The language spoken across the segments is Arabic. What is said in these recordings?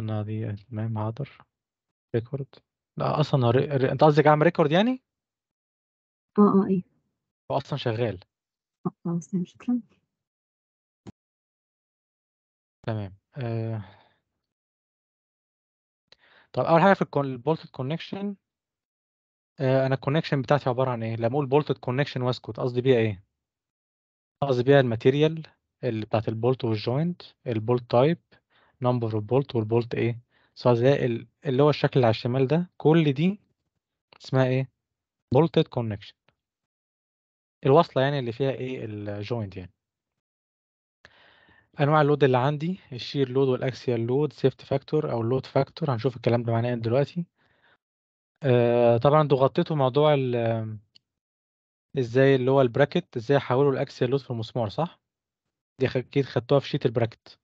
انا دي تمام حاضر ريكورد لا اصلا ري... ري... انت قصدك اعمل ريكورد يعني اه اه ايه هو اصلا شغال اه شكرا آه، تمام آه... طب اول حاجه في البولتد كونكشن آه انا الكونكشن بتاعتي عباره عن ايه لما اقول بولتد كونكشن واسكت قصدي بيها ايه قصدي بيها الماتيريال اللي بتاعت البولت والجوينت البولت تايب نمبر بولت والبولت ايه سواء اللي هو الشكل اللي على الشمال ده كل دي اسمها ايه بولتد كونكشن الوصله يعني اللي فيها ايه الجوينت يعني انواع اللود اللي عندي الشير لود والاكسيال لود سيفت فاكتور او لود فاكتور هنشوف الكلام ده معناه ايه دلوقتي آه طبعا انتوا غطيتوا موضوع ازاي اللي هو البراكت ازاي احوله لاكسيال لود في المسمار صح دي اكيد خدتوها في شيت البراكت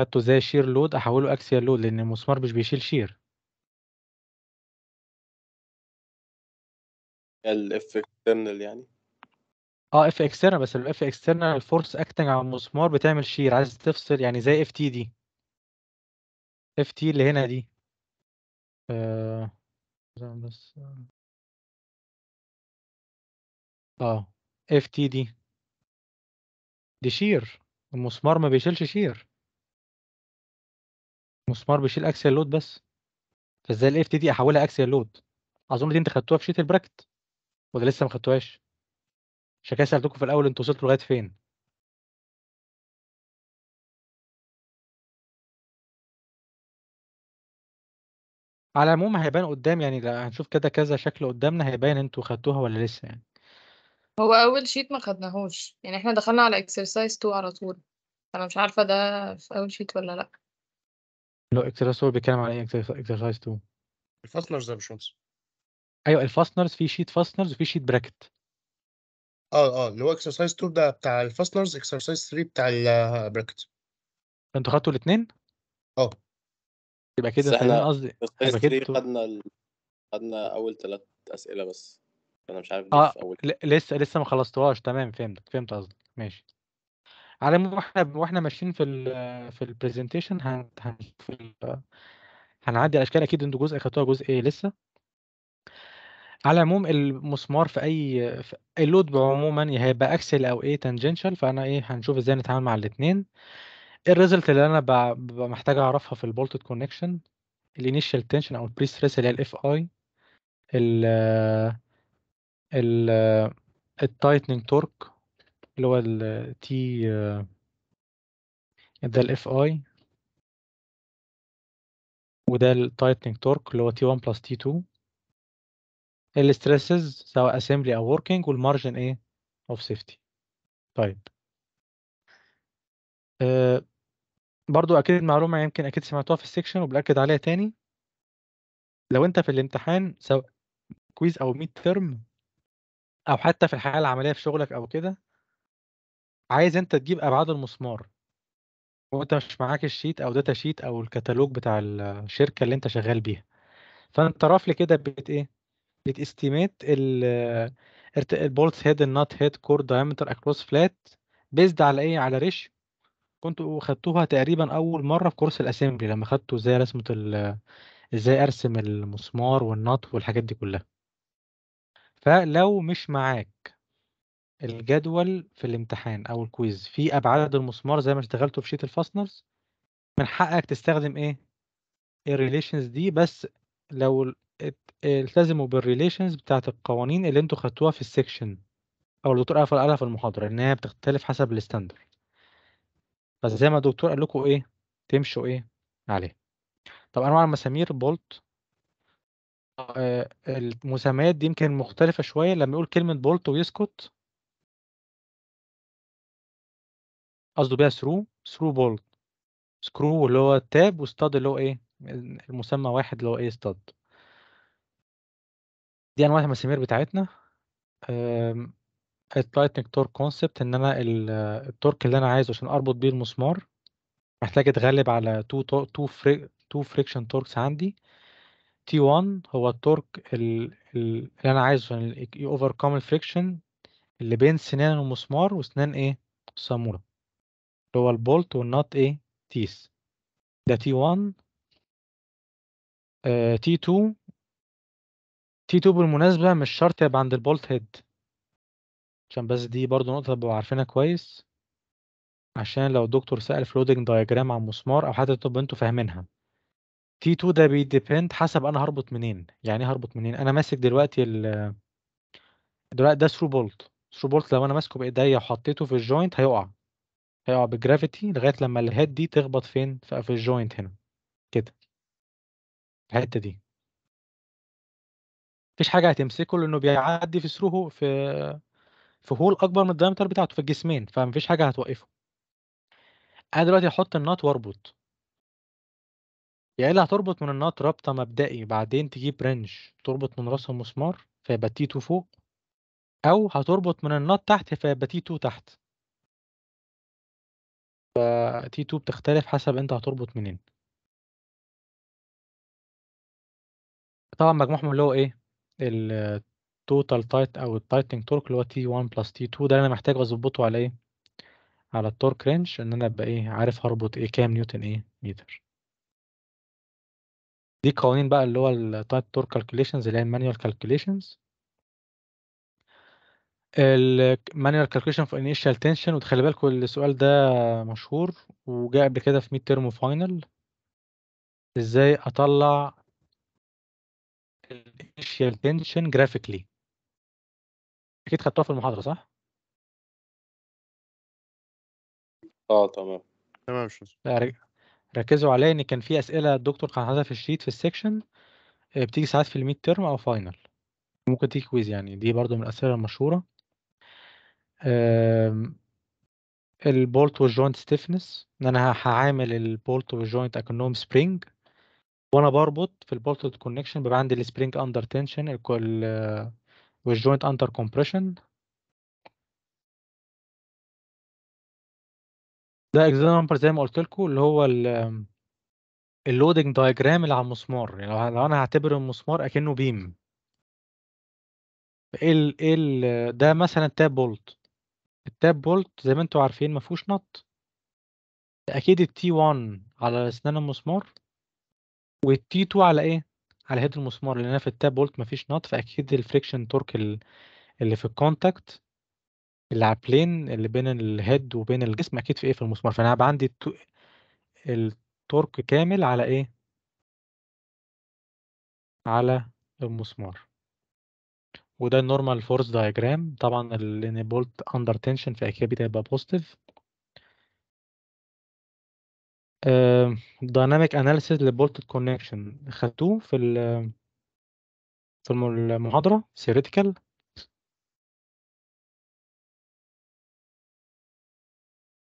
خدته زي شير لود احوله اكسيال لود لان المسمار مش بيشيل شير الاف اكسترنال يعني اه اف اكسترنال بس الاف اكسترنال الفورس اكتنج على المسمار بتعمل شير عايز تفصل يعني زي اف تي دي اف تي اللي هنا دي آه بس اه اف تي دي دي شير المسمار ما بيشيلش شير مسمار بيشيل اكسيال لود بس فازاي الاف تي دي احولها اكسيال لود اظن دي انت خدتوها في شيت البراكت ولا لسه ما خدتوهاش عشان كده سالتكم في الاول انتوا وصلتوا لغايه فين على العموم هيبان قدام يعني هنشوف كده كذا شكل قدامنا هيبان انتوا خدتوها ولا لسه يعني هو اول شيت ما خدناهوش يعني احنا دخلنا على اكسرسايز 2 على طول انا مش عارفه ده في اول شيت ولا لا لو اكسلراسور بيتكلم عن ايه اكسرسايز 2 الفاسنرز ده يا باشمهندس ايوه الفاسنرز في شيت فاسنرز وفي شيت براكت اه اه اللي هو اكسرسايز 2 ده بتاع الفاسنرز اكسرسايز 3 بتاع البراكت آه، انتوا خدتوا الاثنين؟ اه يبقى كده احنا قصدي يبقى كده خدنا ال... خدنا اول ثلاث اسئله بس انا مش عارف آه. في اول ل... لسه لسه ما خلصتوهاش تمام فهمت فهمت قصدك ماشي على ما واحنا واحنا ماشيين في الـ في البرزنتيشن هنشوف هنعدي على الاشكال اكيد انتوا جزء خدتوها جزء إيه لسه على العموم المسمار في اي في اللود عموما هيبقى اكسل او ايه تانجنشال فانا ايه هنشوف ازاي نتعامل مع الاثنين الريزلت اللي انا ببقى محتاج اعرفها في البولتد كونكشن الانيشال تنشن او البري ستريس اللي هي الاف اي ال ال التايتنينج تورك اللي هو ال T آه، ده ال Fi وده ال Tightening Torque اللي هو T1 plus T2 stresses سواء assembly أو working margin A إيه؟ of safety طيب أه برضو أكيد معلومة يمكن أكيد سمعتوها في السكشن وبأكد عليها تاني لو أنت في الامتحان سواء كويز أو ميد ترم أو حتى في الحياة العملية في شغلك أو كده عايز أنت تجيب أبعاد المسمار وأنت مش معاك الشيت أو داتا شيت أو الكتالوج بتاع الشركة اللي أنت شغال بيها فأنت رافلي كده بت إيه بتستيميت ال البولتس هيد النوت هيد كور دايمتر اكروس فلات بيزد على ايه على ريش كنتوا خدتوها تقريبا اول مره في كورس الاسمبلي لما خدته ازاي رسمه ال... ازاي ارسم المسمار والنط والحاجات دي كلها فلو مش معاك الجدول في الامتحان أو الكويز في أبعاد المسمار زي ما اشتغلته في شيت الفاسنرز من حقك تستخدم إيه؟, إيه الريليشنز دي بس لو التزموا بالريليشنز بتاعت القوانين اللي انتوا خدتوها في السكشن او الدكتور قفل قالها في المحاضره ان هي بتختلف حسب الستاندر بس زي ما الدكتور قال لكم ايه تمشوا ايه عليه طب انواع المسامير بولت آه، المسميات دي يمكن مختلفه شويه لما يقول كلمه بولت ويسكت قصده بيها سرو سرو بولت سكرو اللي هو التاب وستاد اللي هو ايه المسمى واحد اللي هو ايه ستاد دي انواع المسامير بتاعتنا التايتنج تورك كونسبت ان انا التورك اللي انا عايزه عشان اربط بيه المسمار محتاج اتغلب على تو تو تو فريكشن توركس عندي تي 1 هو التورك اللي انا عايزه عشان يوفركم الفريكشن اللي بين سنان المسمار وسنان ايه الصاموله اللي هو البولت والنات ايه تيس ده تي 1 تي 2 تي 2 بالمناسبة مش شرط يبقى عند البولت هيد عشان بس دي برضو نقطة تبقوا عارفينها كويس عشان لو الدكتور سأل فلودنج دايجرام عن مسمار أو حتى تبقوا انتوا فاهمينها تي 2 ده بيديبند حسب أنا هربط منين يعني ايه هربط منين أنا ماسك دلوقتي ال دلوقتي ده ثرو بولت ثرو بولت لو أنا ماسكه بإيديا وحطيته في الجوينت هيقع هيقع بجرافيتي لغايه لما الهيد دي تخبط فين في, في الجوينت هنا كده الحته دي مفيش حاجه هتمسكه لانه بيعدي في ثرو في في هول اكبر من الدايمتر بتاعته في الجسمين فمفيش حاجه هتوقفه انا دلوقتي هحط النات واربط يا يعني اللي هتربط من النات رابطه مبدئي بعدين تجيب رنج تربط من راس المسمار فيبقى تيتو 2 فوق او هتربط من النات تحت فيبقى تيتو 2 تحت تي 2 بتختلف حسب أنت هتربط منين. طبعًا مجموعهم اللي هو إيه، التوتال تايت أو التايتنج torque اللي هو T1 plus T2 ده أنا محتاج اظبطه على إيه، على التورك رينج إن أنا أبقى إيه، عارف هربط إيه كام نيوتن إيه متر. دي قوانين بقى اللي هو التايت torque calculations اللي هي المانيوال calculations. المانيوال كالكوليشن for انيشال تنشن وتخلي بالكم السؤال ده مشهور وجاء قبل كده في ميد ترم وفاينل ازاي اطلع الانيشال تنشن جرافيكلي اكيد خدتوها في المحاضره صح؟ اه تمام تمام ركزوا عليا ان كان في اسئله الدكتور كان حاططها في الشيت في السكشن آه، بتيجي ساعات في الميد تيرم او فاينل ممكن تيجي كويز يعني دي برضو من الاسئله المشهوره البولت والجوينت ستيفنس ان انا هعامل البولت والجوينت اكنهم سبرينج وانا بربط في البولت كونكشن بيبقى عندي السبرينج اندر تنشن والجوينت اندر كومبريشن ده اكزامبل زي ما قلت لكم اللي هو اللودنج دايجرام اللي على المسمار يعني لو انا هعتبر المسمار اكنه بيم ايه ال ده مثلا تاب بولت التاب بولت زي ما انتوا عارفين ما فيهوش نط اكيد التي 1 على اسنان المسمار والتي 2 على ايه على هيد المسمار لان في التاب بولت ما فيش نط فاكيد الفريكشن تورك اللي في الكونتاكت اللي على البلين اللي بين الهيد وبين الجسم اكيد في ايه في المسمار فانا هيبقى عندي التو... التورك كامل على ايه على المسمار وده النورمال فورس دايجرام طبعا الانيبولت اندر تنشن في اكيد بتبقى بوزيتيف دايناميك اناليسيس للبولت كونكشن خدتوه في في المحاضرة ثيوريتيكال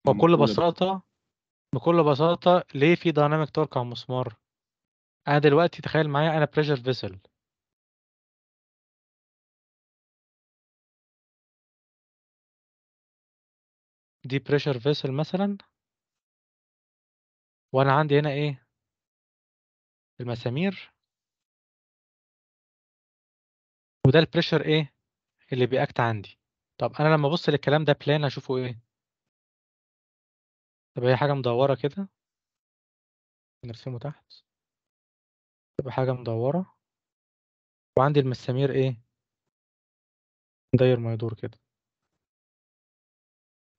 بكل بساطة بكل بساطة ليه في دايناميك تورك على المسمار؟ أنا آه، دلوقتي تخيل معايا أنا بريشر فيسل دي pressure vessel مثلا وانا عندي هنا ايه المسامير وده البريشر ايه اللي بيأكت عندي طب انا لما ابص للكلام ده بلان هشوفه ايه طب هي حاجه مدوره كده نرسمه تحت تبقى حاجه مدوره وعندي المسامير ايه داير ما يدور كده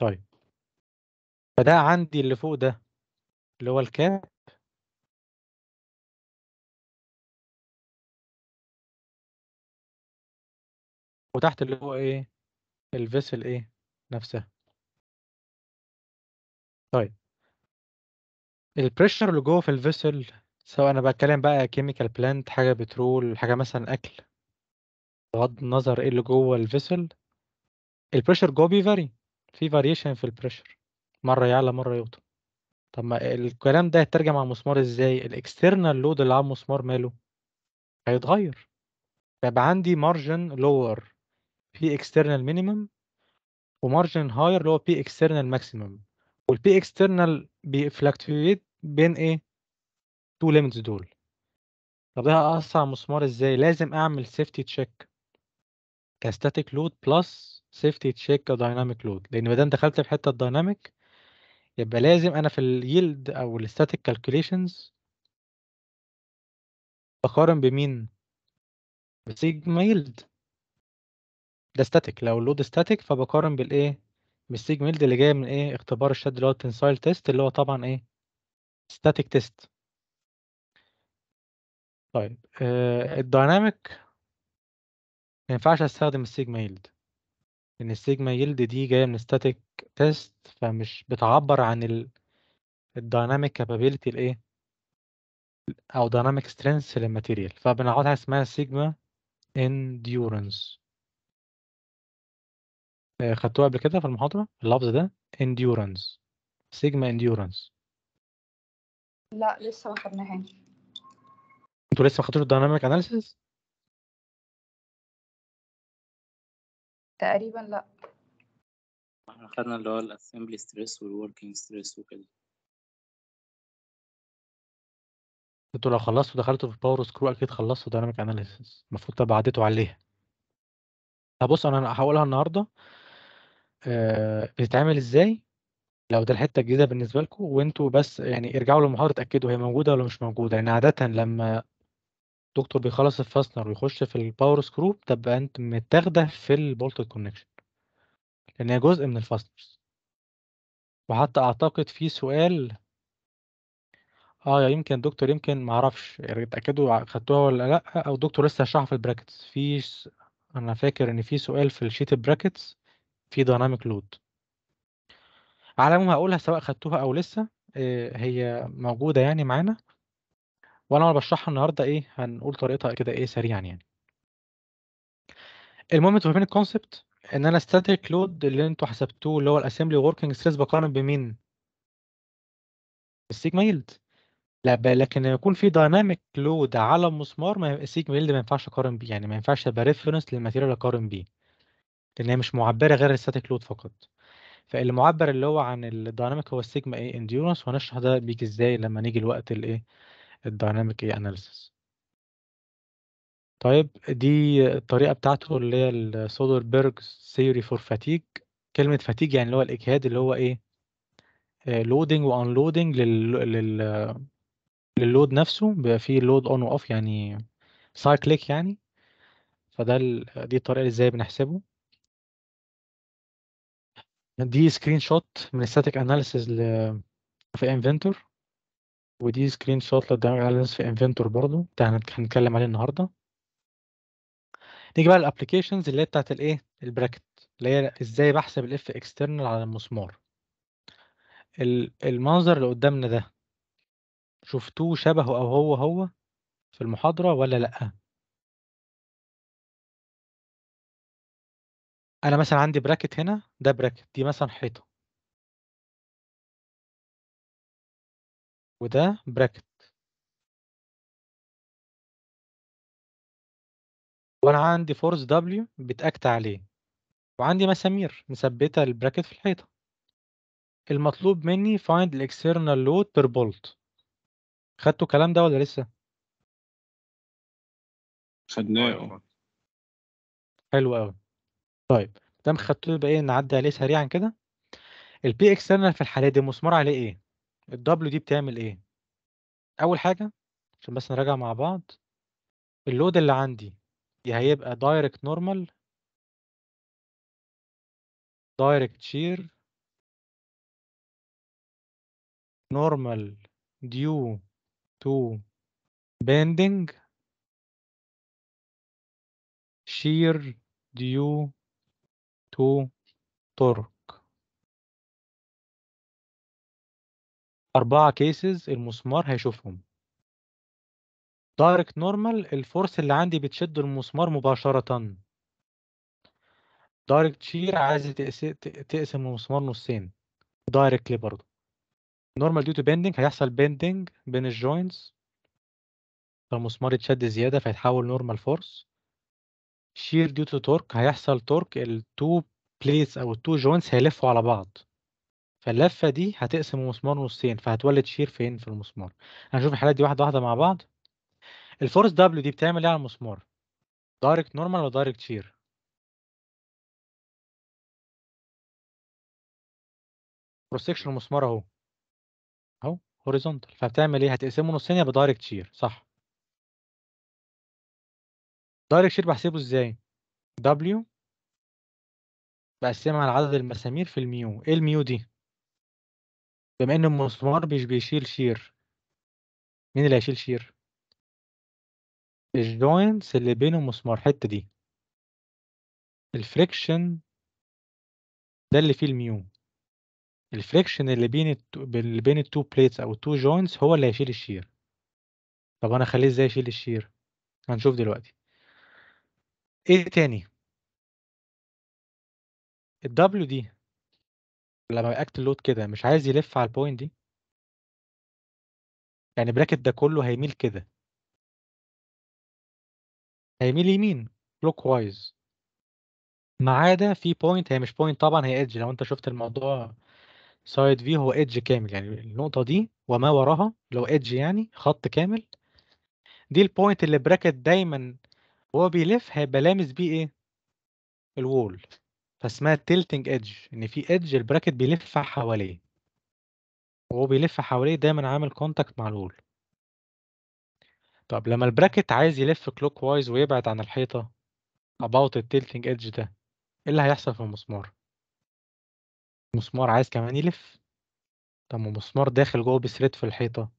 طيب فده عندي اللي فوق ده اللي هو الكاب وتحت اللي هو ايه الفيسل ايه نفسها طيب البريشر اللي جوه في الفيسل سواء انا بتكلم بقى كيميكال بلانت حاجه بترول حاجه مثلا اكل بغض النظر ايه اللي جوه الفيسل البريشر جوه بيفاري في فاريشن في البريشر مرة يعلى مرة يوطى طب ما الكلام ده هيترجم على المسمار ازاي الاكسترنال لود اللي على المسمار ماله هيتغير فيبقى عندي مارجن لور بي اكسترنال مينيمم ومارجن هاير اللي هو بي اكسترنال ماكسيمم والبي اكسترنال بيفلكتويت بين ايه تو ليميتس دول طب ده هقص على المسمار ازاي لازم اعمل سيفتي تشيك كاستاتيك لود بلس سيفتي تشيك كدايناميك لود لان ما دام دخلت في حته الدايناميك يبقى لازم انا في اليلد او الستاتيك كالكوليشنز بقارن بمين بسيجما يلد ده ستاتيك لو اللود ستاتيك فبقارن بالايه بالسيجما يلد اللي جايه من ايه اختبار الشد اللي هو التنسايل تيست اللي هو طبعا ايه ستاتيك تيست طيب آه، الديناميك ما ينفعش استخدم السيجما يلد إن السيجما يلد دي جاية من static test فمش بتعبر عن ال الديناميك كابابيلتي الإيه أو ديناميك سترينث للماتيريال فبنعوضها اسمها سيجما endurance آه، خدتوها قبل كده في المحاضرة اللفظ ده endurance سيجما endurance لا لسه ما خدناهاش انتوا لسه ما خدتوش الديناميك اناليسيس تقريبا لا احنا خدنا اللي هو الاسمبلي ستريس والوركينج ستريس وكده انتوا لو خلصتوا دخلتوا في باور سكرو اكيد خلصتوا دايناميك اناليسيس المفروض تبقى عديتوا عليها طب بص انا هقولها النهارده أه بتتعمل ازاي لو ده الحته الجديده بالنسبه لكم وانتوا بس يعني ارجعوا للمحاضره اتاكدوا هي موجوده ولا مش موجوده لان يعني عاده لما دكتور بيخلص الفاستنر ويخش في الباور سكرو تبقى انت متاخده في البولتد كونكشن لان هي جزء من الفاسترز وحتى اعتقد في سؤال اه يمكن دكتور يمكن ما اعرفش اتاكدوا خدتوها ولا لا او دكتور لسه هشرحها في البراكتس في انا فاكر ان في سؤال في الشيت البراكتس في دايناميك لود على العموم هقولها سواء خدتوها او لسه آه، هي موجوده يعني معانا وانا وانا بشرحها النهارده ايه هنقول طريقتها كده ايه سريعا يعني المهم انتوا فاهمين الكونسبت ان انا ستاتيك لود اللي انتوا حسبتوه اللي هو الاسمبلي وركينج ستريس بقارن بمين السيجما يلد لا لكن يكون في دايناميك لود على المسمار ما السيجما يلد ما ينفعش اقارن بيه يعني ما ينفعش ابقى ريفرنس للماتيريال اقارن بيه لان هي مش معبره غير الستاتيك لود فقط فالمعبر اللي هو عن الدايناميك هو السيجما ايه انديورنس وهنشرح ده بيك ازاي لما نيجي الوقت الايه الدايناميك اي اناليسيس طيب دي الطريقه بتاعته اللي هي السودربيرج ثيوري فور فاتيج كلمه فاتيج يعني اللي هو الاجهاد اللي هو ايه لودنج آه، وانلودنج لل لللود نفسه بيبقى فيه لود اون واوف يعني سايكليك يعني فده ال... دي الطريقه اللي ازاي بنحسبه دي سكرين شوت من الستاتيك اناليسيس ل في انفنتور ودي سكرين شوت للدايناميك اناليسيس في انفنتور برضه ده هنتكلم عليه النهارده نيجي بقى للابلكيشنز اللي هي بتاعت الايه البراكت اللي هي ازاي بحسب الاف اكسترنال على المسمار المنظر اللي قدامنا ده شفتوه شبهه او هو هو في المحاضره ولا لا انا مثلا عندي براكت هنا ده براكت دي مثلا حيطه وده براكت وانا عندي فورس دبليو بتاكت عليه وعندي مسامير مثبته البراكت في الحيطه المطلوب مني find الاكسترنال لود بير بولت خدتوا الكلام ده ولا لسه خدناه طيب، آه. حلو قوي طيب دام خدتوه يبقى ايه نعدي عليه سريعا كده البي اكسترنال في الحاله دي مسمار عليه ايه الدبليو دي بتعمل ايه اول حاجه عشان بس نراجع مع بعض اللود اللي عندي يا هيبقى دايركت نورمال دايركت شير نورمال ديو تو بيندنج شير ديو تو تورك أربعة كيسز المسمار هيشوفهم دايركت نورمال الفورس اللي عندي بتشد المسمار مباشرة دايركت شير عايز تقسم المسمار نصين دايركتلي برضه نورمال ديو تو بيندنج هيحصل بيندنج بين الجوينتس فالمسمار يتشد زيادة فيتحول نورمال فورس شير ديو تو تورك هيحصل تورك التو بليتس أو التو جوينتس هيلفوا على بعض فاللفة دي هتقسم المسمار نصين فهتولد شير فين في المسمار هنشوف الحالات دي واحدة واحدة مع بعض الفورس دبليو دي بتعمل ايه على المسمار دايركت نورمال ولا دايركت شير بروسكشن المسمار اهو اهو هوريزونتال فبتعمل ايه هتقسمه نصين يبقى دايركت شير صح دايركت شير بحسبه ازاي دبليو بقسمها على عدد المسامير في الميو ايه الميو دي بما ان المسمار مش بيشيل شير مين اللي هيشيل شير الجوينتس اللي بين المسمار الحته دي الفريكشن ده اللي فيه الميو الفريكشن اللي بين اللي بين التو بليتس او التو جوينتس هو اللي هيشيل الشير طب انا اخليه ازاي يشيل الشير هنشوف دلوقتي ايه تاني الدبليو دي لمّا react اللود كده مش عايز يلِف على البوينت دي؟ يعني براكت ده كلّه هيميل كده. هيميل يمين وايز ما عدا في بوينت هي مش بوينت طبعًا هي ايدج لو أنت شُفت الموضوع سايد في هو ايدج كامل، يعني النقطة دي وما وراها اللي هو ايدج يعني خط كامل، دي البوينت اللي براكت دايمًا وهو بيلِف هيبقى لامس بيه إيه، الوول فاسمها تيلتنج ايدج ان في ايدج البراكت بيلف حواليه وهو بيلف حواليه دايما عامل كونتاكت مع الوول طب لما البراكت عايز يلف كلوك وايز ويبعد عن الحيطه اباوت التيلتنج ايدج ده ايه اللي هيحصل في المسمار المسمار عايز كمان يلف طب ما المسمار داخل جوه بسرد في الحيطه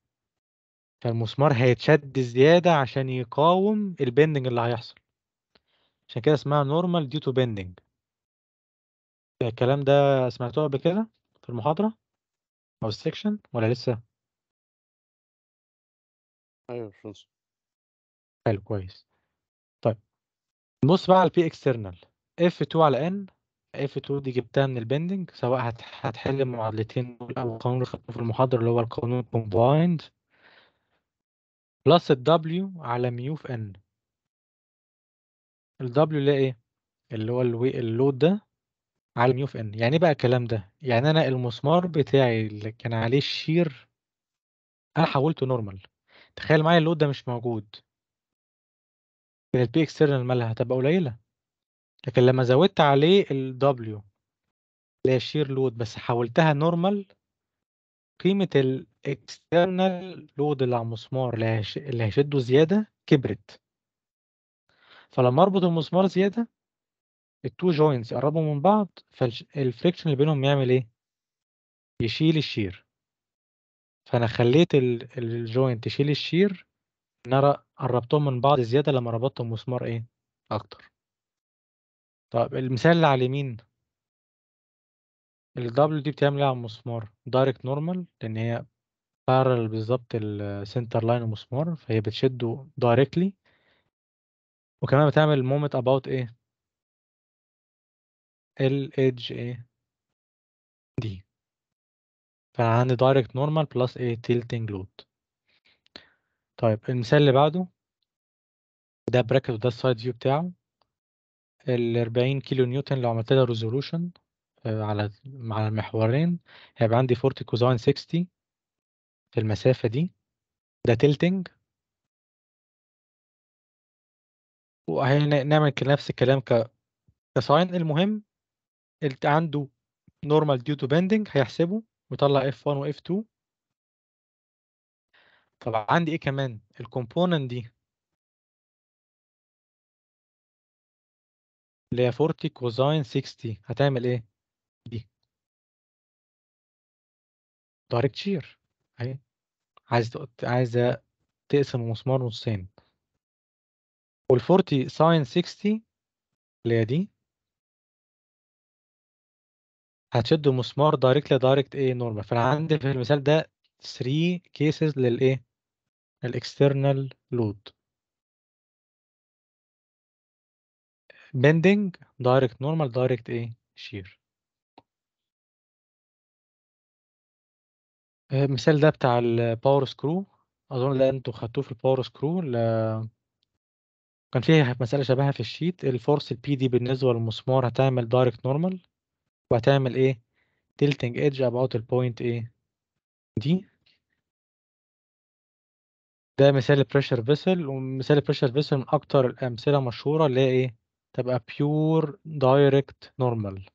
فالمسمار هيتشد زياده عشان يقاوم البندنج اللي هيحصل عشان كده اسمها نورمال ديو تو بندنج الكلام ده سمعتوه قبل كده في المحاضرة أو السكشن ولا لسه؟ ايوه باشمهندس حلو كويس طيب نبص بقى على البي اكسترنال F2 على N F2 دي جبتها من البندنج سواء هتحل المعادلتين دول أو القانون اللي خدته في المحاضرة اللي هو القانون كومبايند بلس الدبليو على ميو في N الدبليو اللي هي ايه؟ اللي هو اللود ده على ميو اف ان يعني ايه بقى الكلام ده يعني انا المسمار بتاعي اللي كان عليه الشير انا حولته نورمال تخيل معايا اللود ده مش موجود كان البي اكسترنال مالها هتبقى قليله لكن لما زودت عليه W اللي هي الشير لود بس حولتها نورمال قيمه الاكسترنال لود اللي على المسمار اللي هيشده زياده كبرت فلما اربط المسمار زياده التو جوينتس يقربوا من بعض فالفريكشن اللي بينهم يعمل ايه؟ يشيل الشير فانا خليت الجوينت يشيل الشير ان انا قربتهم من بعض زياده لما ربطتهم مسمار ايه؟ اكتر طب المثال اللي على اليمين الدبل دي بتعمل ايه على المسمار؟ دايركت نورمال لأن هي بارل بالظبط السنتر لاين ومسمار فهي بتشده دايركتلي وكمان بتعمل مومنت أباوت إيه؟ ال اتش ايه دي فعندي دايركت نورمال بلس ايه تيلتنج لود طيب المثال اللي بعده ده براكت وده السايد فيو بتاعه ال 40 كيلو نيوتن لو عملت لها ريزولوشن آه، على على المحورين هيبقى عندي 40 كوزاين 60 في المسافة دي ده وهنا نعمل نفس الكلام ك كساين المهم اللي عنده normal due to bending هيحسبه ويطلع F1 و F2 طب عندي ايه كمان الكومبوننت دي اللي هي 40 كوزاين 60 هتعمل ايه دي دايركت شير اهي عايز تقط... عايز تقسم المسمار نصين وال 40 ساين 60 اللي هي دي هتشد مسمار دايركت لدايركت ايه نورمال فانا عندي في المثال ده 3 كيسز للايه الاكسترنال لود بندنج دايركت نورمال دايركت ايه شير المثال ده بتاع الباور سكرو اظن ده انتوا خدتوه في الباور سكرو ل... كان فيها مسألة شبهها في الشيت الفورس البي دي بالنسبة للمسمار هتعمل دايركت نورمال وهتعمل ايه tilting ايدج اباوت البوينت ايه دي ده مثال البريشر فيسل ومثال البريشر فيسل من اكتر الامثله مشهوره اللي هي ايه تبقى بيور دايركت نورمال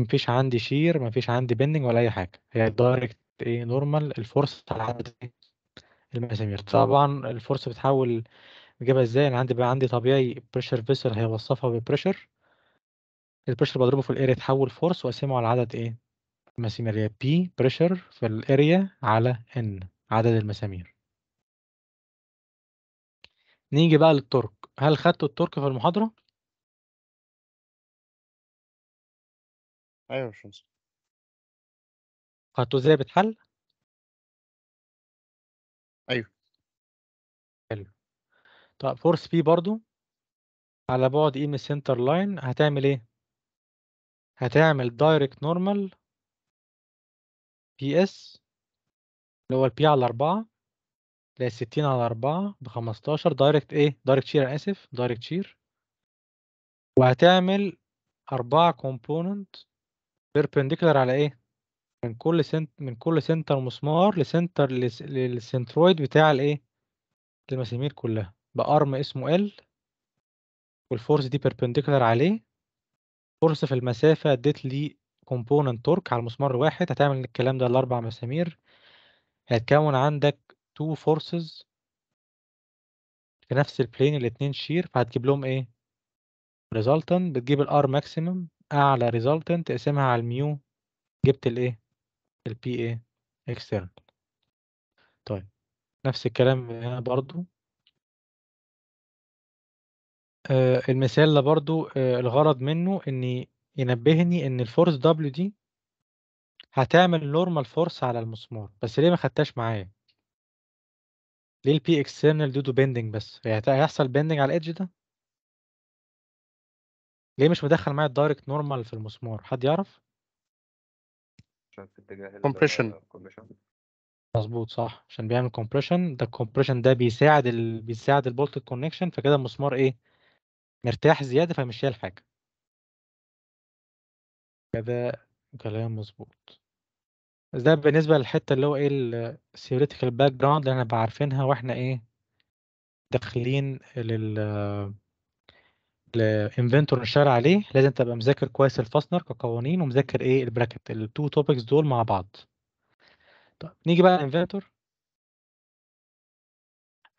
مفيش عندي شير مفيش عندي بندنج ولا اي حاجه هي دايركت ايه نورمال الفورس على عدد المسامير طبعا الفورس بتحول بجيبها ازاي انا عندي بقى عندي طبيعي بريشر فيسل هيوصفها ببريشر البريشر اللي بضربه في الاريا يتحول فورس واقسمه على عدد ايه مسامير P بريشر في الاريا على N عدد المسامير نيجي بقى للتورك هل خدتوا التورك في المحاضرة؟ ايوه شمس خدته ازاي بتحل؟ ايوه حلو طب فورس P برضو على بعد ايه من السنتر لاين هتعمل ايه؟ هتعمل دايركت نورمال بي اس اللي هو البي على 4 ل 60 على 4 ب 15 دايركت ايه دايركت شير اسف دايركت شير وهتعمل أربعة كومبوننت بيربنديكولار على ايه من كل سنت من كل سنتر مسمار لسنتر للسنترويد بتاع الايه المسامير كلها بارم اسمه ال والفورس دي بيربنديكولار عليه فرصة في المسافة اديت لي component torque على المسمار الواحد هتعمل الكلام ده لأربع مسامير هيتكون عندك two forces في نفس البلين الاتنين شير فهتجيب لهم ايه resultant بتجيب الار ماكسيمم اعلى resultant تقسمها على الميو جبت الايه البي PA external طيب نفس الكلام هنا برضو آه المثال ده برضو آه الغرض منه ان ينبهني ان الفورس دبليو دي هتعمل نورمال فورس على المسمار بس ليه ما خدتهاش معايا ليه البي اكسترنال دو بيندنج بس يعني هيحصل بيندنج على الايدج ده ليه مش مدخل معايا الدايركت نورمال في المسمار حد يعرف كومبريشن مظبوط صح عشان بيعمل كومبريشن ده الكومبريشن ده بيساعد ال... بيساعد البولت كونكشن فكده المسمار ايه مرتاح زيادة فمش شايل حاجة. كده كلام مظبوط ده بالنسبة للحتّة اللي هو إيه theoretical background اللي احنا عارفينها وإحنا إيه، داخلين لل للinventor اللي عليه لازم تبقى مذاكر كويس الfastener كقوانين ومذاكر إيه الbracket two topics دول مع بعض. طيب نيجي بقى للinventor.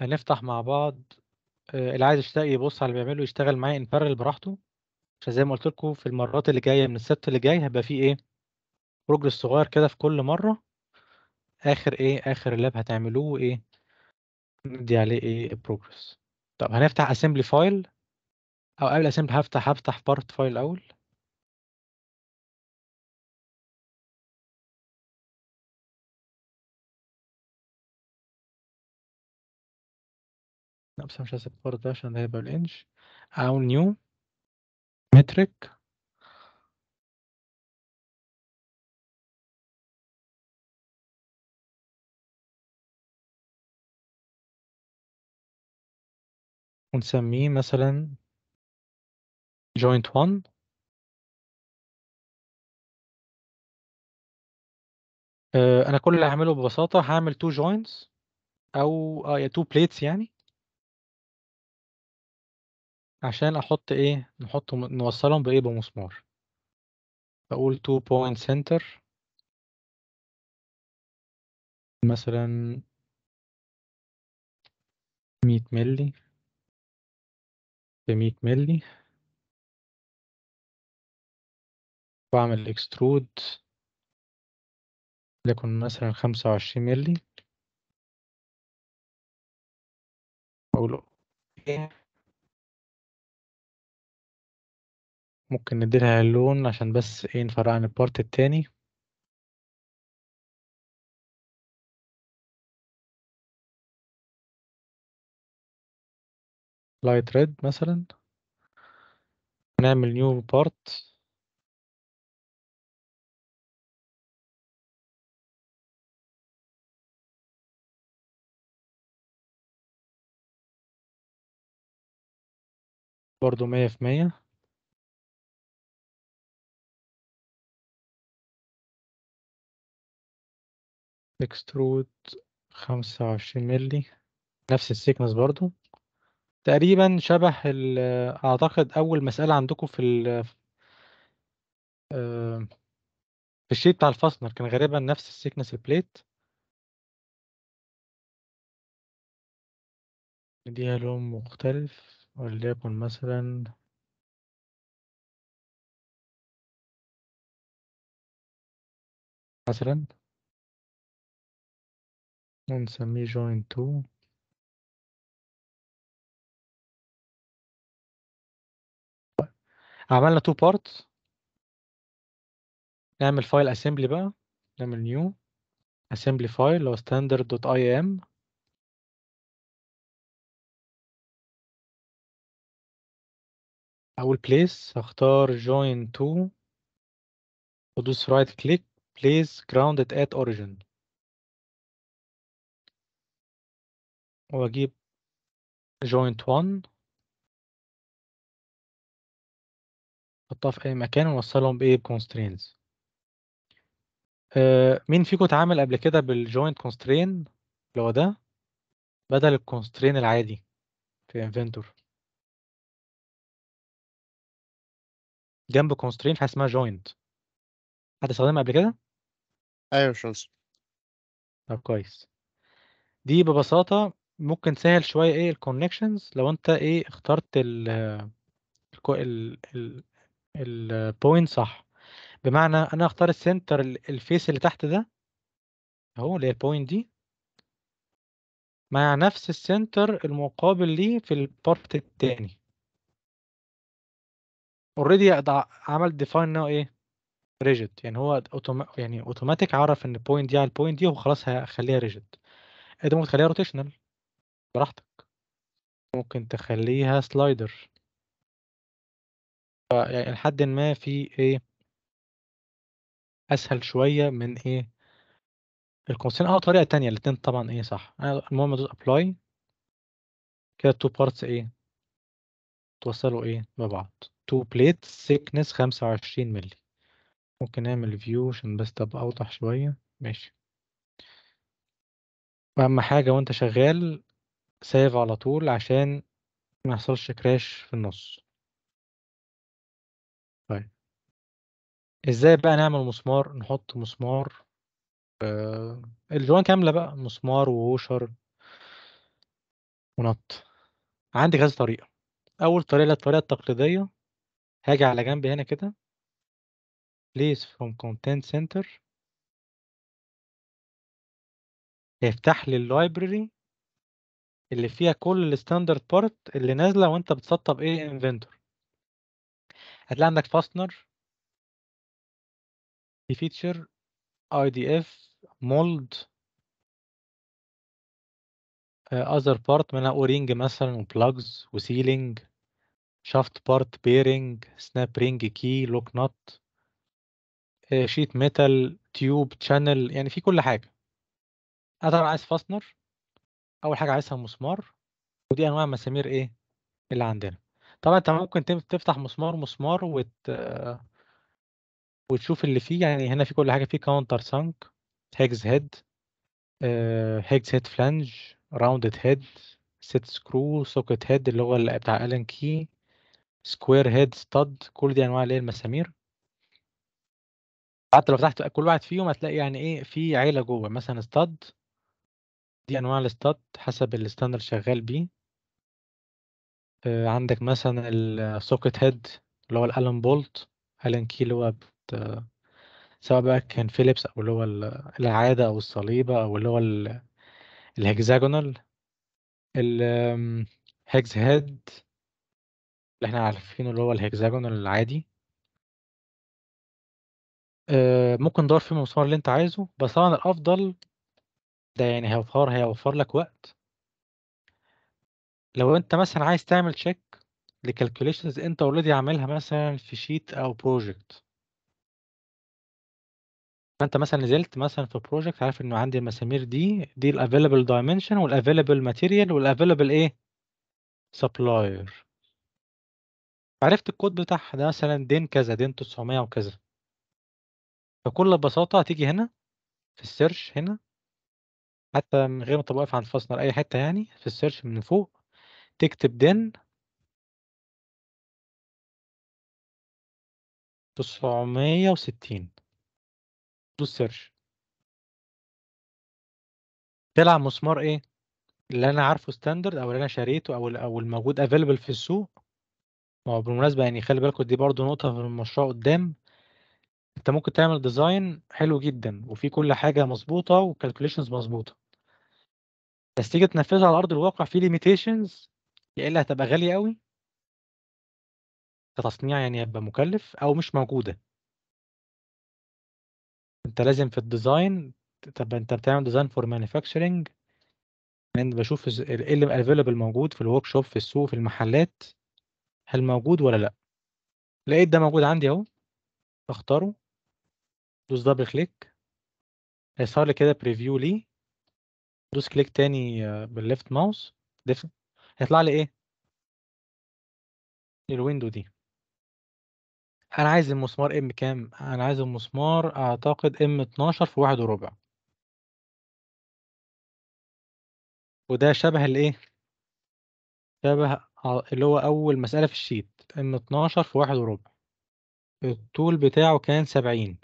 هنفتح مع بعض آه، اللي عايز يشتغل يبص على اللي بيعمله يشتغل معايا انفرل براحته عشان زي ما قلت لكم في المرات اللي جايه من السبت اللي جاي هيبقى فيه ايه بروجرس صغير كده في كل مره اخر ايه اخر اللاب هتعملوه وايه ندي عليه ايه بروجرس طب هنفتح اسمبلي فايل او قبل اسمبلي هفتح هفتح بارت فايل الاول لا بس مش هسيب الفار ده عشان هيبقى الانش اعمل نيو مترك ونسميه مثلا joint 1 آه، انا كل اللي هعمله ببساطه هعمل 2 joints او اه 2 plates يعني عشان أحط إيه نحط نوصلهم بإيه بمسمار اقول تو بوينت سنتر مثلا 100 ملي بمية ملي وأعمل اكسترود ليكون مثلا خمسة وعشرين ملي أقول ممكن نديلها اللون عشان بس ايه نفرق عن البارت التاني لايت ريد مثلا نعمل نيو بارت برضو مية في مية اكسترود خمسة وعشرين ملي نفس السيكنس برضو تقريبا شبه ال- اعتقد اول مسألة عندكم في ال- في الشيت بتاع الفاسنر كان غالبا نفس السيكنس البليت نديها لون مختلف وليكن مثلا مثلا ونسميه join to عملنا تو parts نعمل file assembly بقى نعمل new assembly file اللي هو standard.im اول place هختار join to وادوس right click place grounded at origin واجيب جوينت 1 احطها في اي مكان ووصلهم بايه بكونسترينز آه، مين فيكم اتعامل قبل كده بالجوينت كونسترين اللي هو ده بدل الكونسترين العادي في انفنتور جنب كونسترين حاجه اسمها جوينت حد استخدمها قبل كده ايوه شونس طب كويس دي ببساطه ممكن تسهل شوية إيه الconnections لو أنت إيه اخترت ال الكو- ال ال البوينت صح بمعنى أنا أختار السنتر الفيس اللي تحت ده أهو اللي هي البوينت دي مع نفس السنتر المقابل ليه في البارت التاني اوريدي عمل ديفاين ان ايه ريجيد يعني هو أوتوما... يعني اوتوماتيك عرف ان البوينت دي على البوينت دي وخلاص هخليها ريجيد ادي إيه ممكن تخليها روتيشنال براحتك ممكن تخليها سلايدر يعني لحد ما في ايه اسهل شويه من ايه الكونسين اه طريقه تانية الاتنين طبعا ايه صح انا المهم ادوس ابلاي كده تو بارتس ايه توصلوا ايه ببعض تو بليت سيكنس 25 مللي ممكن نعمل فيو عشان بس تبقى اوضح شويه ماشي اهم حاجه وانت شغال سيف على طول عشان ما يحصلش كراش في النص طيب ازاي بقى نعمل مسمار نحط مسمار آه الجوان كاملة بقى مسمار ووشر ونط عندي كذا طريقة أول طريقة الطريقة التقليدية هاجي على جنب هنا كده place from content center يفتح لي اللايبرري اللي فيها كل الستاندرد بارت اللي نازله وانت بتسطب ايه انفنتور هتلاقي عندك فاستنر دي فيتشر اي دي اف مولد اذر بارت منها اورينج مثلا وبلاجز وسيلينج شافت بارت بيرنج سناب رينج كي لوك نوت شيت ميتال تيوب شانل يعني في كل حاجه انا طبعا عايز فاستنر اول حاجه عايزها مسمار ودي انواع مسامير ايه اللي عندنا طبعا انت ممكن تفتح مسمار مسمار وت... وتشوف اللي فيه يعني هنا في كل حاجه في كاونتر سانك هيجز هيد هيجز هيد فلانج راوندد هيد ست سكرو سوكت هيد اللي هو اللي بتاع الان كي سكوير هيد ستاد كل دي انواع اللي هي المسامير حتى لو فتحت كل واحد فيهم هتلاقي يعني ايه في عيله جوه مثلا ستاد دي انواع الستات حسب الستاندر شغال بيه آه، عندك مثلا السوكت هيد اللي هو الالن بولت الان كي اللي هو بت... سواء بقى كان فيليبس او اللي هو العاده او الصليبه او اللي هو الهكزاجونال الهكز هيد اللي احنا عارفينه اللي هو الهكزاجونال العادي آه، ممكن تدور في المسمار اللي انت عايزه بس طبعا الافضل ده يعني هيوفر هيوفر لك وقت لو انت مثلا عايز تعمل تشيك لكالكوليشنز انت اوريدي عاملها مثلا في شيت او بروجكت فانت مثلا نزلت مثلا في بروجكت عارف انه عندي المسامير دي دي الافيلبل دايمنشن والافيلبل ماتيريال والافيلبل ايه سبلاير عرفت الكود بتاعها ده مثلا دين كذا دين 900 وكذا بكل بساطة هتيجي هنا في السيرش هنا حتى من غير ما تبقى واقف عند فاستنر أي حتة يعني في السيرش من فوق تكتب دن 960 دوس سيرش طلع مسمار ايه اللي انا عارفه ستاندرد او اللي انا شاريته او او الموجود افيلبل في السوق ما هو بالمناسبه يعني خلي بالكم دي برضو نقطه في المشروع قدام انت ممكن تعمل ديزاين حلو جدا وفي كل حاجه مظبوطه وكالكوليشنز مظبوطه بس تيجي تنفذها على ارض الواقع في ليميتيشنز يا الا هتبقى غاليه قوي كتصنيع يعني هيبقى مكلف او مش موجوده انت لازم في الديزاين طب انت بتعمل ديزاين فور مانيفاكتشرنج انا بشوف ايه اللي افيلبل موجود في الورك شوب في السوق في المحلات هل موجود ولا لا لقيت ده موجود عندي اهو بختاره دوس دبل كليك هيظهر لي كده بريفيو ليه دوس كليك تاني آه، بالليفت ماوس هيطلع لي ايه الويندو دي انا عايز المسمار ام كام انا عايز المسمار اعتقد ام 12 في واحد وربع وده شبه الايه شبه آه، اللي هو اول مسألة في الشيت ام 12 في واحد وربع الطول بتاعه كان 70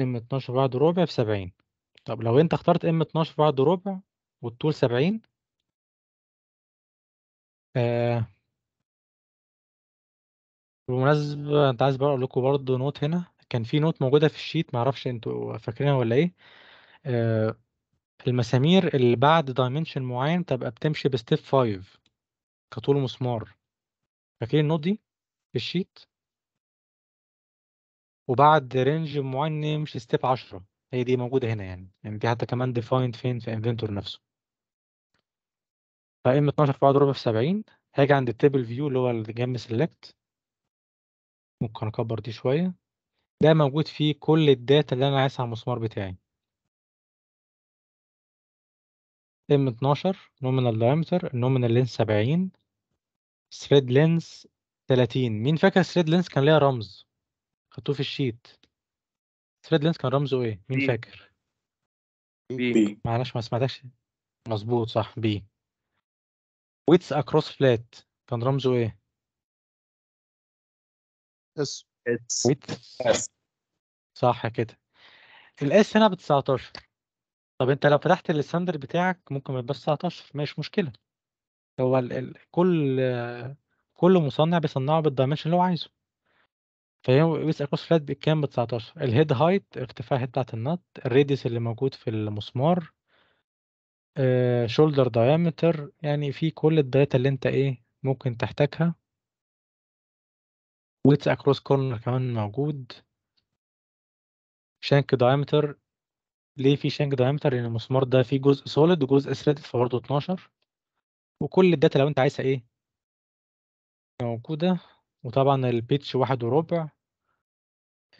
ام 12 بعد ربع في 70 طب لو أنت اخترت ام 12 بعد ربع والطول 70 آه بالمناسبة أنت عايز بقى أقول لكم برضه نوت هنا كان في نوت موجودة في الشيت معرفش أنتوا فاكرينها ولا إيه آه المسامير اللي بعد دايمنشن معين تبقى بتمشي بستيب 5 كطول مسمار فاكرين النوت دي في الشيت وبعد رينج معين نمشي ستيب 10 هي دي موجوده هنا يعني يعني دي حتى كمان ديفايند فين في انفنتور نفسه فام 12 في ربع في 70 هاجي عند التيبل فيو اللي هو اللي جنب سيلكت ممكن اكبر دي شويه ده موجود فيه كل الداتا اللي انا عايزها على المسمار بتاعي ام 12 نومينال دايمتر نومينال لينس 70 ثريد لينس 30 مين فاكر ثريد لينس كان ليها رمز حطوه في الشيت سبريد لينس كان رمزه ايه مين بي. فاكر بي معلش ما سمعتكش مظبوط صح بي ويتس اكروس فلات كان رمزه ايه اس ويتس اس صح كده الاس هنا ب 19 طب انت لو فتحت الستاندر بتاعك ممكن ما يبقاش 19 مش مشكله هو ال ال كل كل مصنع بيصنعه بالدايمنشن اللي هو عايزه فهي بيس اكروس فلات بكام ب 19 الهيد هايت ارتفاع الهيد بتاعت النط الراديوس اللي موجود في المسمار آه، شولدر ديامتر يعني في كل الداتا اللي انت ايه ممكن تحتاجها ويتس اكروس كورنر كمان موجود شانك ديامتر ليه في شانك ديامتر لان المسمار ده فيه جزء سوليد وجزء ثريدد فبرضه 12 وكل الداتا لو انت عايزها ايه موجوده وطبعا البيتش واحد وربع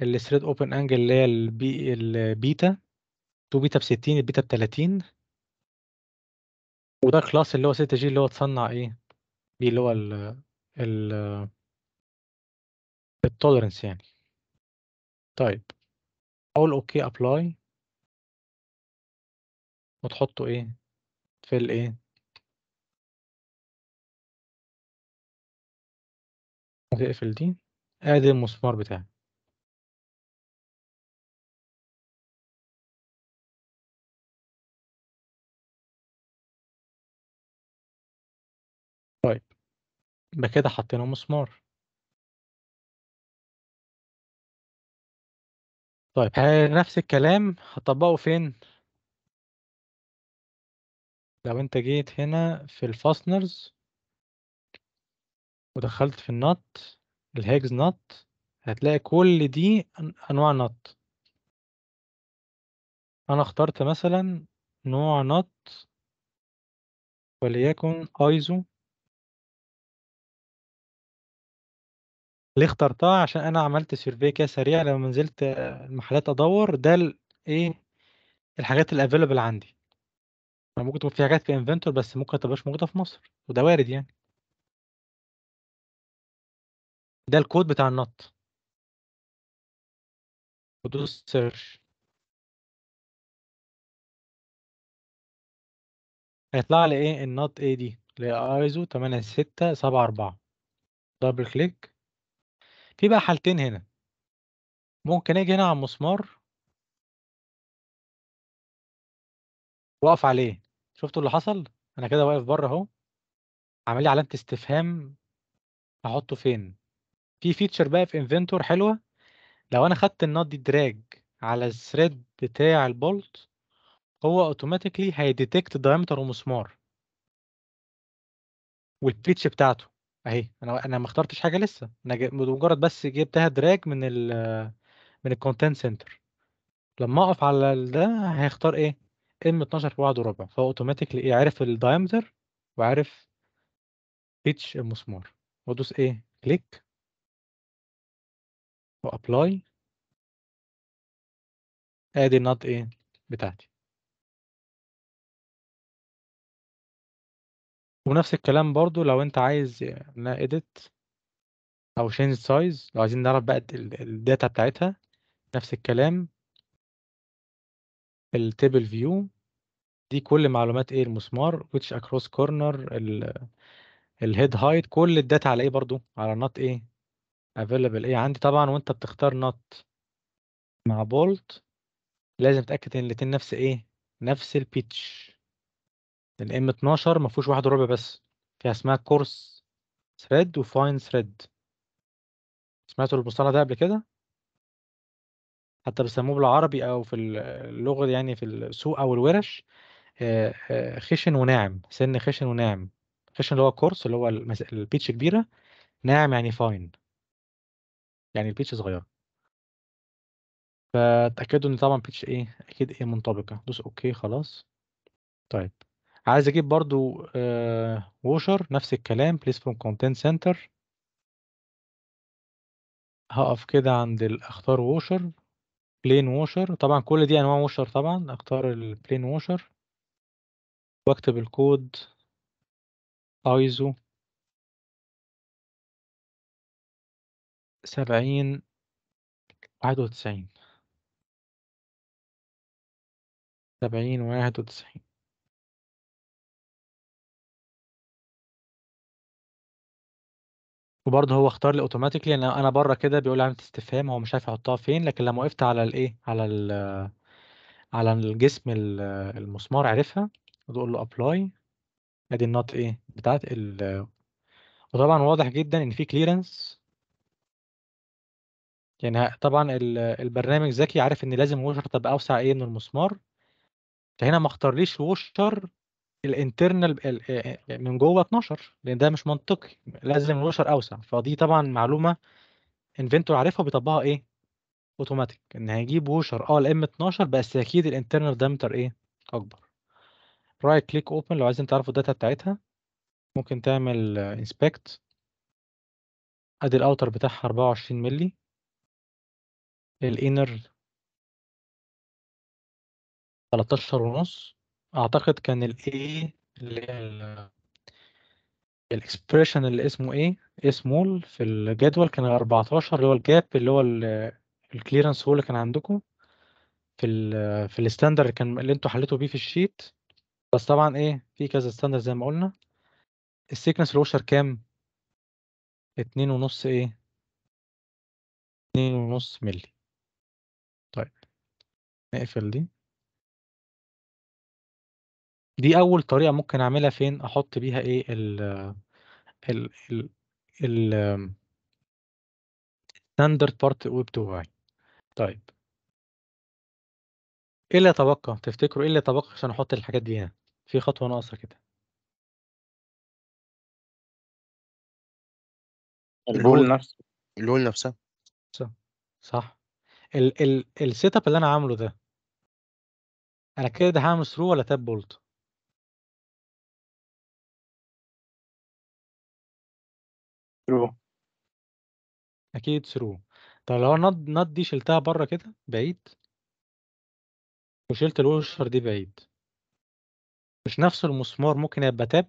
الثريد اوبن انجل اللي هي البي البيتا 2 بيتا ب 60 البيتا ب 30 وده كلاس اللي هو 6 جي اللي هو تصنع ايه بيه اللي هو ال ال التولرنس يعني طيب اقول اوكي ابلاي وتحطه ايه في الايه اقفل دي، آدي المسمار بتاعي. طيب، يبقى كده حطينا مسمار. طيب آه، نفس الكلام هطبقه فين؟ لو أنت جيت هنا في الفاسنرز ودخلت في النت الهيجز نت هتلاقي كل دي انواع نت انا اخترت مثلا نوع نت وليكن ايزو ليه اخترتها عشان انا عملت سيرفي كده سريع لما نزلت المحلات ادور ده ايه الحاجات اللي افيلبل عندي ممكن تكون في حاجات في انفنتور بس ممكن تبقاش موجوده في مصر وده وارد يعني ده الكود بتاع النط ودوس سيرش هيطلع لي ايه النط ايه دي اللي هي ايزو 8 6 7 4 دبل كليك في بقى حالتين هنا ممكن اجي هنا على المسمار واقف عليه شفتوا اللي حصل انا كده واقف بره اهو عامل لي علامه استفهام احطه فين في فيتشر بقى في انفنتور حلوه لو انا خدت النوت دي دراج على الثريد بتاع البولت هو اوتوماتيكلي هيديتكت دايمتر ومسمار والبيتش بتاعته اهي انا انا ما اخترتش حاجه لسه انا مجرد بس جبتها دراج من ال من الكونتنت سنتر لما اقف على ده هيختار ايه ام 12 في واحد وربع فهو اوتوماتيكلي ايه عارف الدايمتر وعارف بيتش المسمار وادوس ايه كليك وابلاي ادي النط ايه بتاعتي ونفس الكلام برضو لو انت عايز انها اديت او شينج سايز لو عايزين نعرف بقى الداتا بتاعتها نفس الكلام التابل فيو دي كل معلومات ايه المسمار which across corner الهيد هايت كل الداتا على ايه برضو على النط ايه افيلبل ايه عندي طبعا وانت بتختار نوت مع بولت لازم تتاكد ان الاتنين نفس ايه نفس البيتش ام 12 ما فيهوش واحد وربع بس فيها اسمها كورس ثريد وفاين ثريد سمعتوا المصطلح ده قبل كده حتى بيسموه بالعربي او في اللغه يعني في السوق او الورش آه، آه، خشن وناعم سن خشن وناعم خشن اللي هو كورس اللي هو البيتش كبيره ناعم يعني فاين يعني البيتش صغيرة. فتاكدوا إن طبعًا بيتش إيه، أكيد إيه منطبقة، دوس أوكي خلاص. طيب عايز أجيب برضو آه ووشر نفس الكلام بليس فروم كونتنت سنتر هقف كده عند أختار washer بلين washer طبعًا كل دي أنواع ووشر طبعًا، أختار البلين ووشر واكتب الكود ايزو آه، 70 91 70 91 وبرضه هو اختار لي اوتوماتيكلي يعني لان انا بره كده بيقول لي علامه استفهام هو مش عارف يحطها فين لكن لما وقفت على الايه على الـ على الجسم المسمار عرفها وتقول له ابلاي ادي النوت ايه بتاعت ال وطبعا واضح جدا ان في كليرنس يعني طبعا البرنامج ذكي عارف ان لازم وشر تبقى اوسع ايه من المسمار فهنا ما اختارليش وشر الانترنال من جوه 12 لان ده مش منطقي لازم الوشر اوسع فدي طبعا معلومه انفنتور عارفها بيطبقها ايه اوتوماتيك ان هيجيب وشر اه لام 12 بس اكيد الانترنال دامتر ايه اكبر رايت كليك اوبن لو عايزين تعرفوا الداتا بتاعتها ممكن تعمل انسبكت ادي الاوتر بتاعها 24 مللي الانر 13 ونص اعتقد كان الاي اللي هي الاكسبريشن اللي اسمه ايه اسمول في الجدول كان 14 اللي هو الجاب اللي هو الكليرنس هو اللي كان عندكم في ال في الستاندر اللي كان اللي انتوا حليتوا بيه في الشيت بس طبعا ايه في كذا ستاندر زي ما قلنا السيكنس الوشر كام اتنين ونص ايه اتنين ونص ملي نقفل دي. دي أول طريقة ممكن أعملها فين، أحُط بيها إيه، ال ال ال ال بارت ويب part web طيب. إيه اللي يتبقى، تفتكروا إيه اللي يتبقى عشان أحُط الحاجات دي هنا؟ في خطوة ناقصة كده. الRule نفسه. الRule نفسها. صح، صح. ال ال السيت اب اللي انا عامله ده انا كده هعمل ثرو ولا تاب بولت ثرو اكيد ثرو طب لو انا نط دي شلتها بره كده بعيد وشلت الوشر دي بعيد مش نفس المسمار ممكن يبقى تاب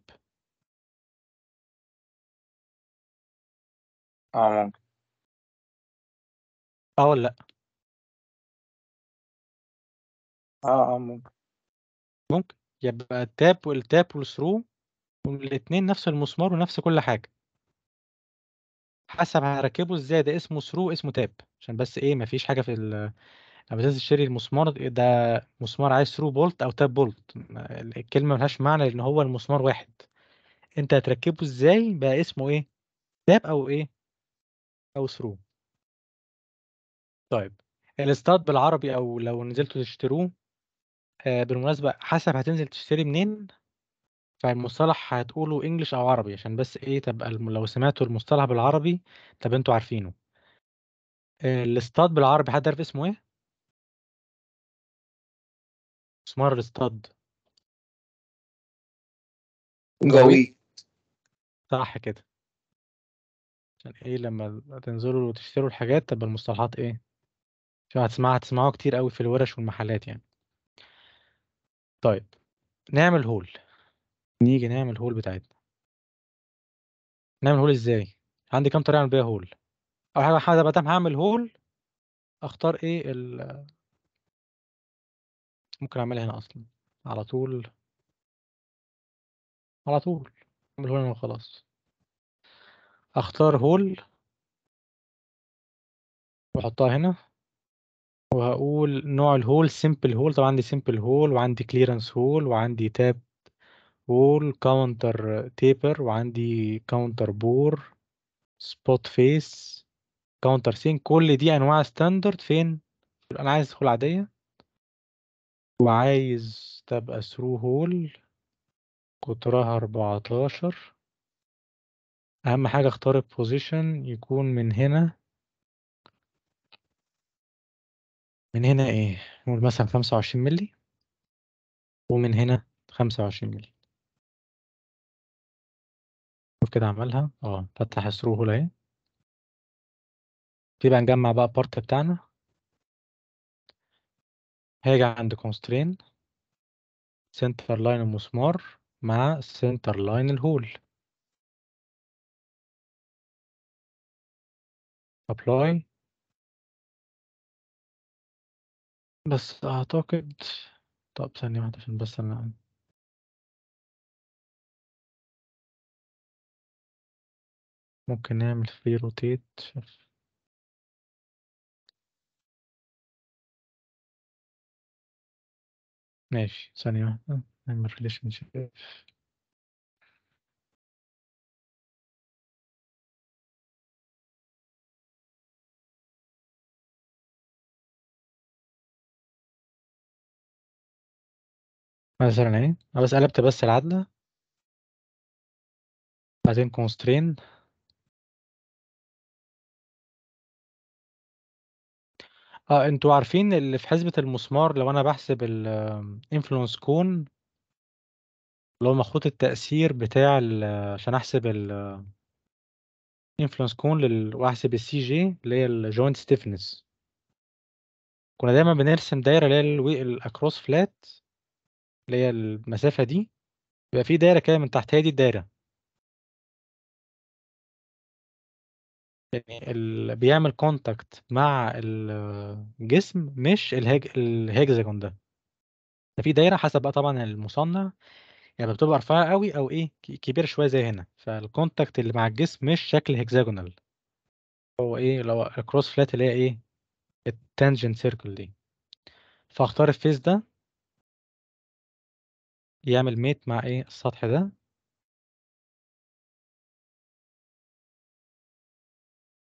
اه ممكن اه ولا لا اه اه ممكن ممكن يبقى التاب والتاب والثرو والاثنين نفس المسمار ونفس كل حاجة حسب هركبه ازاي ده اسمه ثرو اسمه تاب عشان بس ايه مفيش حاجة في لما تنزل تشتري المسمار ده مسمار عايز ثرو بولت او تاب بولت الكلمة ملهاش معنى لان هو المسمار واحد انت هتركبه ازاي بقى اسمه ايه تاب او ايه او ثرو طيب الستات بالعربي او لو نزلتوا تشتروه آه، بالمناسبة حسب هتنزل تشتري منين فالمصطلح هتقوله انجلش او عربي عشان بس ايه تبقى لو سمعتوا المصطلح بالعربي طب انتوا عارفينه آه، الاصطاد الاستاد بالعربي حد عارف اسمه ايه؟ مسمار الاستاد جوي جوي صح كده عشان ايه لما تنزلوا وتشتروا الحاجات تبقى المصطلحات ايه؟ عشان هتسمعها هتسمعوها كتير قوي في الورش والمحلات يعني طيب نعمل هول نيجي نعمل هول بتاعتنا نعمل هول ازاي عندي كام طريقه اعمل بيها هول اول حاجه حاجه بقى هعمل هول اختار ايه ال ممكن اعملها هنا اصلا على طول على طول اعمل هول هنا وخلاص اختار هول واحطها هنا وهقول نوع الهول سيمبل هول طبعا عندي سيمبل هول وعندي كليرنس هول وعندي تاب هول كاونتر تيبر وعندي كاونتر بور سبوت فيس كاونتر سين كل دي انواع ستاندرد فين انا عايز ادخل عاديه وعايز تبقى ثرو هول قطرها 14 اهم حاجه اختار البوزيشن يكون من هنا من هنا ايه نقول مثلا 25 مللي ومن هنا 25 مللي شوف كده عملها اه فتح السرو هول اهي يبقى نجمع بقى البارت بتاعنا هاجي عند كونسترين سنتر لاين المسمار مع سنتر لاين الهول ابلاي بس أعتقد طب ثانية واحدة عشان بس أنا ممكن نعمل في روتيت ماشي ثانية واحدة نعمل ريليشن شيب مثلًا إيه؟ أنا بس قلبت بس العدلة. بعدين constrain. آه، انتوا عارفين اللي في حسبة المسمار لو أنا بحسب الانفلونس كون اللي هو مخطوط التأثير بتاع عشان أحسب الانفلونس كون واحسب السي جي اللي هي الجوينت ستيفنس كنا دايمًا بنرسم دايرة اللي هي الاكروس فلات اللي هي المسافة دي بيبقى في دايرة كده من تحت هي دي الدايرة يعني ال... بيعمل كونتاكت مع الجسم مش الهيج... الهيجزاجون ده في دايرة حسب بقى طبعا المصنع يعني بتبقى رفيعة قوي أو إيه كبيرة شوية زي هنا فالكونتاكت اللي مع الجسم مش شكل هيكزاجونال هو إيه لو الكروس فلات اللي هي إيه التانجنت سيركل دي فاختار الفيس ده يعمل ميت مع إيه، السطح ده.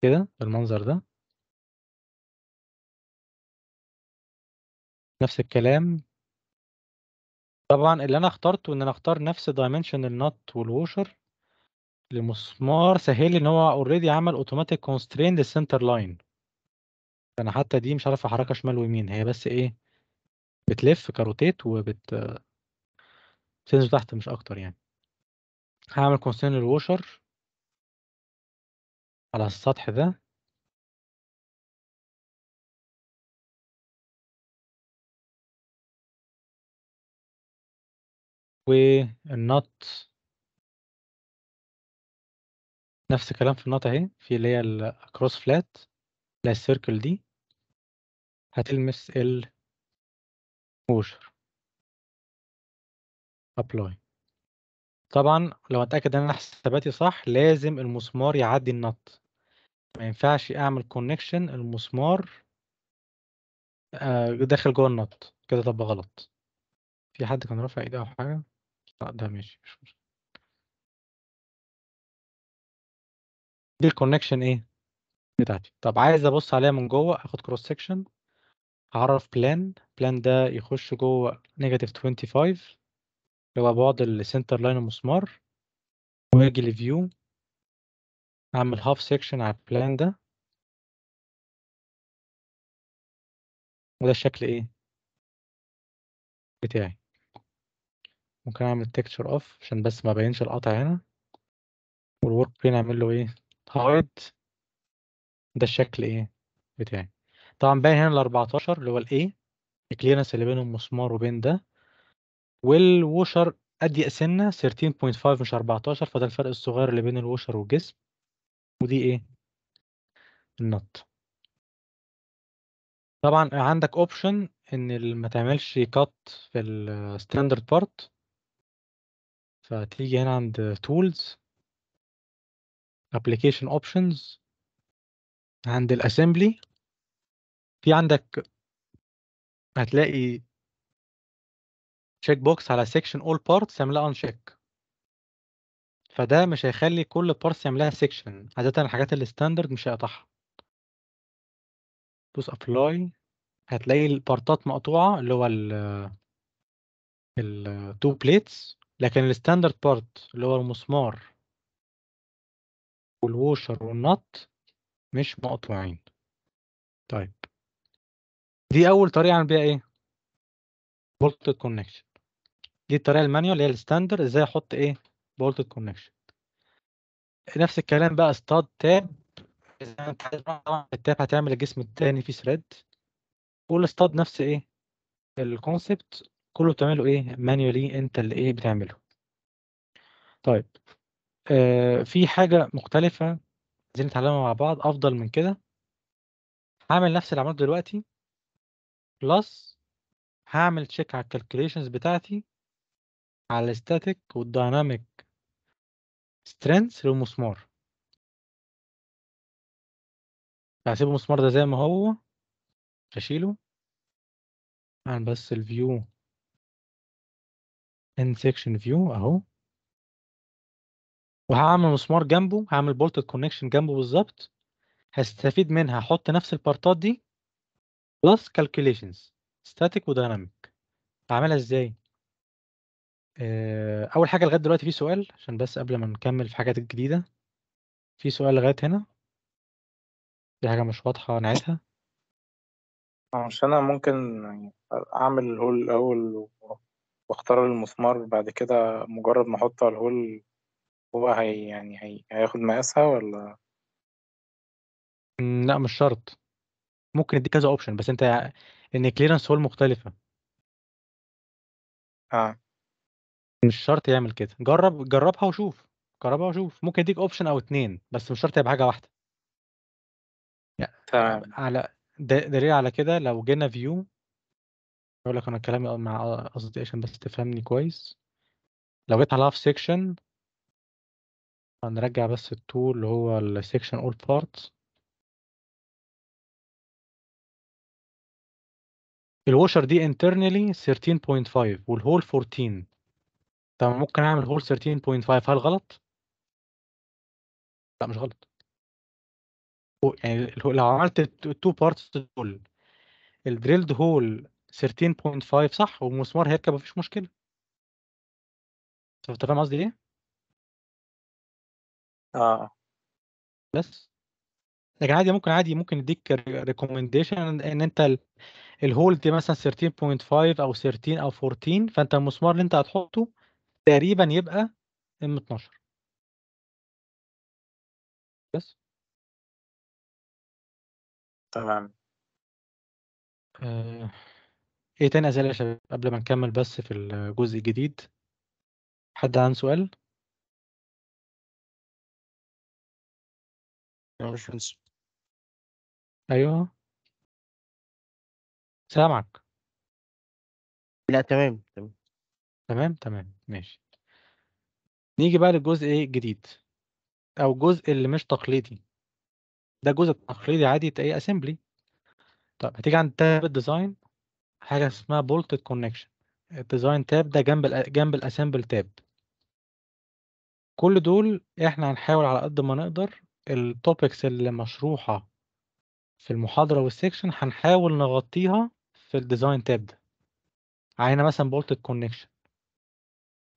كده، بالمنظر ده. نفس الكلام. طبعًا اللي أنا اخترته إن أنا أختار نفس دايمنشن النوت والوشر لمسمار سهل لي إن هو اوريدي عمل اوتوماتيك كونسترين للسنتر لاين انا حتى دي مش عارف أحركها شمال ويمين، هي بس إيه، بتلف كروتيت وبت تنزل تحت مش اكتر يعني هعمل كونسين للوشر على السطح ده والنط نفس الكلام في النط اهي في اللي هي الكروس فلات اللي هي السيركل دي هتلمس الوشر ابلاي طبعا لو اتاكد ان انا حساباتي صح لازم المسمار يعدي النط ما ينفعش اعمل كونكشن المسمار آه، داخل جوه النط كده طب غلط في حد كان رافع ايده او حاجه لا ده ماشي مش مشكله دي الكونكشن ايه بتاعتي طب عايز ابص عليها من جوه اخد كروس سكشن اعرف بلان بلان ده يخش جوه نيجاتيف 25 اللي هو بعد السنتر لاين المسمار واجي لفيو اعمل هاف سيكشن على البلان ده وده الشكل ايه بتاعي ممكن اعمل تكتشر اوف عشان بس ما بينش القطع هنا والورك بلين اعمل له ايه هايد ده الشكل ايه بتاعي طبعا باين هنا ال 14 اللي هو الايه الكليرنس اللي بين المسمار وبين ده والوشر أضيق سنة 13.5 مش 14 فده الفرق الصغير اللي بين الوشر والجسم ودي إيه؟ النط طبعا عندك اوبشن ان ما تعملش كات في الستاندرد بارت فتيجي هنا عند تولز ابلكيشن اوبشنز عند الاسمبلي في عندك هتلاقي تشيك بوكس على سيكشن اول بارتس يعملها ان تشيك فده مش هيخلي كل بارتس يعملها سيكشن عادة الحاجات الستاندرد مش هيقطعها دوس ابلاي هتلاقي البارتات مقطوعة اللي هو ال تو بليتس لكن الستاندرد بارت اللي هو المسمار والوشر والنط مش مقطوعين طيب دي اول طريقه عن بيها ايه بولتد كونكشن دي الطريقه المانيوال اللي هي الستاندر ازاي احط ايه بولتد كونكشن نفس الكلام بقى ستاد تاب اذا انت التاب هتعمل الجسم التاني فيه ثريد والستاد نفس ايه الكونسبت كله بتعمله ايه مانيولي انت اللي ايه بتعمله طيب آه في حاجه مختلفه عايزين نتعلمها مع بعض افضل من كده هعمل نفس اللي عملته دلوقتي بلس هعمل تشيك على الكالكوليشنز بتاعتي على الستاتيك والديناميك سترينث للمسمار هسيب المسمار ده زي ما هو اشيله اعمل بس الفيو ان سيكشن فيو اهو وهعمل مسمار جنبه هعمل بولت كونكشن جنبه بالظبط هستفيد منها هحط نفس البارتات دي بلس كالكوليشنز ستاتيك وديناميك هعملها ازاي آه، اول حاجه لغايه دلوقتي في سؤال عشان بس قبل ما نكمل في حاجات الجديده في سؤال لغايه هنا في حاجه مش واضحه نعيدها مش انا ممكن اعمل الهول الاول واختار المسمار بعد كده مجرد ما احط على الهول هو هي يعني هي هياخد مقاسها ولا لا مش شرط ممكن اديك كذا اوبشن بس انت ان كليرنس هول مختلفه اه مش شرط يعمل كده جرب جربها وشوف جربها وشوف ممكن يديك اوبشن او اتنين بس مش شرط يبقى حاجه واحده تمام على دليل على كده لو جينا فيو اقول لك انا كلامي مع قصدي عشان بس تفهمني كويس لو جيت على هاف سيكشن هنرجع بس التول اللي هو السيكشن اول بارت الوشر دي internally 13.5 والهول 14 فممكن اعمل هول 13.5 هل غلط؟ لا مش غلط يعني لو عملت التو بارتس دول الدريلد هول 13.5 صح والمسمار هيركب مفيش مشكله انت فاهم قصدي ايه؟ اه بس لكن عادي ممكن عادي ممكن يديك ريكومنديشن ان انت الهول دي مثلا 13.5 او 13 او 14 فانت المسمار اللي انت هتحطه تقريبا يبقى ام 12 بس تمام آه، ايه تاني اسئله يا شباب قبل ما نكمل بس في الجزء الجديد حد عنده سؤال ايوه سامعك لا تمام تمام تمام، تمام، ماشي. نيجي بقى للجزء إيه، الجديد، أو الجزء اللي مش تقليدي. ده جزء تقليدي عادي تلاقيه اسمبلي طب هتيجي عند تاب الديزاين حاجة اسمها بولتد كونكشن الديزاين تاب ده جنب الـ جنب الاسمبل تاب كل دول إحنا هنحاول على قد ما نقدر التوبكس اللي مشروحة في المحاضرة والسكشن هنحاول نغطيها في الديزاين تاب ده. علينا يعني مثلًا بولتد كونكشن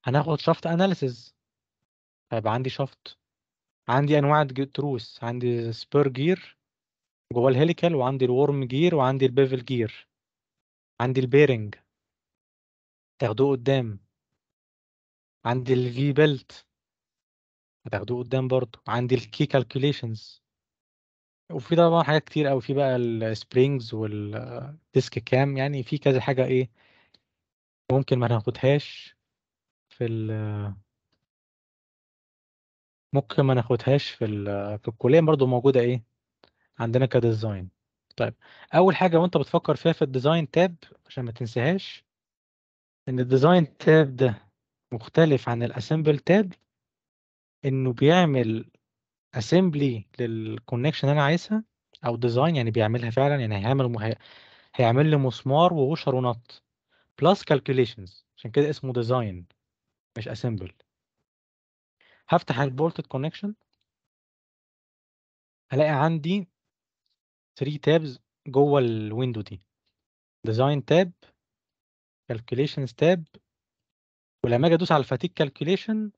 هناخد شفت اناليسز هيبقى عندي شفت عندي انواع تروس عندي سبير جير جوه الهيليكال وعندي الورم جير وعندي البيفل جير عندي البيرنج تاخدوه قدام عندي الفي بيلت هتاخدوه قدام برضو عندي الكي كالكوليشنز وفي طبعا حاجات كتير قوي في بقى السبرينجز والديسك كام يعني في كذا حاجه ايه ممكن ما ناخدهاش في ال ممكن ما ناخدهاش في ال في الكلية برضه موجودة إيه عندنا كديزاين طيب أول حاجة وأنت بتفكر فيها في الديزاين تاب عشان ما تنساهاش إن الديزاين تاب ده مختلف عن الأسمبل تاب إنه بيعمل أسمبلي للكونكشن اللي أنا عايزها أو ديزاين يعني بيعملها فعلا يعني هيعمل هيعمل لي مسمار ووشر ونط بلس كالكوليشنز عشان كده اسمه ديزاين مش اسمبل هفتح البورتد كونكشن هلاقي عندي 3 تابز جوه الويندو دي ديزاين تاب كالكوليشنز تاب ولما اجي ادوس على الفاتيك كالكوليشن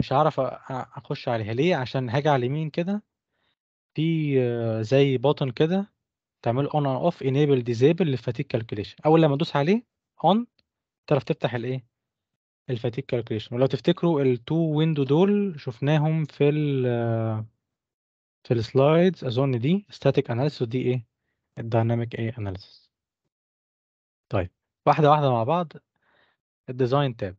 مش هعرف اخش عليها ليه عشان هاجي على اليمين كده في آه، زي بوتن كده تعمل اون اوف انيبل ديزيبل للفاتيك كالكوليشن اول لما ادوس عليه اون تعرف تفتح الايه الفاتيك كالكوليشن ولو تفتكروا التو ويندو دول شفناهم في ال في السلايدز اظن دي ستاتيك اناليسيس ودي ايه الدايناميك ايه اناليسيس طيب واحده واحده مع بعض الديزاين تاب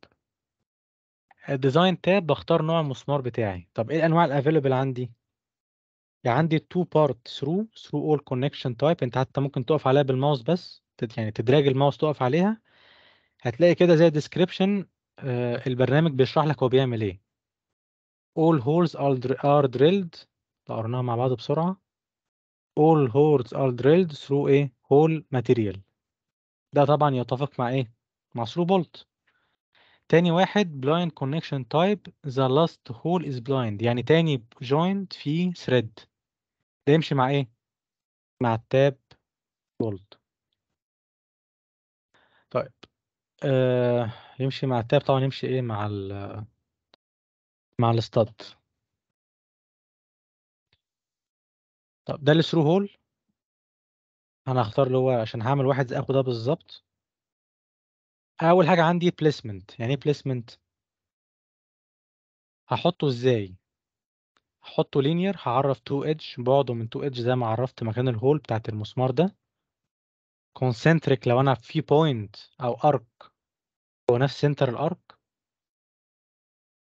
الديزاين تاب بختار نوع المسمار بتاعي طب ايه الانواع الافيلبل عندي يعني عندي تو بارت ثرو ثرو اول كونكشن تايب انت حتى ممكن تقف عليها بالماوس بس يعني تدراج الماوس تقف عليها هتلاقي كده زي ديسكريبشن البرنامج بيشرح لك هو بيعمل ايه all holes are drilled تقرناها مع بعض بسرعة all holes are drilled through a hole material ده طبعا يتفق مع ايه مع through bolt تاني واحد blind connection type the last hole is blind يعني تاني joint فيه thread ده يمشي مع ايه مع التاب bolt طيب آه، يمشي مع التاب طبعا يمشي ايه مع ال مع الستاد طب ده الثرو هول انا هختار اللي هو عشان هعمل واحد زي اخو ده بالظبط اول حاجه عندي بليسمنت يعني ايه بليسمنت هحطه ازاي هحطه لينير هعرف 2 ايدج بعده من 2 ايدج زي ما عرفت مكان الهول بتاعت المسمار ده كونسنتريك لو انا في بوينت او ارك هو نفس سنتر الارك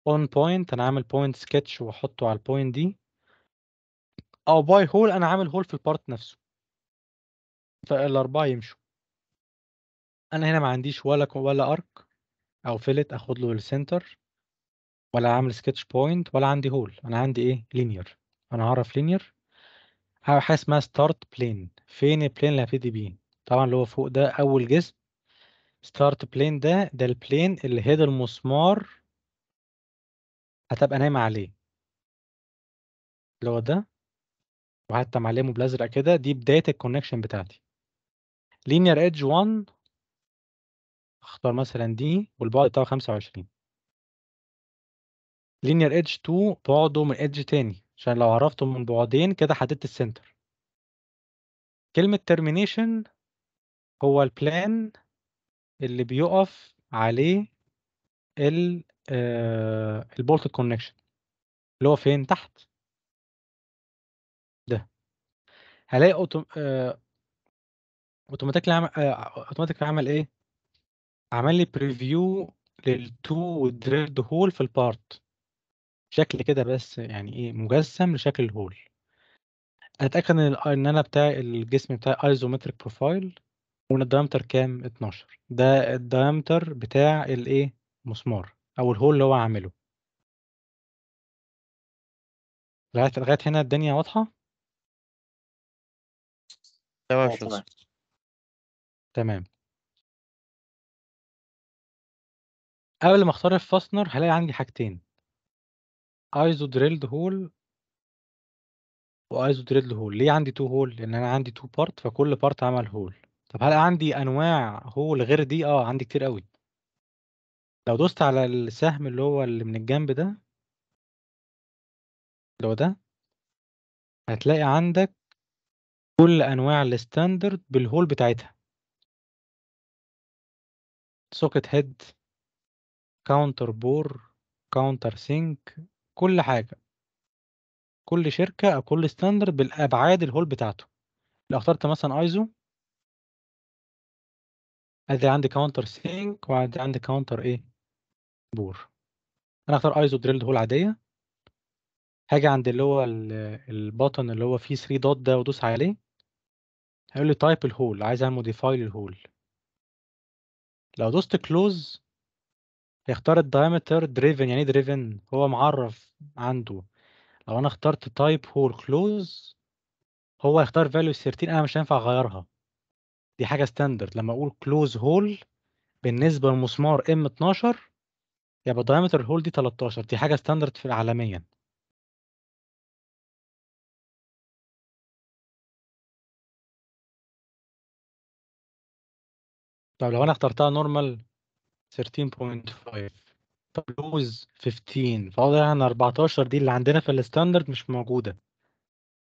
اون بوينت انا عامل بوينت سكتش واحطه على البوينت دي او باي هول انا عامل هول في البارت نفسه فالاربعه يمشوا انا هنا ما عنديش ولا ولا ارك او فيلت اخد له السنتر ولا عامل سكتش بوينت ولا عندي هول انا عندي ايه لينير انا هعرف لينير حاجه اسمها ستارت بلين فين البلين اللي هبتدي بيه طبعا اللي هو فوق ده اول جسم ستارت بلين ده ده البلين اللي هيد المسمار هتبقى نايمة عليه اللي هو ده وحتى معلمه بالازرق كده دي بداية الكونكشن بتاعتي لينير ايدج 1 اختار مثلا دي والبعد بتاعه 25 لينير ايدج 2 بعده من ايدج تاني عشان لو عرفته من بعدين كده حددت السنتر كلمة termination هو البلان اللي بيقف عليه ال آه، البولت كونكشن اللي هو فين تحت ده هلاقي اوتوماتيك اوتوماتيك عمل عمل ايه عمل لي بريفيو للتو دريد هول في البارت شكل كده بس يعني ايه مجسم لشكل الهول اتاكد ان ان انا بتاع الجسم بتاعي ايزومتريك بروفايل والديامتر كام 12 ده الديامتر بتاع الايه مسمار او الهول اللي هو عامله لغايه لغايه هنا الدنيا واضحه تمام اه، تمام تمام قبل ما اختار الفاسنر هلاقي عندي حاجتين ايزو دريلد هول وايزو دريلد هول ليه عندي تو هول لان انا عندي تو بارت فكل بارت عمل هول طب هل عندي انواع هو غير دي اه عندي كتير قوي لو دوست على السهم اللي هو اللي من الجنب ده اللي هو ده هتلاقي عندك كل انواع الستاندرد بالهول بتاعتها سوكت هيد كاونتر بور كاونتر سينك كل حاجه كل شركه او كل ستاندرد بالابعاد الهول بتاعته لو اخترت مثلا ايزو ادي عندي كاونتر سينك وعندي عندي كاونتر ايه بور انا اختار ايزو دريلد هول عاديه هاجي عند اللي هو البطن اللي هو فيه 3 دوت ده وادوس عليه هيقول لي تايب الهول عايز اعمل موديفاي للهول لو دوست كلوز هيختار الدايمتر دريفن يعني دريفن إيه هو معرف عنده لو انا اخترت تايب هول كلوز هو هيختار فاليو 13 انا مش هينفع اغيرها دي حاجة ستاندرد لما أقول كلوز هول بالنسبة لمسمار ام 12 يبقى دايمتر الهول دي 13 دي حاجة ستاندرد في عالميا طب لو انا اخترتها نورمال 13.5 طب لوز 15 فاضل يعني 14 دي اللي عندنا في الستاندرد مش موجوده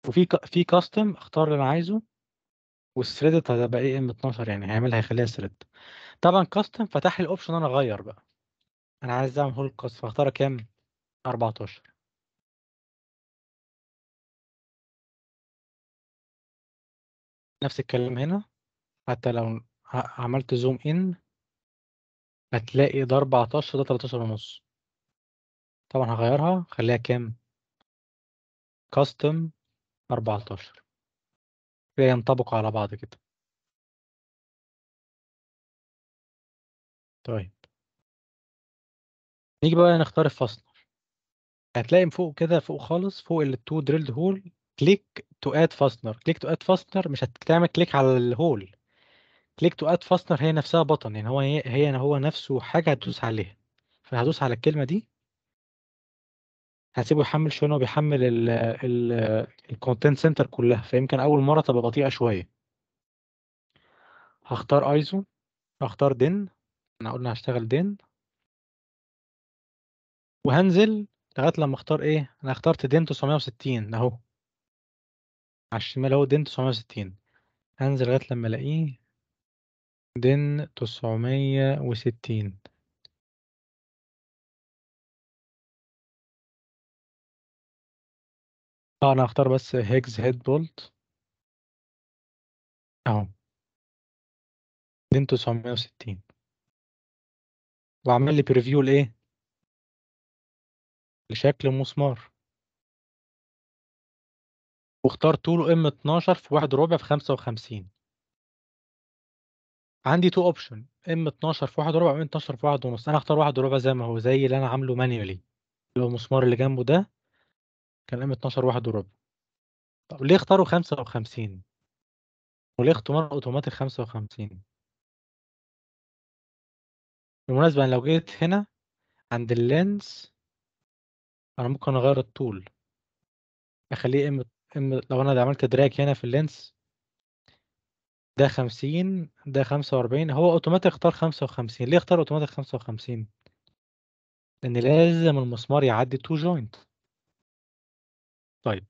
وفي في كاستم اختار اللي انا عايزه والثريدت هتبقى إيه ام M12 يعني هيعملها هيخليها ثريد طبعا كاستم فتح لي الأوبشن أنا أغير بقى أنا عايز أعمل هول كاستم فاختار كام؟ 14 نفس الكلام هنا حتى لو عملت زوم ان هتلاقي ده 14 ده 13 ونص طبعا هغيرها خليها كام كاستم 14 ينطبقوا على بعض كده طيب نيجي بقى نختار الفصل هتلاقي من فوق كده فوق خالص فوق التو دريلد هول كليك تو اد فاستنر كليك تو اد فاستنر مش هتعمل كليك على الهول كليك تو اد فاستنر هي نفسها بطن يعني هو هي, هي هو نفسه حاجه هتدوس عليها فهدوس على الكلمه دي هسيبه يحمل شويه هو بيحمل الكونتنت سنتر كلها فيمكن اول مره تبقى بطيئه شويه هختار ايزو هختار دين احنا قلنا هشتغل دين وهنزل لغايه لما اختار ايه انا اخترت دين 960 اهو على الشمال اهو دين 960 هنزل لغايه لما الاقيه دين 960 اه انا هختار بس هيجز هيد بولت اهو 2960 وعمل لي بريفيو لايه لشكل مسمار واختار طوله ام 12 في واحد ربع في 55 عندي تو اوبشن ام 12 في واحد ربع ام 12 في واحد ونص انا هختار واحد ربع زي ما هو زي اللي انا عامله مانيولي اللي هو المسمار اللي جنبه ده كان قيمة 12 واحد وربع طب ليه اختاروا 55 وليه اختيار اوتوماتيك 55 بالمناسبة لو جيت هنا عند اللينز انا ممكن اغير الطول اخليه ام ام لو انا عملت دراج هنا في اللينز ده 50 ده 45 هو اوتوماتيك اختار 55 ليه اختار اوتوماتيك 55 لان لازم المسمار يعدي تو جوينت طيب.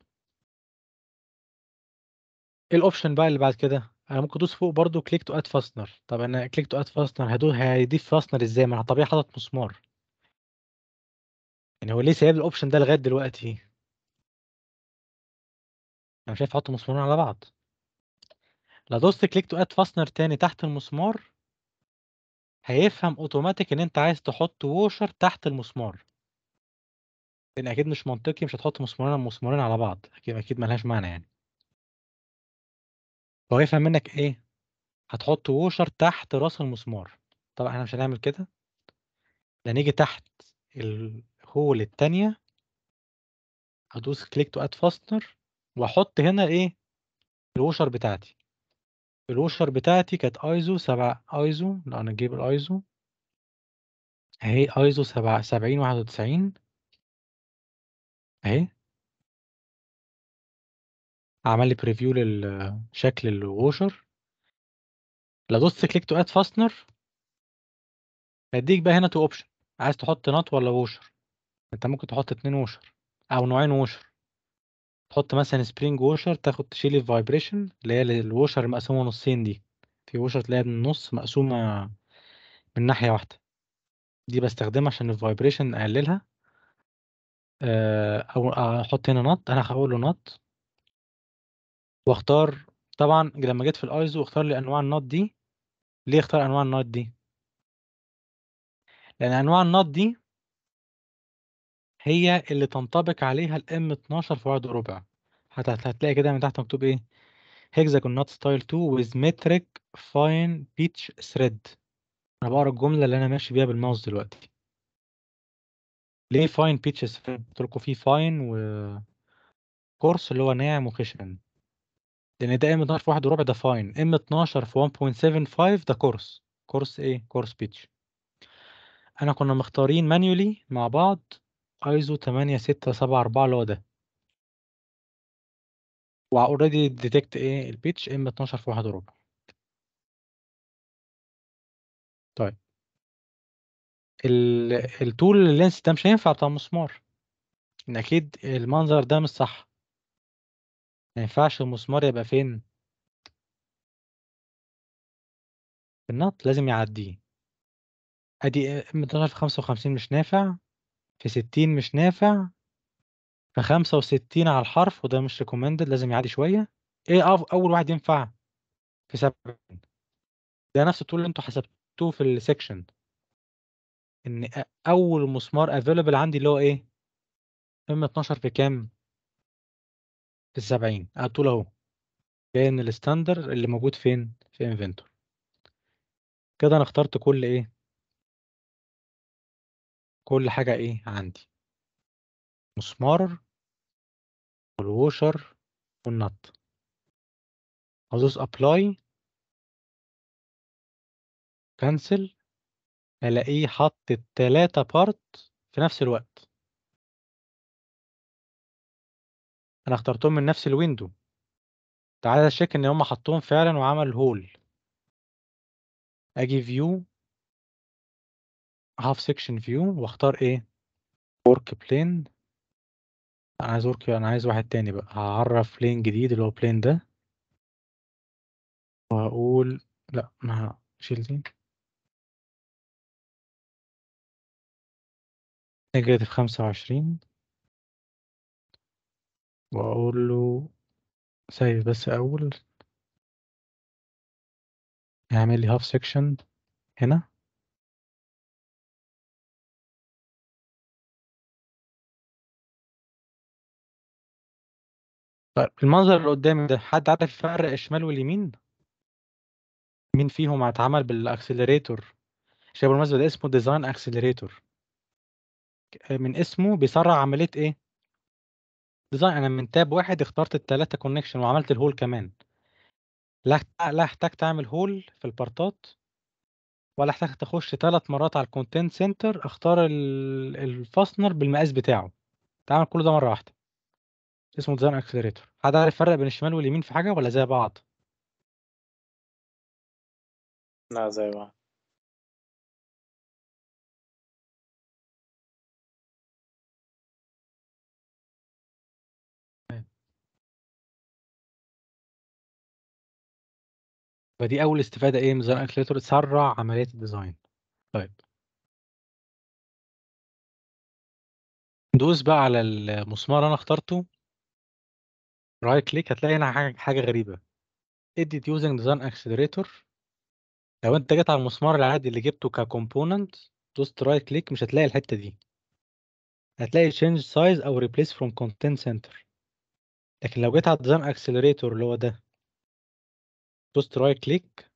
إيه الاوبشن بقى اللي بعد كده؟ أنا ممكن أدوس فوق برضو كليك تو اد فاستنر طب أنا كليك تو اد فاستنر هادو هيضيف فاستنر إزاي؟ ما أنا طبيعي حاطط مسمار. يعني هو ليه سايب الاوبشن ده لغاية دلوقتي؟ أنا مش شايف أحط مسمارين على بعض. لو دوست كليك تو اد فاستنر تاني تحت المسمار هيفهم اوتوماتيك ان انت عايز تحط ووشر تحت المسمار لان اكيد مش منطقي مش هتحط مسمارين مسمارين على بعض اكيد اكيد ملهاش معنى يعني هو يفهم منك ايه هتحط ووشر تحت راس المسمار طبعا احنا مش هنعمل كده ده نيجي تحت الهول التانية هدوس كليك تو اد فاستنر واحط هنا ايه الوشر بتاعتي الوشر بتاعتي كانت ايزو 7 ايزو لو انا جايب الايزو اهي ايزو 7 70 91 أهي. عمل لي بريفيو لل شكل لو دوست كليك تو اد فاستنر هيديك بقى هنا تو اوبشن عايز تحط نات ولا ووشر انت ممكن تحط اتنين ووشر او نوعين ووشر تحط مثلا سبرينج ووشر تاخد تشيل الفايبريشن اللي هي الووشر مقسومه نصين دي في ووشر تلاقيها من النص مقسومه من ناحيه واحده دي بستخدمها عشان الفايبريشن اقللها آه، او احط هنا نط انا هقول له نط واختار طبعا لما جيت في الايزو اختار لي انواع النط دي ليه اختار انواع النط دي لان انواع النط دي هي اللي تنطبق عليها الام 12 في واحد وربع هتلاقي كده من تحت مكتوب ايه hexagon النط style 2 with metric fine pitch thread انا بقرا الجمله اللي انا ماشي بيها بالماوس دلوقتي ليه فاين بيتشز قلت لكم فيه فاين و كورس اللي هو ناعم وخشن لان يعني ده ام 12 في 1 وربع ده فاين ام 12 في 1.75 ده كورس كورس ايه كورس بيتش انا كنا مختارين مانيولي مع بعض ايزو 8 6 7 4 اللي هو ده و اوريدي ديتكت ايه البيتش ام 12 في 1 وربع طيب ال- الطول اللينس ده مش هينفع بتاع المسمار ان اكيد المنظر ده مش صح ما ينفعش المسمار يبقى فين في النط لازم يعديه ادي 18 في خمسة وخمسين مش نافع في ستين مش نافع في خمسة وستين على الحرف وده مش ريكومندد لازم يعدي شويه ايه اول واحد ينفع في سبعين ده نفس الطول اللي انتوا حسبتوه في السكشن ان اول مسمار افيلبل عندي اللي هو ايه ام 12 في كام في ال 70 طول اهو لان الستاندر اللي موجود فين في انفنتور كده انا اخترت كل ايه كل حاجه ايه عندي مسمار والوشر والنط هدوس ابلاي كانسل الاقيه حط التلاتة بارت في نفس الوقت انا اخترتهم من نفس الويندو تعالى اشيك ان هم حطوهم فعلا وعمل هول اجي فيو هاف سيكشن فيو واختار ايه ورك بلين انا عايز ورك انا عايز واحد تاني بقى هعرف بلين جديد اللي هو بلين ده واقول لا ما شيل دي نيجاتيف خمسة وعشرين وأقول له سيف بس أول يعمل لي هاف سيكشن هنا طيب المنظر اللي قدامي ده حد عارف يفرق الشمال واليمين؟ مين فيهم هيتعمل بالاكسلريتور؟ شايف بالمناسبة ده اسمه ديزاين اكسلريتور آه، من اسمه بيسرع عمليه ايه ديزاين انا من تاب واحد اخترت الثلاثه كونكشن وعملت الهول كمان لا لا احتاج تعمل هول في البارتات ولا احتاج تخش ثلاث مرات على الكونتنت سنتر اختار الفاستنر بالمقاس بتاعه تعمل كل ده مره واحده اسمه ديزاين اكسلريتور حد عارف يفرق بين الشمال واليمين في حاجه ولا زي بعض لا زي بعض فدي أول استفادة إيه من ديزاين أكسلريتور تسرع عملية الديزاين. طيب. دوس بقى على المسمار اللي أنا اخترته. رايت كليك هتلاقي هنا حاجة, حاجة غريبة. edit using design accelerator لو انت جيت على المسمار العادي اللي جبته ككومبوننت دوست رايت كليك مش هتلاقي الحته دي هتلاقي change size او replace from content center لكن لو جيت على design اكسلريتور اللي هو ده دوست رايت كليك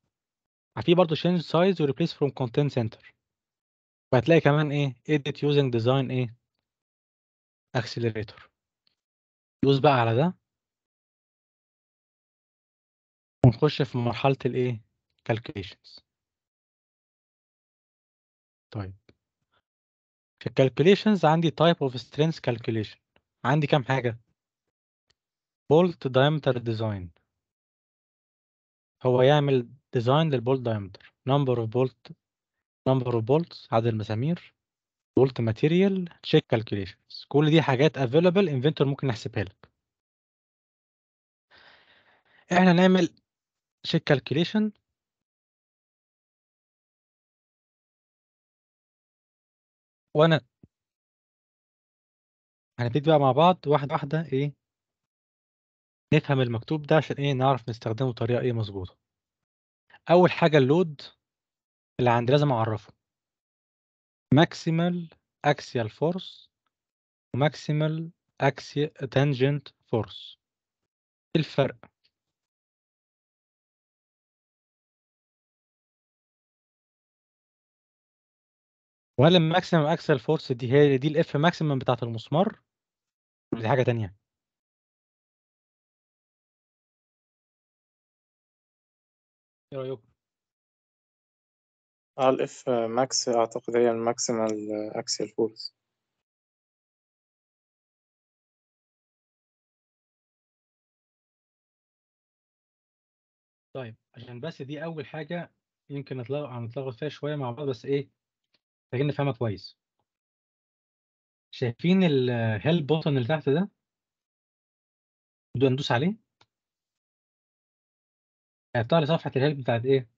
في برضه change size و replace from content center وهتلاقي كمان ايه edit using design ايه accelerator دوس بقى على ده ونخش في مرحلة الايه calculations طيب في الكالكوليشنز عندي type of strength calculation عندي كام حاجة bolt diameter design هو يعمل ديزاين للبولت دايمتر نمبر اوف بولت نمبر اوف بولتس عدد المسامير بولت ماتيريال تشيك كالكوليشنز كل دي حاجات افيلابل انفنتور ممكن يحسبها لك احنا نعمل تشيك كالكوليشن وانا هنبتدي بقى مع بعض واحده واحده ايه نفهم المكتوب ده عشان إيه نعرف نستخدمه بطريقة إيه مظبوطه أول حاجة اللود اللي عندي لازم أعرفه. ماكسيمال أكسيال فورس وماكسيمال أكسي تانجنت فورس. إيه الفرق؟ وهل الماكسيمم اكسل فورس دي هي دي الاف ماكسيمم بتاعت المسمار دي حاجه تانية ايه رايك اه الاف ماكس اعتقد هي الماكسيمال اكسل فورس طيب عشان بس دي اول حاجه يمكن نتلخبط فيها شويه مع بعض بس ايه محتاجين نفهمها كويس شايفين الهيل بوتن اللي تحت ده ندوس عليه هيفتح لي صفحه الهيلب بتاعت ايه؟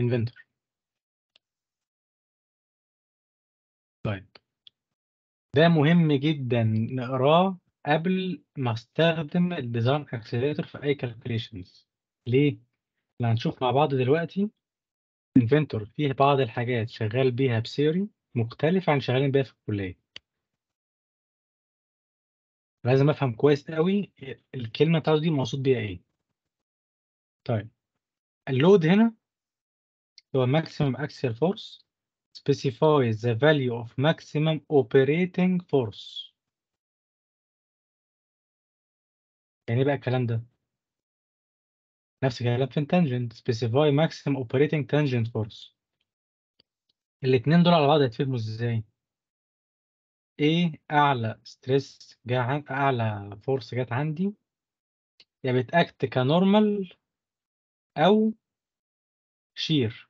انفنتور طيب ده مهم جدا نقراه قبل ما استخدم الديزاين اكسلريتور في اي كالكوليشنز ليه؟ لان هنشوف مع بعض دلوقتي انفنتور فيه بعض الحاجات شغال بيها بسيري مختلف عن شغالين بيها في الكليه لازم افهم كويس قوي الكلمه بتاعته دي مقصود بيها ايه طيب اللود هنا هو maximum axial force specify the value of maximum operating force يعني ايه بقى الكلام ده نفس الكلام في tangent specify maximum operating tangent force الاتنين دول على بعض هيتفهموا ازاي إيه أعلى ستريس جه أعلى فورس جت عندي يا بتأكت كنورمال أو شير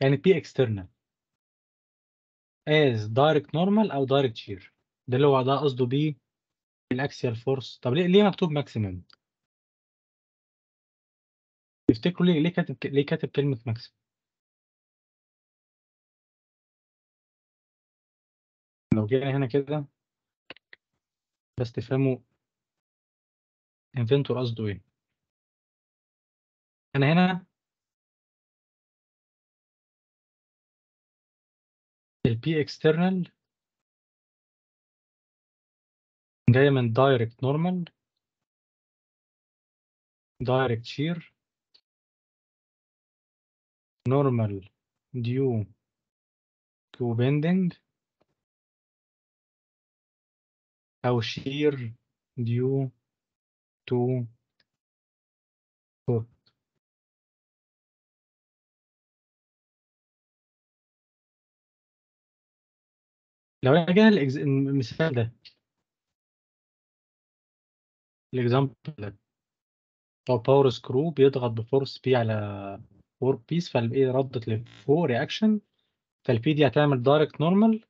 يعني بي اكسترنال از دايركت نورمال او دايركت شير ده اللي هو ده قصده بيه الاكسيال فورس طب ليه ليه مكتوب ماكسيمم تفتكروا ليه ليه كاتب ليه كاتب كلمه ماكسيمم لو جينا هنا كده بس تفهموا انفنتور قصده ايه انا هنا البي اكسترنال جايه من دايركت نورمال دايركت شير نورمال ديو تو بيندنج أو shear due to torque لو انا جاي المثال ده الاكزامبل ده لو باور سكرو بيضغط بفورس بي على ورك بيس فالايه ردت لفوق رياكشن فالبي دي هتعمل دايركت نورمال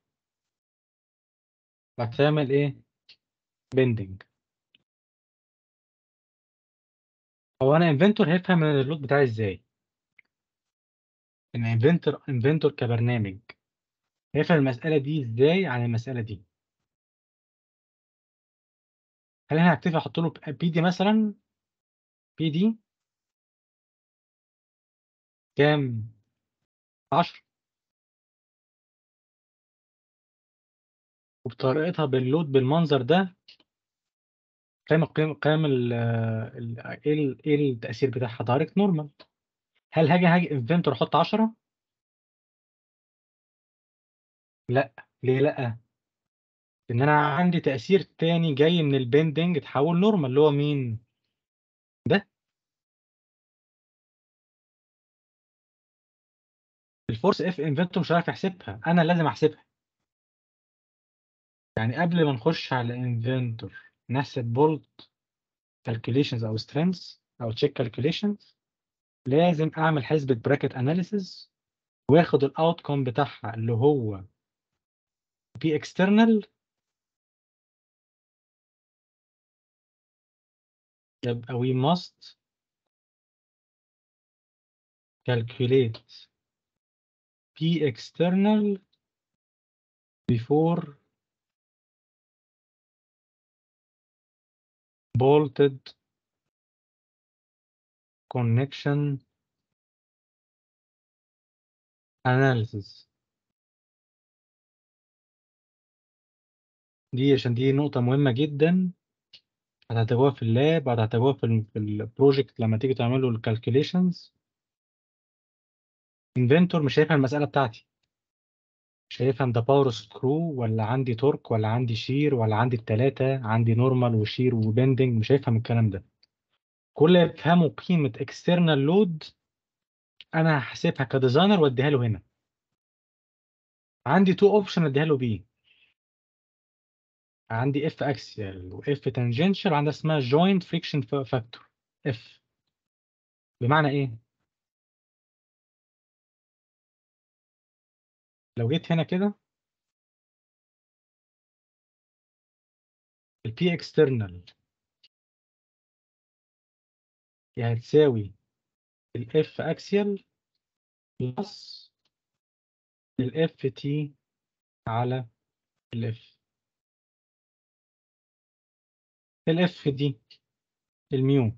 وهتعمل ايه بيندنج هو أنا انفنتور هيفهم اللود بتاعي إزاي؟ إن انفنتور انفنتور كبرنامج هيفهم المسألة دي إزاي عن المسألة دي؟ هل أنا هكتفي أحط له بي دي مثلا؟ بي دي كام؟ 10 وبطريقتها باللود بالمنظر ده فاهم القيم قيم ال ايه ال- إيه التأثير بتاعها دايركت نورمال هل هاجي هاجي انفنتور احط 10 لا ليه لا ان انا عندي تأثير تاني جاي من البندنج اتحول نورمال اللي هو مين ده الفورس اف انفنتور مش عارف احسبها انا لازم احسبها يعني قبل ما نخش على انفنتور نحسب بولت calculations او strengths او check calculations لازم اعمل حسبة bracket analysis واخد الاوتكم بتاعها اللي هو بي external يبقى we must calculate P external before bolted connection analysis دي عشان دي نقطة مهمة جدا هتعتبروها في اللاب هتعتبروها في البروجكت لما تيجي تعملوا الكالكوليشنز انفنتور مش شايفها المسألة بتاعتي شايفها ان ده باور سكرو ولا عندي تورك ولا عندي شير ولا عندي التلاتة عندي نورمال وشير وبندنج مش هيفهم الكلام ده كل اللي يفهموا قيمة اكسترنال لود انا هحسبها كديزاينر واديها له هنا عندي تو اوبشن اديها له بيه عندي اف اكسيال واف تانجنشال وعندها اسمها جوينت فريكشن فاكتور اف بمعنى ايه لو جيت هنا كده P اكسترنال يعني هتساوي الاف اكسيال بلس الاف تي على الاف الاف دي الميو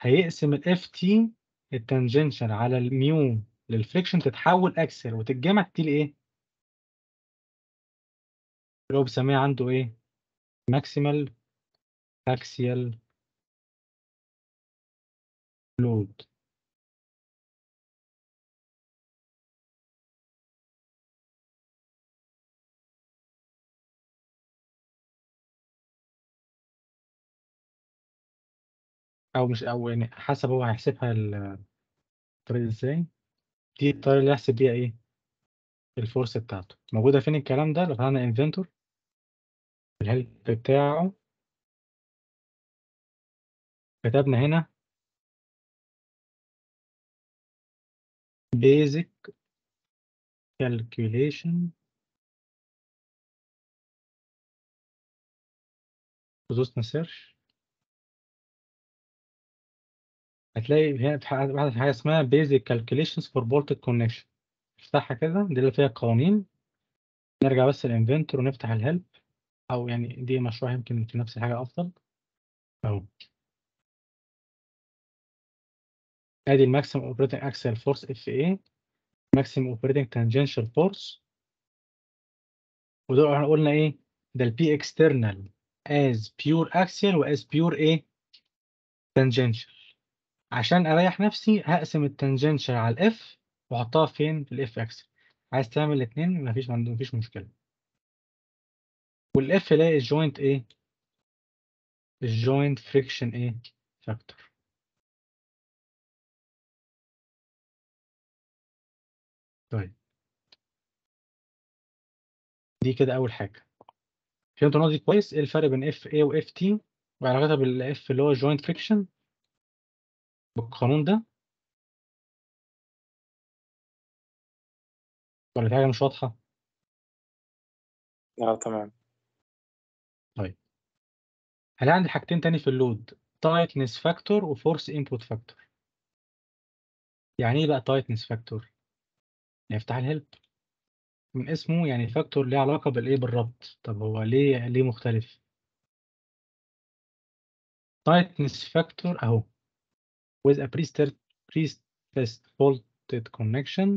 هيقسم الاف تي التانجنشال على الميو للفريكشن تتحول اكسل وتتجمع تدي ايه؟ اللي هو بنسميه عنده ايه؟ ماكسيمال اكسيال لود او مش او يعني حسب هو هيحسبها الطريقه ازاي دي الطريقه اللي هيحسب بيها ايه الفورس بتاعته موجوده فين الكلام ده لو فتحنا انفنتور الهيلب بتاعه كتبنا هنا basic calculation دوسنا سيرش هتلاقي هنا بحث في حاجه اسمها basic calculations for voltage connection افتحها كده دي اللي فيها القوانين نرجع بس الانفنتور ونفتح الهيلب او يعني دي مشروع يمكن في نفس الحاجه افضل اهو ادي الماكسيم اوبريتنج اكسل فورس اف اي ماكسيم اوبريتنج تانجنشال فورس ودول احنا قلنا ايه ده البي اكسترنال از بيور اكسل واز بيور ايه تانجنشال عشان أريح نفسي هقسم التانجنشال على الإف وأحطها فين؟ في الإف اكس عايز تعمل الاتنين مفيش مفيش مشكلة. والإف لا الجوينت إيه؟ الجوينت فريكشن إيه؟ فاكتور. طيب دي كده أول حاجة. فهمت النقطة دي كويس؟ إيه الفرق بين إف إيه وإف تي وعلاقتها بالإف اللي هو جوينت فريكشن؟ بالقانون ده ولا في حاجة مش واضحة؟ اه تمام طيب هلاقي عندي حاجتين تاني في اللود tightness factor وفورس input factor يعني ايه بقى tightness factor؟ نفتح يعني افتح الهيلب من اسمه يعني فاكتور ليه علاقة بالايه بالربط طب هو ليه ليه مختلف؟ tightness factor اهو with a pre-faulted connection.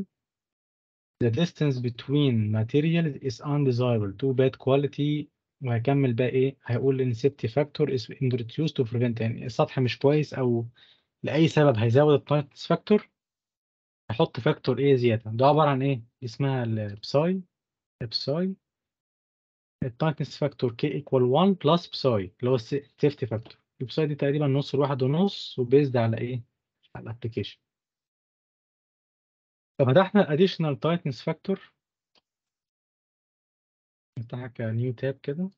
The distance between materials is undesirable to bad quality وهكمل بقى ايه هيقول ان safety factor is introduced to prevent يعني السطح مش كويس او لأي سبب هيزود التايتس فاكتور هحط فاكتور ايه زيادة ده عبارة عن ايه اسمها البساي البساي التايتس فاكتور كي ايكوال 1 بلس بساي اللي هو السيفتي فاكتور الويب سايت دي تقريبا نص لواحد ونص وبيزد على ايه؟ على الابلكيشن ففتحنا الاديشنال تايتنس فاكتور نفتحها كنيو تاب كده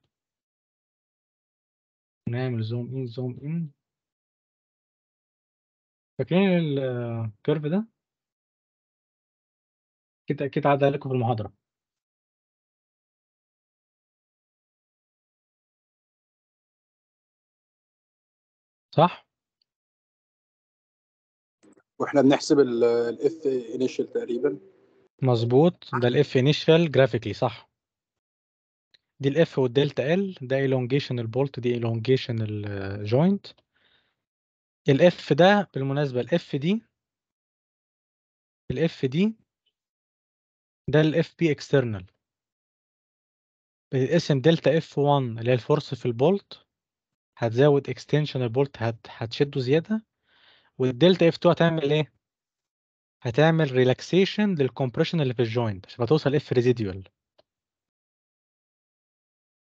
ونعمل زوم ان زوم ان فاكرين الكيرف ده؟ كده اكيد عدى عليكم في المحاضرة صح؟ واحنا بنحسب الاف انيشال تقريبا مظبوط ده الاف انيشال جرافيكلي صح دي الاف والدلتا ال ده elongation البولت دي elongation آه، الجوينت الاف ده بالمناسبه الاف دي الاف دي ده الاف بي اكسترنال الاسم دلتا اف 1 اللي هي الفورس في البولت هتزود اكستنشن البولت هت... هتشده زياده والدلتا اف 2 هتعمل ايه؟ هتعمل ريلاكسيشن للكمبريشن اللي في الجوينت عشان توصل اف ريزيديوال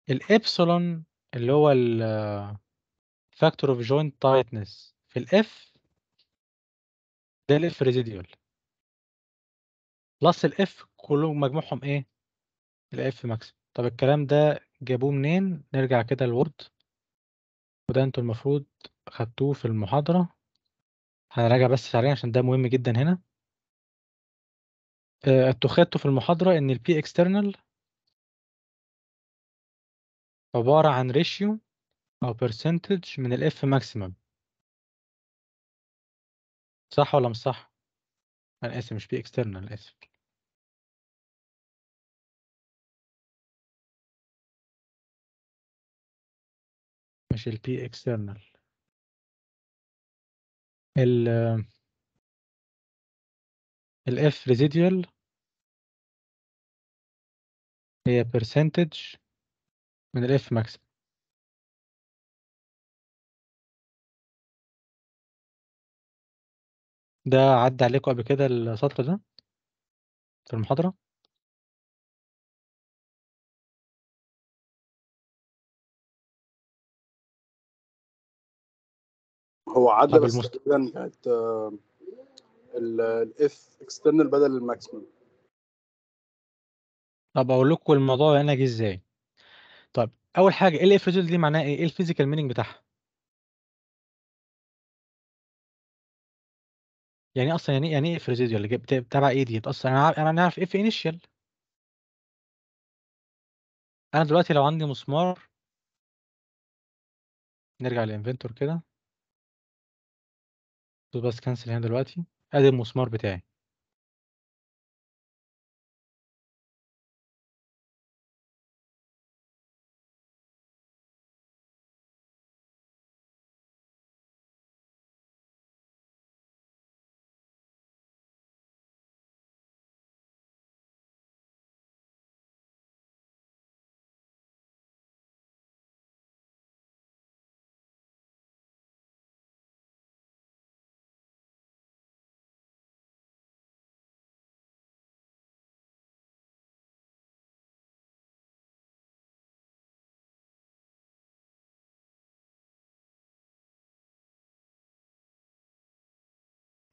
الابسلون اللي هو الفاكتور اوف جوينت تايتنس في الاف ده الاف ريزيديوال بلس الاف كلهم مجموعهم ايه؟ الاف ماكسيمم طب الكلام ده جابوه منين؟ نرجع كده للورد وده انتوا المفروض خدتوه في المحاضرة هنراجع بس سريعا عشان ده مهم جدا هنا آه، انتوا خدتوا في المحاضرة ان P اكسترنال عبارة عن ريشيو او percentage من F ماكسيمم صح ولا مش صح؟ انا اسف مش بي اكسترنال اسف مش ال P external ال ال F residual هي percentage من ال F maximum ده عدى عليكم قبل كده السطر ده في المحاضرة هو عدى بس المست... آه، الاف اكسترنال بدل الماكسيمم طب اقول لكم الموضوع هنا جه ازاي طب اول حاجه ايه الاف دي معناها ايه ايه الفيزيكال مينينج بتاعها يعني إيه اصلا يعني إيه- يعني ايه فريزيديال تبع ايه دي اصلا انا عارف انا عارف اف انيشال انا دلوقتي لو عندي مسمار نرجع للانفنتور كده بس كنسل هنا دلوقتي ادي المسمار بتاعي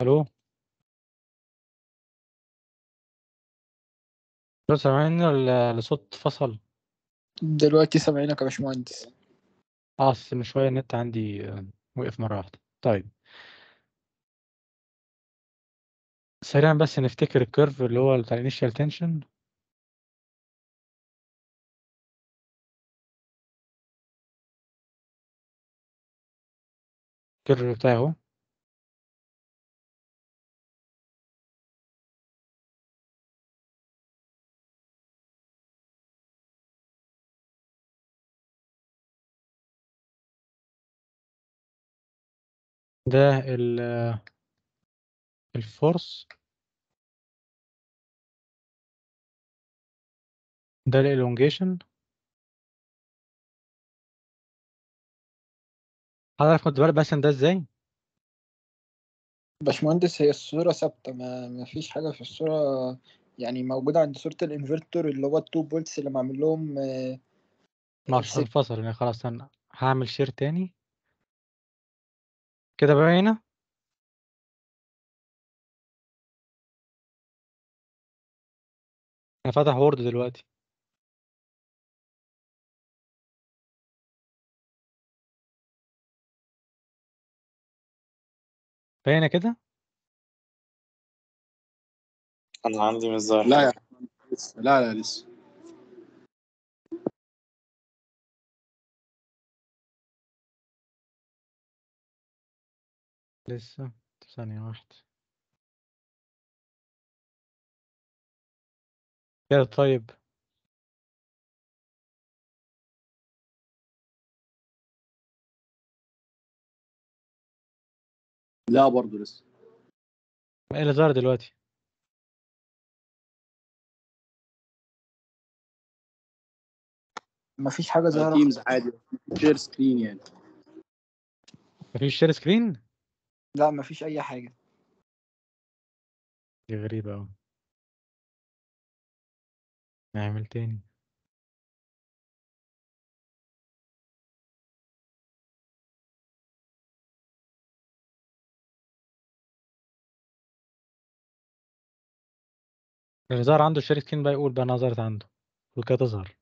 الو لو سامعين الصوت فصل دلوقتي سامعينك يا باشمهندس اه من شويه النت عندي آه، وقف مره واحده طيب سريعا بس نفتكر الكيرف اللي هو بتاع الانيشال تنشن الكيرف بتاعه اهو ده ال الفورس ده الالونجيشن حضرتك كنت بقى بس ده ازاي؟ باشمهندس هي الصورة ثابتة ما فيش حاجة في الصورة يعني موجودة عند صورة الانفرتور اللي هو التو بولتس اللي معمول لهم آه، ما هنفصل يعني خلاص انا هعمل شير تاني كده باينة؟ أنا فاتح وورد دلوقتي. باينة كده؟ انا عندي مش لا يا لسه. لا لا لسه لسه ثانية واحدة كده طيب لا برضه لسه ايه اللي ظهر دلوقتي فيش حاجة ظاهرة تيمز عادي شير سكرين يعني ما فيش شير سكرين؟ لأ، ما فيش أي حاجة. دي غريبة أوي. نعمل تاني. الهزار عنده شريك كين بقى يقول بقى نظرت عنده، وكده تظهر.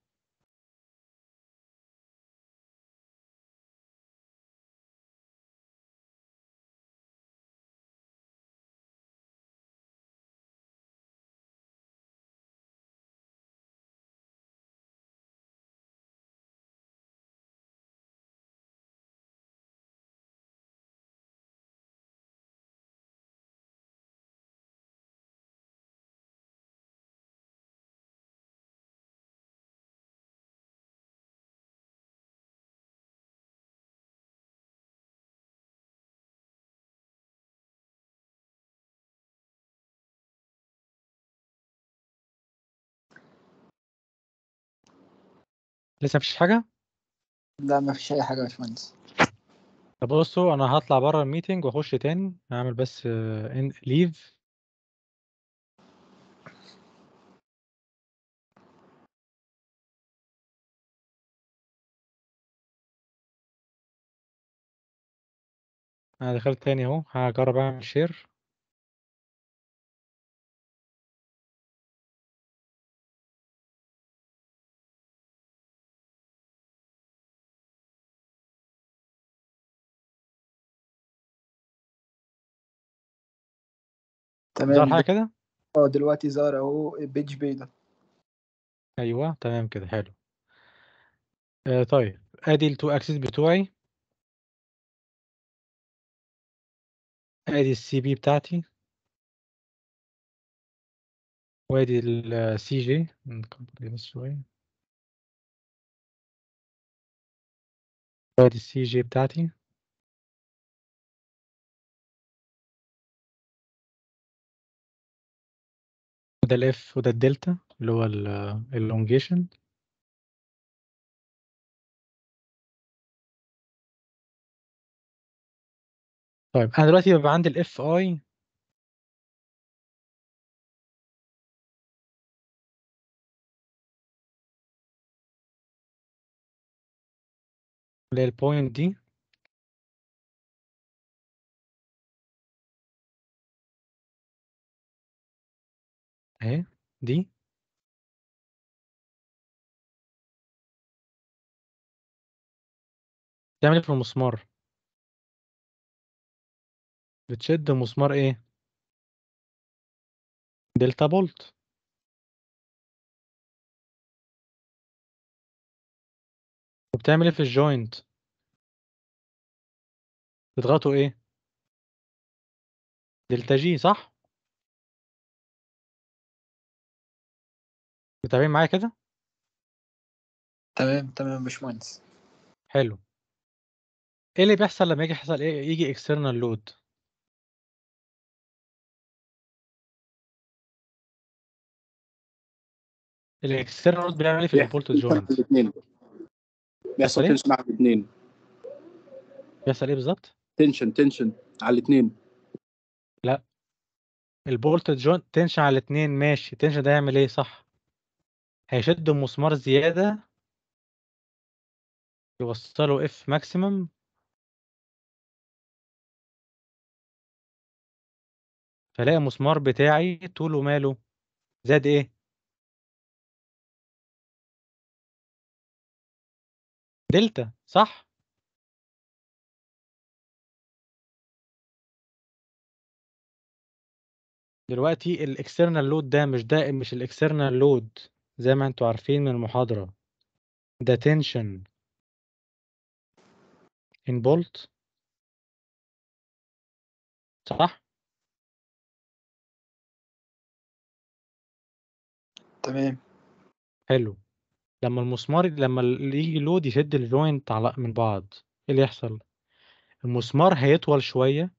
لسه مفيش حاجه لا مفيش اي حاجه يا باشمهندس طب بصوا انا هطلع بره الميتنج واخش تاني هعمل بس ليف انا دخلت تاني اهو هجرب اعمل شير تمام زار حاجه كده اه دلوقتي زار اهو بيج بيضة ايوه تمام كده حلو آه طيب ادي التو اكسس بتوعي ادي السي بي بتاعتي وادي السي جي نكبر بس شويه وادي السي جي بتاعتي وده الاف وده الدلتا اللي هو Elongation طيب انا دلوقتي بيبقى عندي الاف اي اللي هي البوينت دي أهي دي. بتعمل إيه في المسمار؟ بتشد مسمار إيه؟ دلتا بولت. وبتعمل إيه في الجوينت؟ بتضغطوا إيه؟ دلتا جي صح؟ متابعين معايا كده تمام تمام يا باشمهندس حلو ايه اللي بيحصل لما يجي يحصل ايه يجي اكسترنال لود الاكسترنال لود بيعمل ايه في الفولتج جوينت بيحصل تنشن على الاثنين بيحصل ايه بالظبط تنشن تنشن على الاثنين لا البولت جوينت تنشن على الاثنين ماشي التنشن ده يعمل ايه صح هيشد المسمار زيادة يوصله اف ماكسيمم فلاقي المسمار بتاعي طوله ماله زاد ايه دلتا صح دلوقتي الاكسترنال لود ده مش ده مش الاكسترنال لود زي ما انتوا عارفين من المحاضرة the tension in bolt صح؟ تمام حلو لما المسمار لما يجي لود يشد الجوينت على من بعض ايه اللي يحصل؟ المسمار هيطول شوية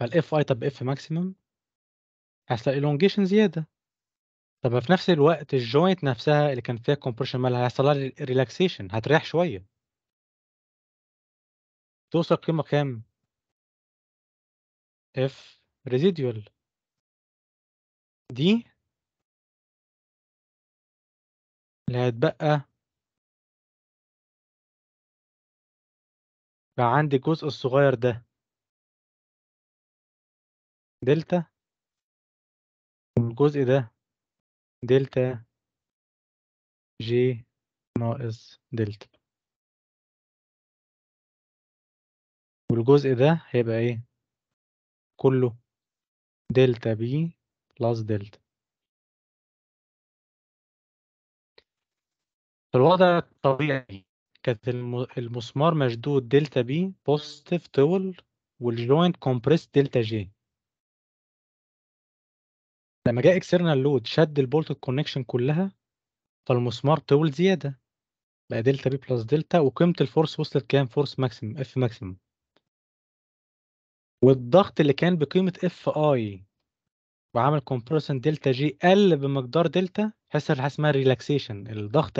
فالاف اي طب اف ماكسيمم هيحصل elongation زيادة طب ما في نفس الوقت الجوينت نفسها اللي كان فيها compression مالها هيحصل لها ريلاكسيشن هتريح شوية توصل قيمة كام؟ F residual دي اللي هيتبقى بقى عندي الجزء الصغير ده دلتا والجزء ده دلتا جي ناقص دلتا والجزء ده هيبقى ايه كله دلتا بي بلس دلتا في الوضع الطبيعي كانت المسمار مشدود دلتا بي بوزيتيف طول والجوينت كومبريس دلتا جي لما جاء اكسترنال لود شد البولت كونكشن كلها فالمسمار طول زياده بقى دلتا بي بلس دلتا وقيمه الفورس وصلت كام فورس ماكسيمم اف ماكسيمم والضغط اللي كان بقيمه اف اي وعمل كومبرسن دلتا جي قل بمقدار دلتا تحس حاجه اسمها ريلاكسيشن الضغط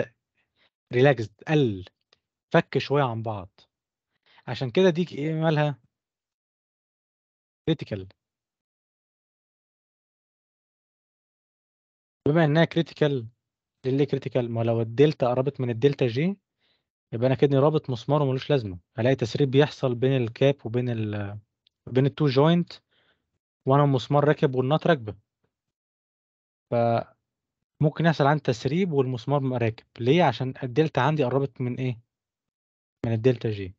ريلاكس قل فك شويه عن بعض عشان كده دي ايه مالها كريتيكال بما انها كريتيكال للي كريتيكال ما لو الدلتا قربت من الدلتا جي يبقى انا كده رابط مسمار وملوش لازمه هلاقي تسريب بيحصل بين الكاب وبين ال بين التو جوينت وانا المسمار راكب والنات راكبه ممكن يحصل عندي تسريب والمسمار راكب ليه عشان الدلتا عندي قربت من ايه من الدلتا جي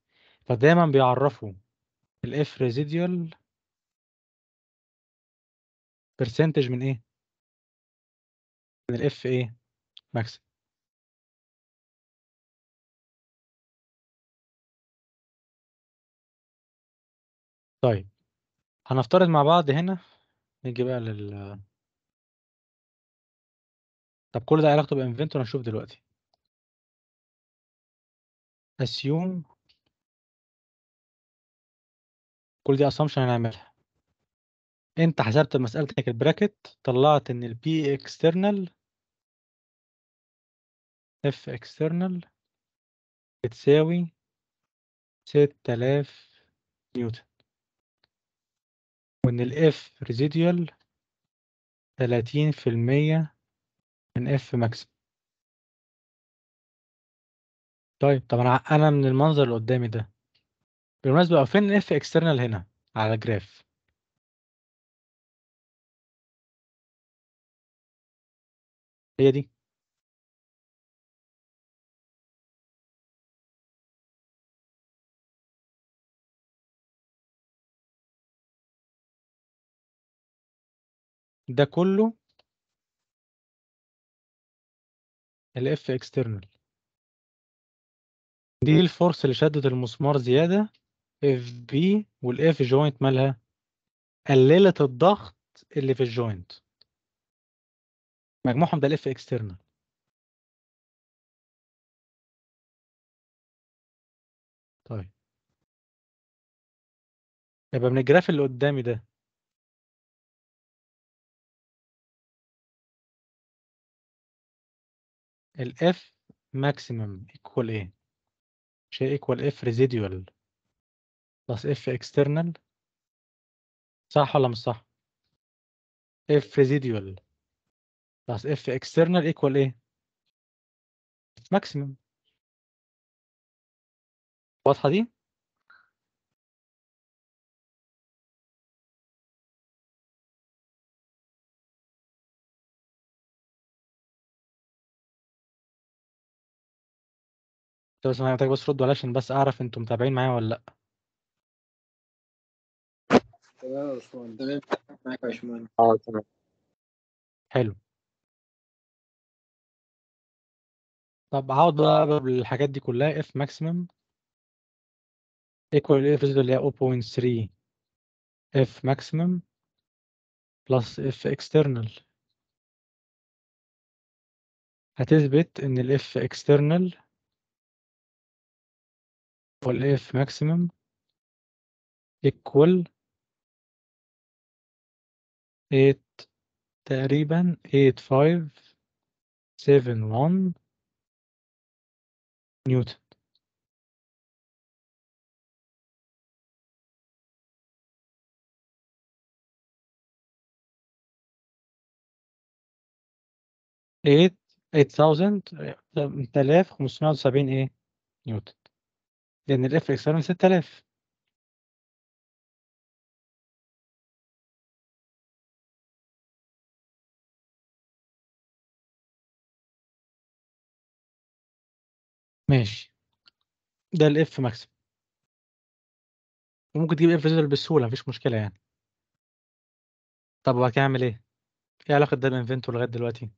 فدايما بيعرفوا الاف ريزيديوال برسنتج من ايه من الاف ايه ماكس طيب هنفترض مع بعض هنا نيجي بقى لل طب كل ده علاقته بانفنتور هنشوف دلوقتي assume كل دي assumption هنعملها انت حسبت مسألتك البراكت طلعت ان البي اكسترنال اف اكسترنال بتساوي 6000 نيوتن وان الاف ريزيديوال 30% من اف ماكسيم طيب طب انا انا من المنظر اللي قدامي ده بالمناسبه فين الاف اكسترنال هنا على الجراف هي دي. ده كله الإف external دي الفورس اللي شدت المسمار زيادة اف بي والاف جوينت مالها قللت الضغط اللي في الجوينت مجموعهم ده الاف اكسترنال طيب يبقى من الجراف اللي قدامي ده الاف maximum equal ايه مش هي equal f residual plus f external صح ولا مش صح f residual بلس اف اكسترنال ايكوال ايه؟ ماكسيمم واضحه دي؟ طب بس انا محتاج بس ردوا علشان بس اعرف انتوا متابعين معايا ولا لا تمام يا باشمهندس معاك يا باشمهندس اه تمام حلو طب هقعد بقى بالحاجات الحاجات دي كلها اف maximum equal اف زد اللي هي 0.3 اف ماكسيمم plus اف اكسترنال هتثبت ان الاف اكسترنال والاف maximum equal 8 تقريبا 8571 نيوتن eight eight ثاوزند تلات آلاف وسبعين إيه؟ نيوتن لأن الإف اكثر من ستة آلاف ماشي ده الإف ماكسيمم وممكن تجيب إف زيرو بسهولة مفيش مشكلة يعني طب وبعد كده أعمل إيه؟ إيه علاقة ده بإنفنتور لغاية دلوقتي؟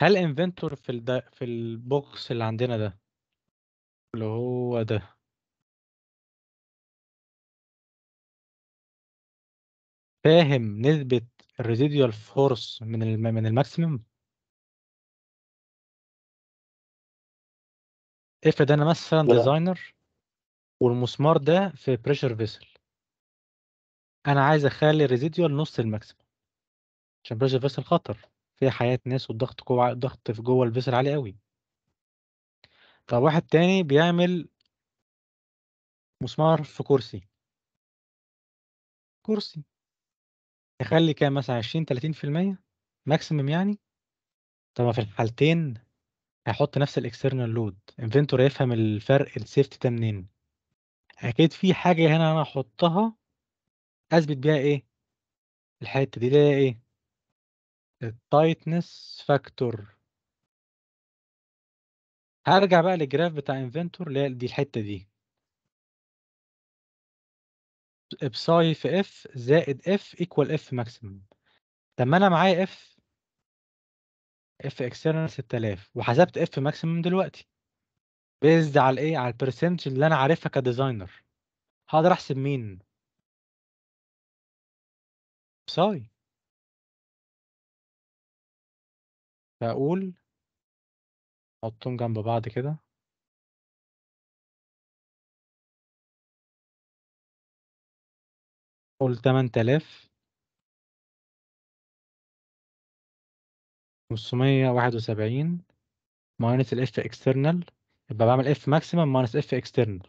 هل انفنتور في الدا في البوكس اللي عندنا ده اللي هو ده فاهم نسبة الريزيديوال فورس من الم... من الماكسيمم افرض انا مثلا لا. ديزاينر والمسمار ده في بريشر فيسل انا عايز اخلي الريزيديوال نص الماكسيمم عشان بريشر فيسل خطر في حياه ناس والضغط جوه الضغط في جوه الفيسل عالي قوي واحد تاني بيعمل مسمار في كرسي كرسي يخلي كام مثلا 20 30% ماكسيمم يعني طب في الحالتين هيحط نفس الاكسترنال لود انفنتور هيفهم الفرق السيفت ده منين اكيد في حاجه هنا انا احطها اثبت بيها ايه الحته دي اللي هي ايه التايتنس فاكتور هرجع بقى للجراف بتاع انفنتور اللي هي دي الحته دي بساي في اف زائد اف ايكوال اف ماكسيمم طب ما انا معايا اف اف اكسترنال 6000 وحسبت اف ماكسيمم دلوقتي بيزد على الايه على البرسنتج اللي انا عارفها كديزاينر هقدر احسب مين ساي فاقول احطهم جنب بعض كده قول 8000 571 ماينس الاف اكسترنال يبقى بعمل اف ماكسيمم ماينس اف اكسترنال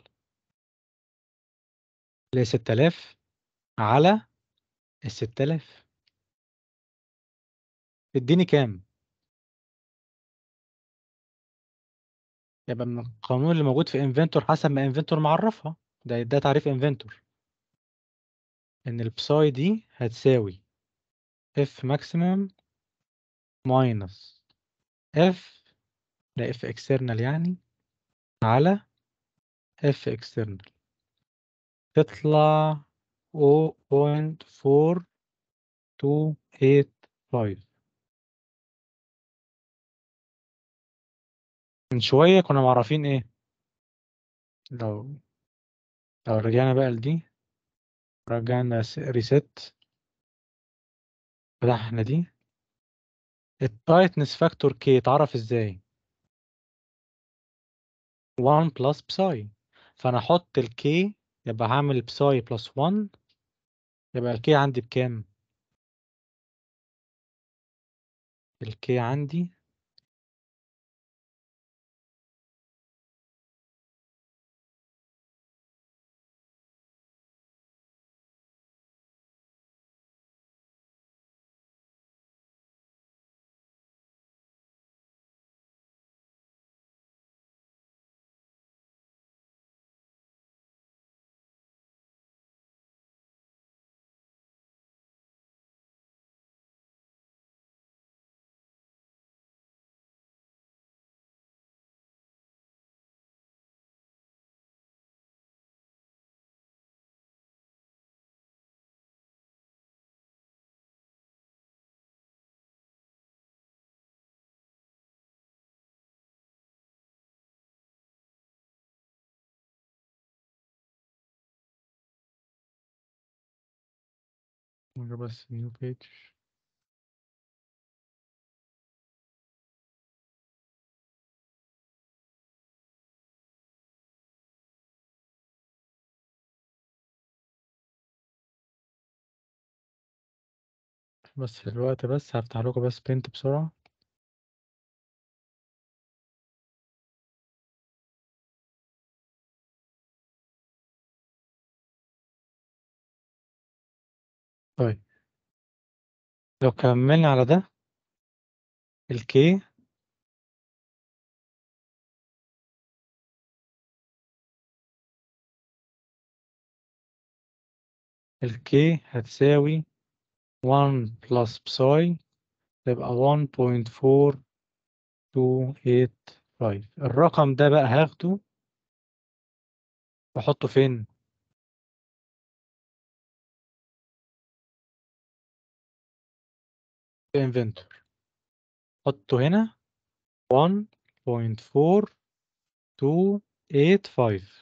اللي هي 6000 على ال 6000 اديني كام؟ يبقى من القانون اللي موجود في انفنتور حسب ما انفنتور معرفها ده ده تعريف انفنتور ان البساي دي هتساوي اف ماكسيمم ماينس اف ده اف اكسترنال يعني على اف اكسترنال تطلع 0.4285 من شوية كنا معرفين ايه لو لو رجعنا بقى لدي رجعنا ريست فتحنا دي التايتنس فاكتور كي اتعرف ازاي 1 بلس بساي فانا احط الكي يبقى هعمل بساي بلس 1 يبقى الكي عندي بكام الكي عندي عمرو بس نيو بيج بس في الوقت بس هفتح لكم بس بنت بسرعة طيب لو كملنا على ده الكي الكي هتساوي 1 بلس بساي تبقى 1.4285 الرقم ده بقى هاخده واحطه فين في انفنتور حطه هنا 1.4285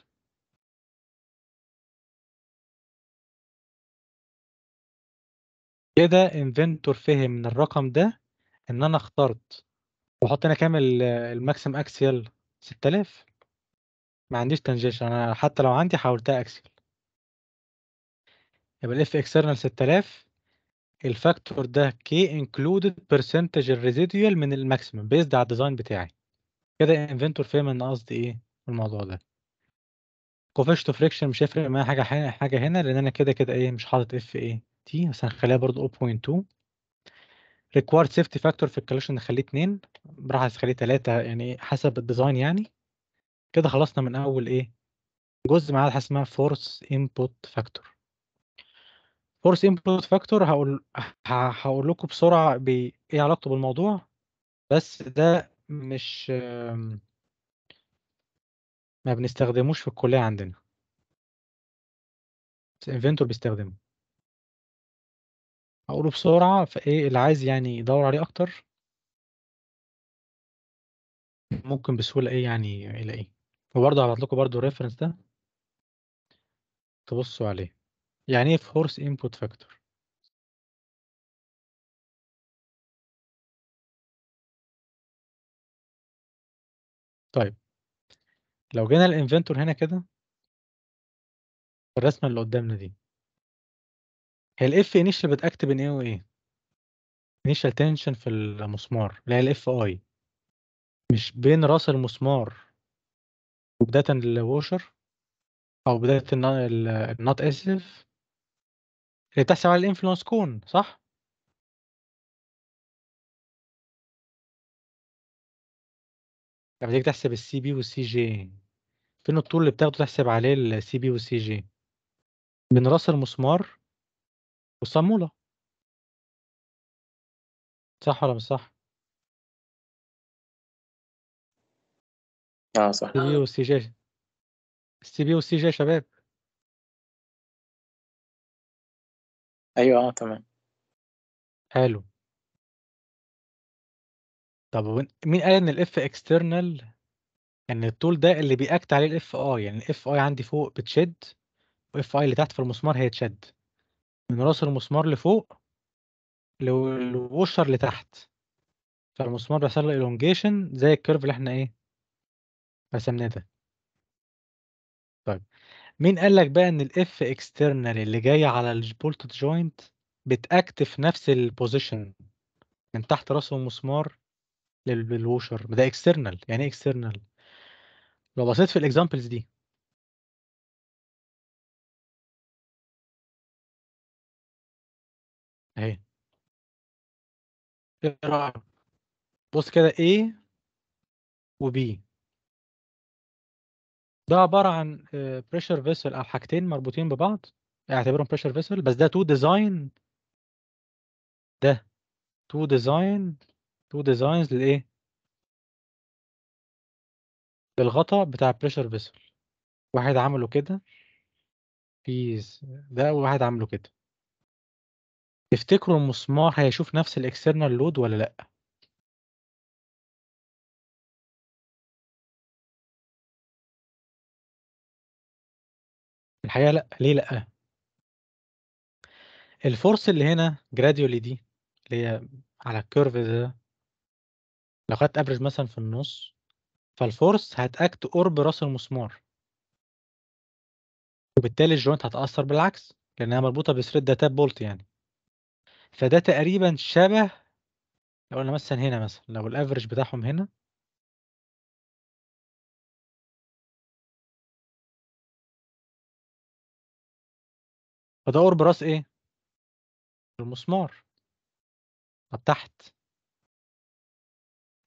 كده انفنتور فهم من الرقم ده ان انا اخترت وحط هنا كام الماكسيم اكسيال 6000 ما عنديش تنجيش انا حتى لو عندي حولتها اكسيال يبقى الاف اكسترنال 6000 الفاكتور ده كي انكلودد برسنتج الريزيديوال من الماكسيمم بيزد على الديزاين بتاعي كده انفنتور فاهم ان قصدي ايه في الموضوع ده كوفيشن فريكشن مش هيفرق معايا حاجه حاجه هنا لان انا كده كده ايه مش حاطط اف ايه تي بس هنخليها برضه 0.2 ريكوارد سيفتي فاكتور في الكالكوليشن نخليه 2 براحة نخليه 3 يعني حسب الديزاين يعني كده خلصنا من اول ايه جزء معاه حاجه اسمها فورس انبوت فاكتور فورس انبوت فاكتور هقول هقول لكم بسرعه بايه علاقته بالموضوع بس ده مش ما بنستخدموش في الكليه عندنا بس انفنتور بيستخدمه هقوله بسرعه فايه اللي عايز يعني يدور عليه اكتر ممكن بسهوله ايه يعني يلاقيه وبرضه هبعت لكم برضه الريفرنس ده تبصوا عليه يعني ايه فورس انبوت فاكتور طيب لو جينا الانفنتور هنا كده الرسمه اللي قدامنا دي هي الاف انيشال بتاكت بين ايه وايه انيشال تنشن في المسمار اللي هي الاف اي مش بين راس المسمار وبدايه الواشر او بدايه النوت اسف اللي بتحسب على الانفلونس كون صح؟ لما تيجي تحسب السي بي والسي جي فين الطول اللي بتاخده تحسب عليه السي بي والسي جي من راس المسمار والصامولة صح ولا مش صح؟ اه صح السي بي والسي جي السي بي والسي جي شباب ايوه اه تمام حلو طب مين قال ان الاف اكسترنال ان الطول ده اللي بيأكت عليه الاف اي آه؟ يعني الاف اي آه عندي فوق بتشد والاف اي آه اللي تحت في المسمار هيتشد من راس المسمار لفوق للوشر لتحت فالمسمار بيحصل له elongation زي الكيرف اللي احنا ايه رسمناه ده مين قال لك بقى ان الاف اكسترنال اللي جايه على البولت جوينت بتاكت في نفس البوزيشن من تحت راسه مسمار للوشر ده اكسترنال يعني ايه اكسترنال لو بصيت في الاكزامبلز دي اهي إيه بص كده A و B ده عباره عن بريشر آه، فيسل او حاجتين مربوطين ببعض اعتبرهم بريشر فيسل بس ده تو ديزاين ده تو ديزاين تو ديزاينز للايه للغطاء بتاع بريشر فيسل واحد عمله كده بيز ده وواحد عمله كده تفتكروا المسمار هيشوف نفس الاكسترنال لود ولا لا الحقيقة لأ، ليه لأ؟ الفورس اللي هنا gradually دي اللي هي على الكيرف ده لو خدت average مثلا في النص فالفورس هتأكت قرب راس المسمار وبالتالي الجوينت هتأثر بالعكس لأنها مربوطة بثريد تاب بولت يعني فده تقريبا شبه لو قلنا مثلا هنا مثلا لو الافريج بتاعهم هنا بدور براس ايه المسمار طب تحت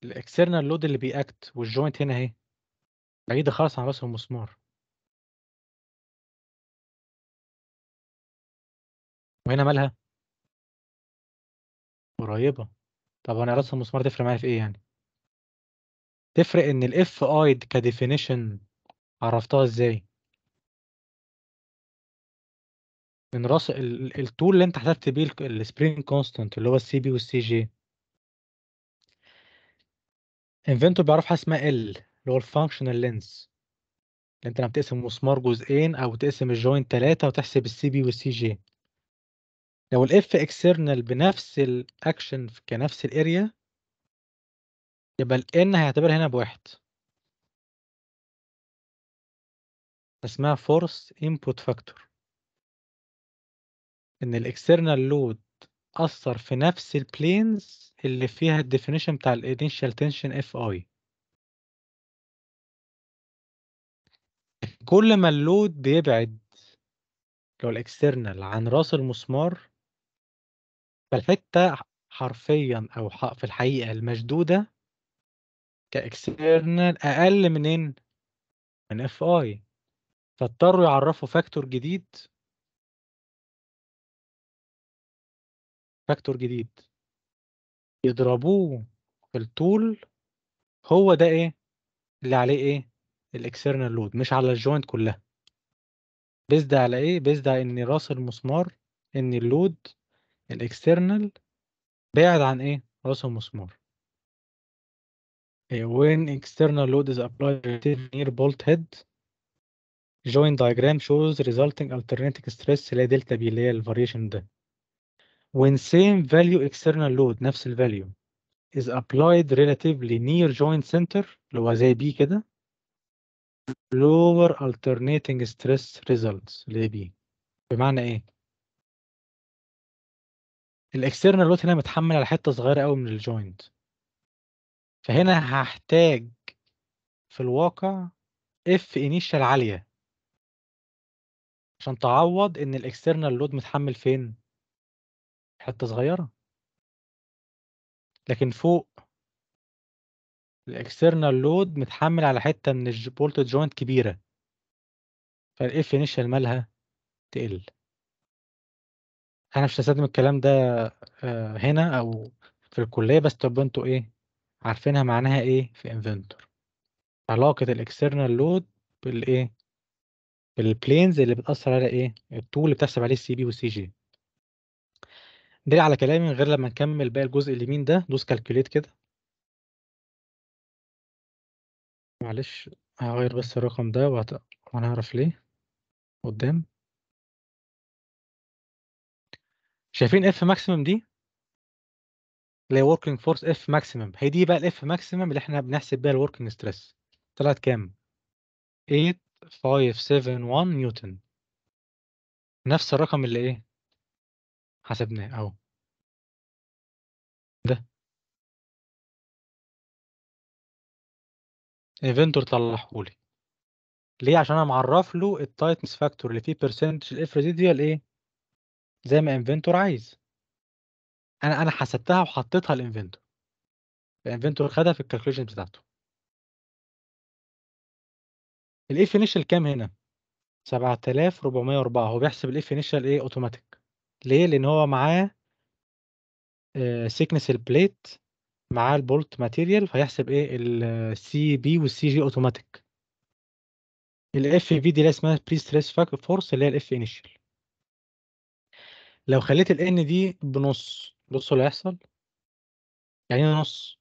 الاكسترنال لود اللي بيأكت والجوينت هنا اهي بعيدة خالص عن راس المسمار وهنا مالها قريبة طب انا راس المسمار تفرق معايا في ايه يعني تفرق ان الاف اي كديفينيشن عرفتها ازاي من راس التول اللي انت حسبت بيه السبرينج كونستانت اللي هو السي بي والسي جي انفنتور بيعرف حاجه اسمها ال اللي هو الفانكشنال لينس اللي انت لما تقسم مسمار جزئين او تقسم الجوين ثلاثه وتحسب السي بي والسي جي لو الاف اكسترنال بنفس الاكشن كنفس الاريا يبقى الان هيعتبرها هنا بواحد اسمها فورس انبوت فاكتور ان الاكسترنال لود اثر في نفس البلينز اللي فيها الديفينيشن بتاع الانيشال تنشن اف اي كل ما اللود بيبعد لو الاكسترنال عن راس المسمار فالحته حرفيا او في الحقيقه المشدوده كاكسترنال اقل منين من اف اي فاضطروا يعرفوا فاكتور جديد فاكتور جديد يضربوه في الطول هو ده ايه اللي عليه ايه الاكسترنال لود مش على الجوينت كلها بيزد على ايه بيزد على ان راس المسمار ان اللود الاكسترنال بعد عن ايه راس المسمار إيه، when external load is applied near bolt head joint diagram shows resulting alternating stress اللي هي دلتا بي اللي هي الفاريشن ده when same value external load نفس value is applied relatively near joint center اللي هو زي بي كده lower alternating stress results اللي هي بي بمعنى ايه؟ الاكسترنال لود هنا متحمل على حته صغيره قوي من الجوينت فهنا هحتاج في الواقع اف انيشال عاليه عشان تعوض ان الاكسترنال لود متحمل فين حتة صغيرة لكن فوق الاكسترنال لود متحمل على حتة من البولت جوينت كبيرة فالاف انيشال مالها تقل انا مش هستخدم الكلام ده آه، هنا او في الكلية بس طب انتوا ايه عارفينها معناها ايه في انفنتور علاقة الاكسترنال لود بالايه بالبلينز اللي بتأثر على ايه الطول اللي بتحسب عليه السي بي والسي جي دليل على كلامي غير لمّا نكمّل باقي الجزء اليمين ده، دوس كالكوليت كده. معلش هغير بس الرقم ده وهت وهنعرف ليه قدّام. شايفين اف ماكسيمم دي؟ اللي هي working فورس اف maximum هي دي بقى الاف ماكسيمم اللي إحنا بنحسب بيها الوركينج ستريس طلعت كام؟ 8571 نيوتن. نفس الرقم اللي إيه؟ حسبناه اهو ده انفنتور طلعهولي ليه عشان انا معرف له التايتنس فاكتور اللي فيه بيرسنتج الاف ايه زي ما انفنتور عايز انا انا حسبتها وحطيتها الانفنتور الانفنتور خدها في الكالكوليشن بتاعته الاف انيشال كام هنا 7404 هو بيحسب الاف انيشال ايه اوتوماتيك ليه؟ لأن هو معاه سيكنس آه، البليت، معاه البولت ماتيريال، فيحسب إيه السي بي والسي جي أوتوماتيك. الإف في دي اللي اسمها بري ستريس فورس اللي هي الإف انيشال لو خليت الN دي بنص، بصوا اللي هيحصل. يعني إيه نص؟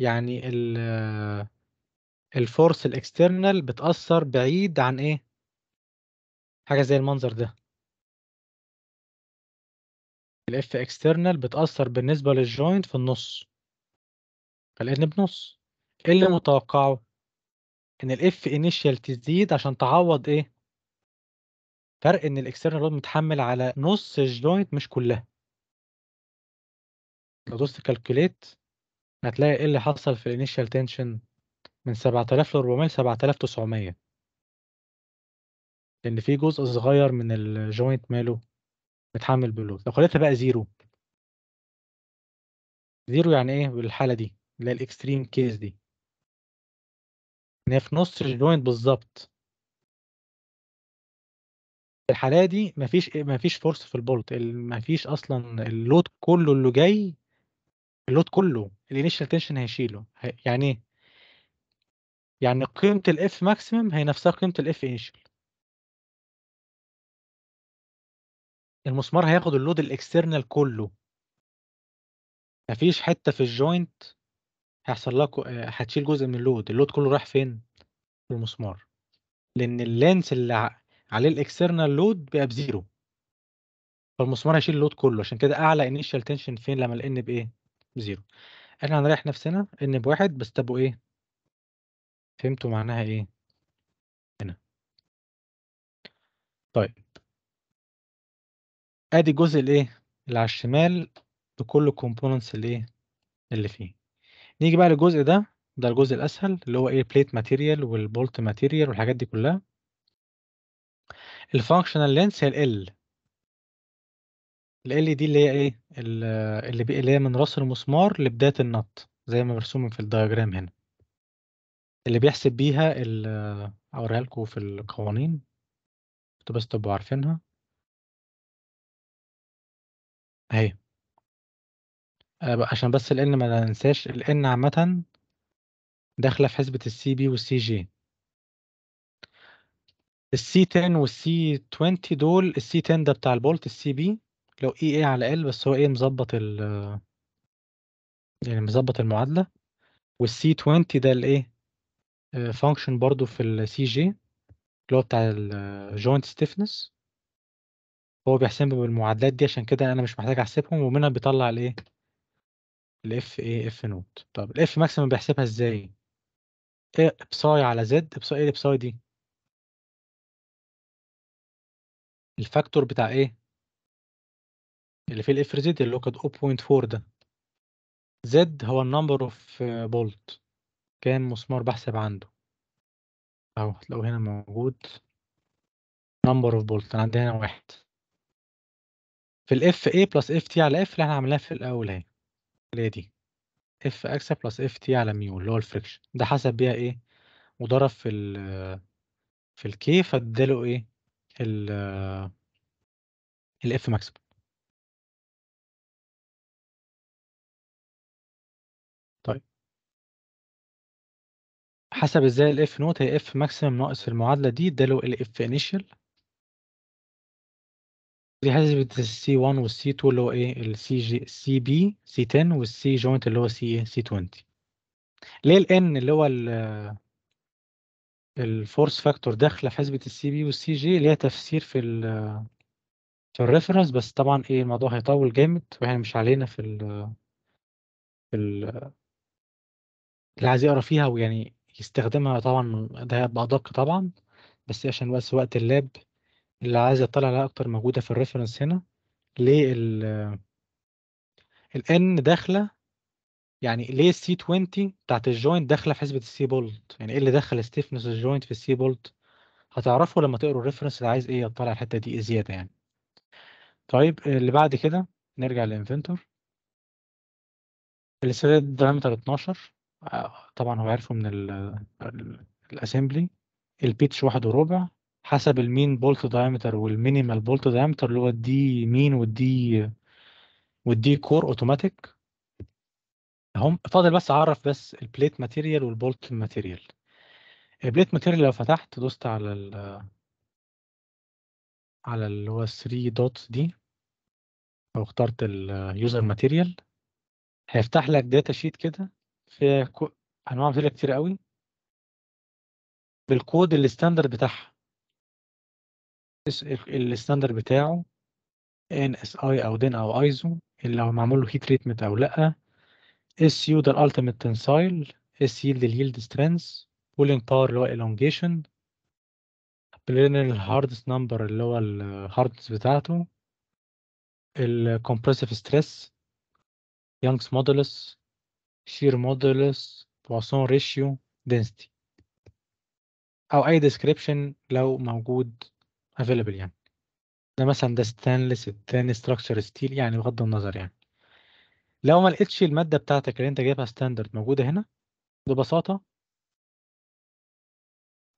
يعني ال الفورس آه، الإكسترنال بتأثر بعيد عن إيه؟ حاجة زي المنظر ده. الاف اكسترنال بتأثر بالنسبة للجوينت في النص فلقيتني بنص ايه اللي متوقعه؟ ان الاف انيشال تزيد عشان تعوض ايه؟ فرق ان الاكسترنال لود متحمل على نص الجوينت مش كلها لو دوست كالكوليت هتلاقي ايه اللي حصل في الانيشال تنشن من 7000 ل 400 ل 7900 لان في جزء صغير من الجوينت ماله بتحمل بلود لو خليتها بقى زيرو زيرو يعني ايه بالحالة دي اللي هي الاكستريم كيس دي ان في نص الجوينت بالظبط الحالة دي مفيش إيه، مفيش فورس في البولت مفيش اصلا اللود كله اللي جاي اللود كله الانيشال تنشن هيشيله يعني ايه يعني قيمة الاف ماكسيمم هي نفسها قيمة الاف انيشال المسمار هياخد اللود الاكسترنال كله مفيش حته في الجوينت هيحصل لها آه، هتشيل جزء من اللود اللود كله رايح فين في المسمار لان اللانس اللي عليه الاكسترنال لود بقى بزيرو فالمسمار هيشيل اللود كله عشان كده اعلى انيشال تنشن فين لما الان بايه بزيرو احنا هنريح نفسنا ان بواحد بس تبقوا ايه فهمتوا معناها ايه هنا طيب ادي الجزء الايه اللي على الشمال بكل الكومبوننتس الايه اللي فيه نيجي بقى للجزء ده ده الجزء الاسهل اللي هو ايه البليت ماتيريال والبولت ماتيريال والحاجات دي كلها الفانكشنال لينس هي ال ال دي اللي هي ايه اللي بي اللي هي من راس المسمار لبدايه النط زي ما مرسوم في الدياجرام هنا اللي بيحسب بيها اوريها لكم في القوانين انتوا بس تبقوا عارفينها أيوه. آه، عشان بس N ما ننساش، N عامةً داخلة في حسبة الCB والCG. c 10 والC20 دول c 10 ده بتاع البولت الvolt، الCB لو اي e اي على ال بس هو إيه مظبط ال يعني مظبط المعادله c والC20 ده الإيه، فانكشن آه، function برضه في الCG اللي هو بتاع joint stiffness. هو بيحسبها بالمعادلات دي عشان كده انا مش محتاج احسبهم ومنها بيطلع الايه الاف ايه اف إيه؟ نوت طب الاف ماكسيمم بيحسبها ازاي ايه بساي على زد بساي ايه بساي دي الفاكتور بتاع ايه اللي فيه الاف زد اللي هو كان 0.4 ده زد هو النمبر اوف بولت كام مسمار بحسب عنده اهو هتلاقوه هنا موجود نمبر اوف بولت انا عندي هنا واحد في ال FA plus FT على F اللي احنا عملناها في الأول أهي اللي هي دي F x plus FT على ميو اللي هو الفريكشن ده حسب بيها إيه مضرب في ال في k فاداله إيه ال ال F مكسب طيب حسب ازاي الاف نوت هي اف ماكسيمم ناقص المعادله دي اداله الاف انيشال دي حسبة السي 1 والسي 2 اللي هو ايه السي جي سي بي سي 10 والسي جوينت اللي هو سي ايه سي 20 ليه الان اللي هو ال الفورس فاكتور داخله في حسبة السي بي والسي جي ليها تفسير في ال في الريفرنس بس طبعا ايه الموضوع هيطول جامد واحنا مش علينا في ال في ال اللي عايز يقرا فيها ويعني يستخدمها طبعا ده بأدق طبعا بس عشان بس وقت اللاب اللي عايز يطلع عليها اكتر موجوده في الريفرنس هنا ليه ال ان داخله يعني ليه السي 20 بتاعت الجوينت داخله في حسبه السي بولت يعني ايه اللي دخل ستيفنس الجوينت في السي بولت هتعرفوا لما تقروا الريفرنس اللي عايز ايه يطلع الحته دي زياده يعني طيب اللي بعد كده نرجع للانفنتور الاستعداد دايمتر 12 طبعا هو عارفه من الاسامبلي البيتش واحد وربع حسب المين بولت دايمتر والمينيمال بولت دايمتر اللي هو الدي مين والدي والدي كور اوتوماتيك هم فاضل بس اعرف بس البليت ماتيريال والبولت ماتيريال البليت ماتيريال لو فتحت دوست على ال على اللي هو 3 دوتس دي او اخترت اليوزر ماتيريال هيفتح لك داتا شيت كده فيها انواع ماتيريال كتير قوي بالكود الستاندرد بتاعها الستاندر بتاعه ان اس اي او دين او ايزو اللي هو معمول له هيت تريتمنت او لا اس يو ده الالتيميت تنسايل اس يلد اليلد سترينث بولينج باور اللي هو الونجيشن بلينر الهاردس نمبر اللي هو الهاردس بتاعته الكمبرسيف ستريس يانجز مودولس شير مودولس بواسون ريشيو density او اي description لو موجود افيلبل يعني ده مثلا ده ستانلس الثاني ستراكشر ستيل يعني بغض النظر يعني لو ما لقيتش المادة بتاعتك اللي انت جايبها ستاندرد موجودة هنا ببساطة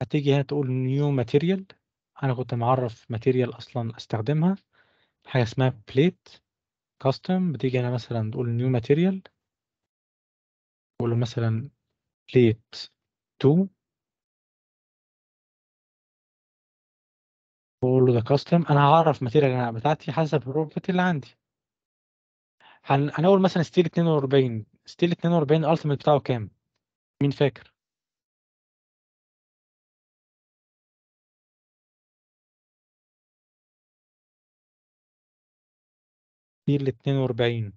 هتيجي هنا تقول نيو ماتيريال انا كنت معرف ماتيريال اصلا استخدمها حاجة اسمها بليت كاستم بتيجي هنا مثلا تقول نيو ماتيريال تقول مثلا بليت 2 بقول له ده كاستم انا هعرف ماتيريال بتاعتي حسب البروبرتي اللي عندي هن- هنقول مثلا ستيل 42 ستيل 42 الالتيميت بتاعه كام مين فاكر ستيل 42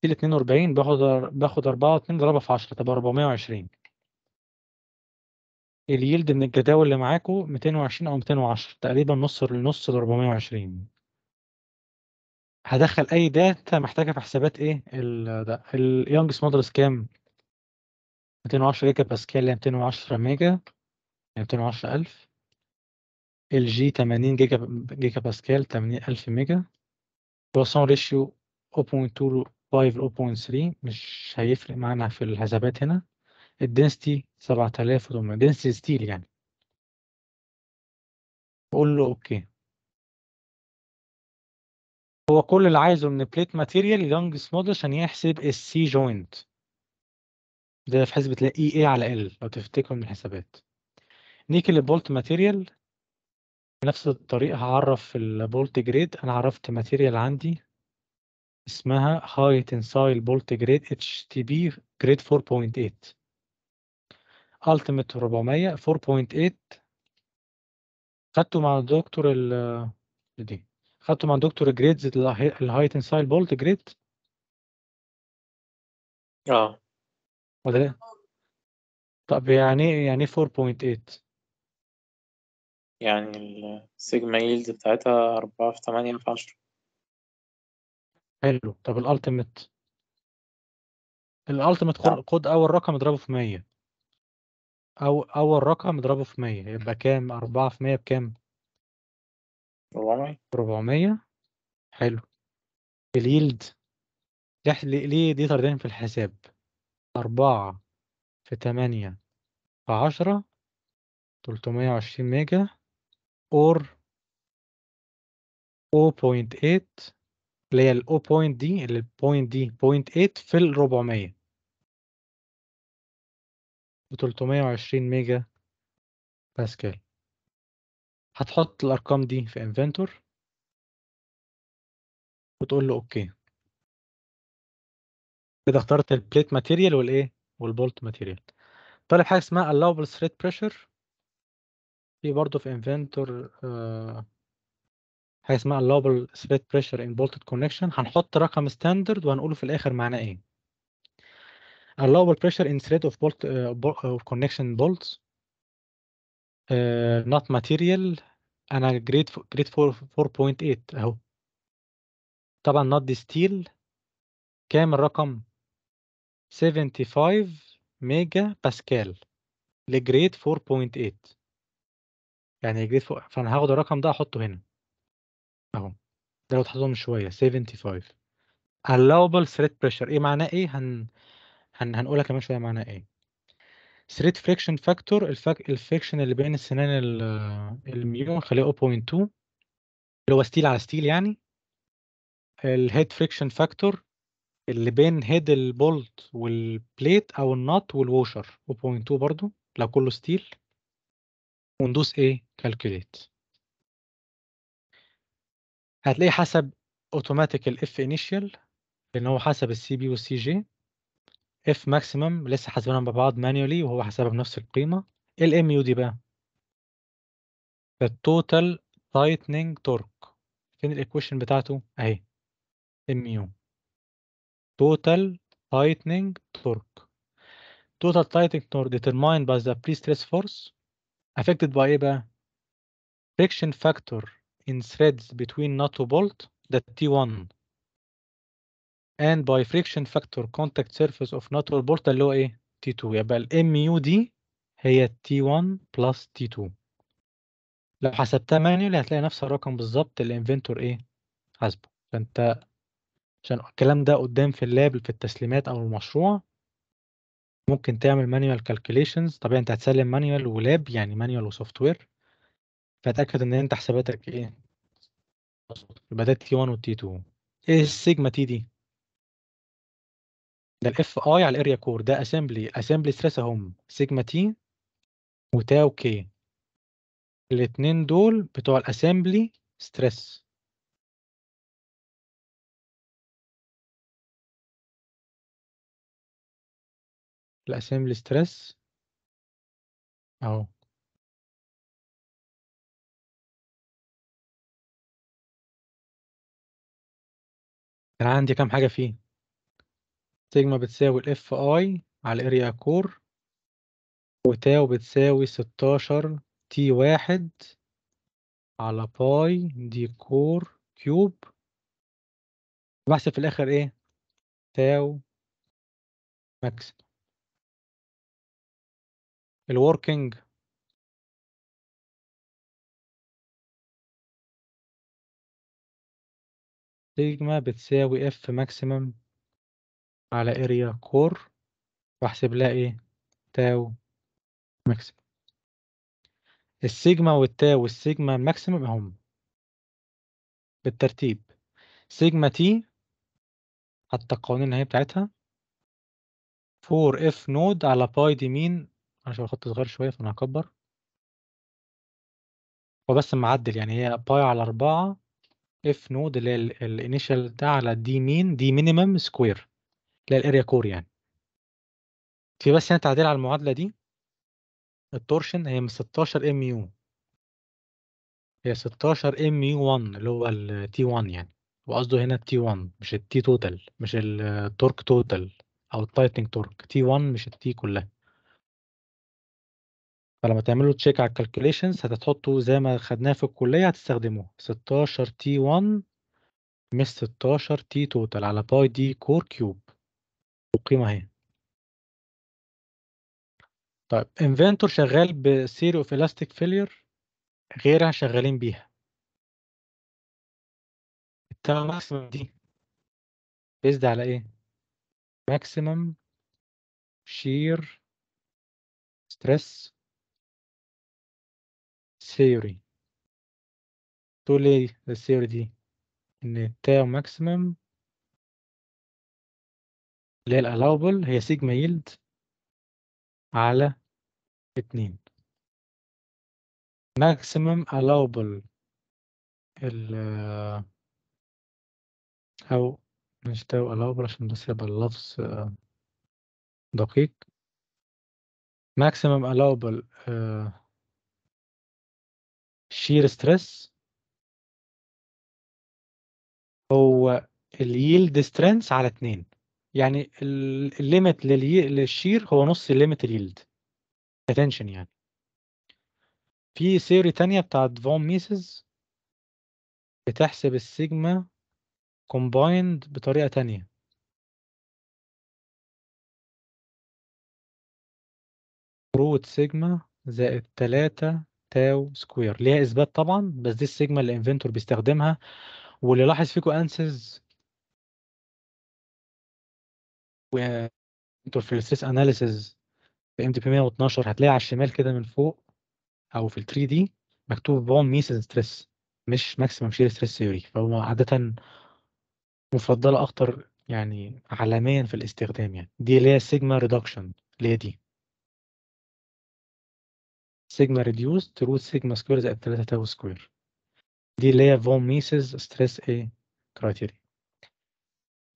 في ال 42 باخد باخد 4 2 ضربها في 10 تبقى 420 اليلد من الجداول اللي معاكو 220 او 210 تقريبا نص النص ل 420 هدخل اي داتا محتاجه في حسابات ايه ال ده اليونجس مودلز كام 210 جيجا باسكال يعني 210 ميجا يعني 210 ألف الجي 80 جيجا جيجا باسكال 80000 ميجا بوسون ريشيو 0.2 5.0.3 مش هيفرق معانا في الحسابات هنا الدنسيتي 7800 دنسيتي ستيل يعني بقول له اوكي هو كل اللي عايزه من بليت ماتيريال يلونجس مود عشان يحسب السي جوينت ده في حسبة الاي اي e على ال لو تفتكروا من الحسابات نيكل بولت ماتيريال بنفس الطريقة هعرف البولت جريد انا عرفت ماتيريال عندي اسمها High Tensile Bolt Grade HTB Grade 4.8 Ultimate 400 4.8 خدته مع الدكتور ال إيه دي خدته مع الدكتور جريدز الهاي تنسايل بولت جريد اه ولا لا؟ طب يعني ايه يعني 4.8 يعني السيجما يلد بتاعتها 4 في 8 في 10 حلو طب الالتيميت الالتيميت خد اول رقم اضربه في 100 او اول رقم اضربه في 100 يبقى كام 4 في 100 بكام 400 حلو اليلد ليه ليه دي طردين في الحساب 4 في 8 في 10 320 ميجا أور أو اللي هي ال O دي اللي البوينت دي 0.8 في ال 400 ب 320 ميجا باسكال هتحط الأرقام دي في انفنتور وتقول له اوكي كده اخترت البليت ماتيريال والايه والبولت ماتيريال طالب حاجه اسمها allowable thread pressure في برضه في انفنتور آه حاجه اسمها allowable thread pressure in bolted connection هنحط رقم ستاندرد وهنقوله في الاخر معناه ايه allowable pressure in thread of bolt uh, bolt, uh, connection bolts uh, not material انا grade grade 4.8 اهو طبعا not the steel كام الرقم 75 ميجا باسكال لجريد 4.8 يعني جريد فوق فانا هاخد الرقم ده احطه هنا اهو ده لو تحطهم شويه 75 allowable thread pressure ايه معناه ايه هن... هن... هنقولها كمان شويه معناه ايه ثريد فريكشن فاكتور الفريكشن اللي بين السنان الميو خليها 0.2 اللي هو ستيل على ستيل يعني الهيد فريكشن فاكتور اللي بين هيد البولت والبليت او النوت والووشر 0.2 برضو لو كله ستيل وندوس ايه كالكوليت هتلاقيه حسب اوتوماتيك الاف انيشال لان هو حسب السي بي والسي جي اف ماكسيمم لسه حاسبينهم ببعض مانيولي وهو حسبها بنفس القيمه الام يو دي بقى التوتال تايتنينج تورك فين الايكويشن بتاعته اهي ام يو توتال تايتنينج تورك توتال تايتنينج تورك ديترمايند باي ذا بري ستريس فورس افكتد باي ايه بقى فريكشن فاكتور in threads between nut to bolt that T1 hmm. and by friction factor contact surface of nut or bolt اللي هو ايه T2 يبقى ال يو دي هي T1 plus T2 لو حسبتها مانيولي هتلاقي نفس الرقم بالظبط اللي الانفنتور ايه حاسبه فانت عشان الكلام ده قدام في اللاب في التسليمات او المشروع ممكن تعمل مانيوال كالكوليشنز طبيعي انت هتسلم مانيوال ولاب يعني مانيوال وسوفت وير فتأكد إن أنت حساباتك إيه بدات تي 1 والتي 2 إيه السيجما تي دي؟ ده الاف اي آه على الاريا كور ده اسامبلي اسامبلي ستريس هم سيجما تي وتاو كي الاثنين دول بتوع الاسامبلي ستريس الاسامبلي ستريس اهو كان عندي كام حاجة فيه سيجما بتساوي الاف اي على اريا كور وتاو بتساوي ستاشر تي واحد على باي دي كور كيوب بحسب في الاخر ايه تاو ماكس الوركينج سيجما بتساوي اف ماكسيمم على اريا كور واحسب لها ايه تاو ماكسيمم السيجما والتاو والسيجما ماكسيمم هم بالترتيب سيجما تي حتى القوانين اهي بتاعتها 4 اف نود على باي دي مين انا شايف الخط صغير شويه فانا هكبر وبس معدل يعني هي باي على 4 اف نود اللي هي الانيشال بتاع على دي مين دي مينيمم سكوير اللي هي الاريا كور يعني في بس هنا تعديل على المعادله دي التورشن هي من 16 ام يو هي 16 ام يو 1 اللي هو التي 1 يعني وقصده هنا التي 1 مش التي توتال مش التورك توتال او التايتنج تورك تي 1 مش التي كلها فلما تعملوا تشيك على الكالكوليشنز هتحطوا زي ما خدناه في الكلية هتستخدموه 16 تي 1 مس 16 تي توتال على باي دي كور كيوب القيمة اهي طيب انفنتور شغال بسيري اوف الاستيك فيلير غيرها شغالين بيها التاو ماكسيمم دي بيزد على ايه؟ ماكسيمم شير ستريس theory تقول ايه الثيوري دي ان تاو ماكسيمم اللي هي الالاوبل هي سيجما يلد على اتنين ماكسيمم الاوبل ال او مش تاو الاوبل عشان بس يبقى اللفظ آه، دقيق ماكسيمم الاوبل آه، شير ستريس هو اليلد سترينث على 2 يعني الليميت للشير هو نص الليميت اليلد اتنشن يعني في ثيوري تانية بتاعت فون ميسز بتحسب السيجما كومبايند بطريقة تانية روت سيجما زائد تلاتة تاو سكوير ليها اثبات طبعا بس دي السيجما اللي انفنتور بيستخدمها واللي لاحظ فيكم انسز انتور في الستريس اناليسز في ام دي بي 112 هتلاقي على الشمال كده من فوق او في ال 3 دي مكتوب بون ميسز ستريس مش ماكسيمم شير ستريس ثيوري فهو عاده مفضله اكتر يعني عالميا في الاستخدام يعني دي اللي هي سيجما ريدكشن اللي هي دي سيجما ريديوست روت سيجما سكوير زائد 3 تاو سكوير دي اللي هي فون ميسز ستريس اي كرايتيريا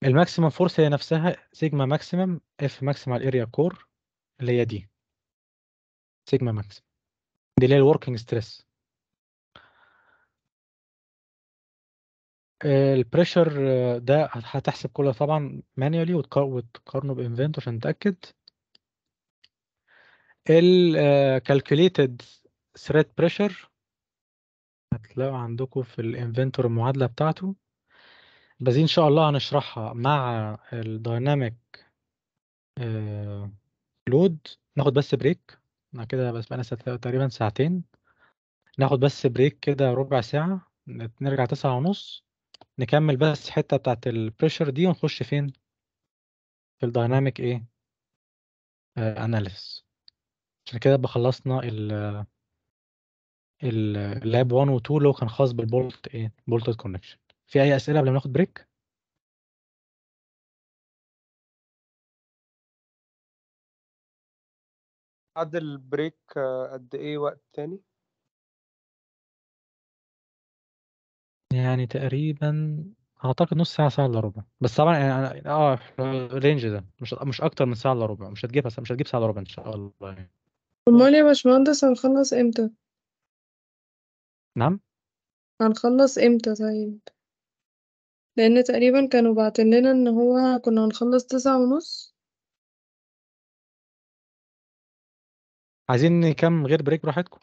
الماكسيمم فورس هي نفسها سيجما ماكسيمم اف ماكسيمال اريا كور اللي هي دي سيجما ماكسيمم دي اللي هي الوركينج ستريس البريشر ده هتحسب كله طبعا مانيولي وتقارنه بانفنت عشان نتاكد الكالكوليتد ثريد بريشر هتلاقوا عندكم في الانفنتور المعادله بتاعته بس ان شاء الله هنشرحها مع الدايناميك آه, لود ناخد بس بريك انا كده بس بقى تقريبا ساعتين ناخد بس بريك كده ربع ساعه نرجع تسعة ونص نكمل بس حتة بتاعت البريشر دي ونخش فين في الديناميك ايه اناليسيس آه, احنا كده يبقى خلصنا ال اللاب 1 و 2 اللي هو كان خاص بالبولت ايه بولت كونكشن في اي اسئله قبل ما ناخد بريك بعد البريك آه، قد ايه وقت تاني يعني تقريبا اعتقد نص ساعه ساعه الا ربع بس طبعا يعني اه الرينج ده مش مش اكتر من ساعه الا ربع مش هتجيبها مش هتجيب ساعه الا ربع ان شاء الله يعني. أمال يا باشمهندس هنخلّص إمتى؟ نعم؟ هنخلّص إمتى طيب؟ لإن تقريبًا كانوا باعتين لنا إن هو كنا هنخلّص تسعة ونص عايزين كام غير بريك براحتكم.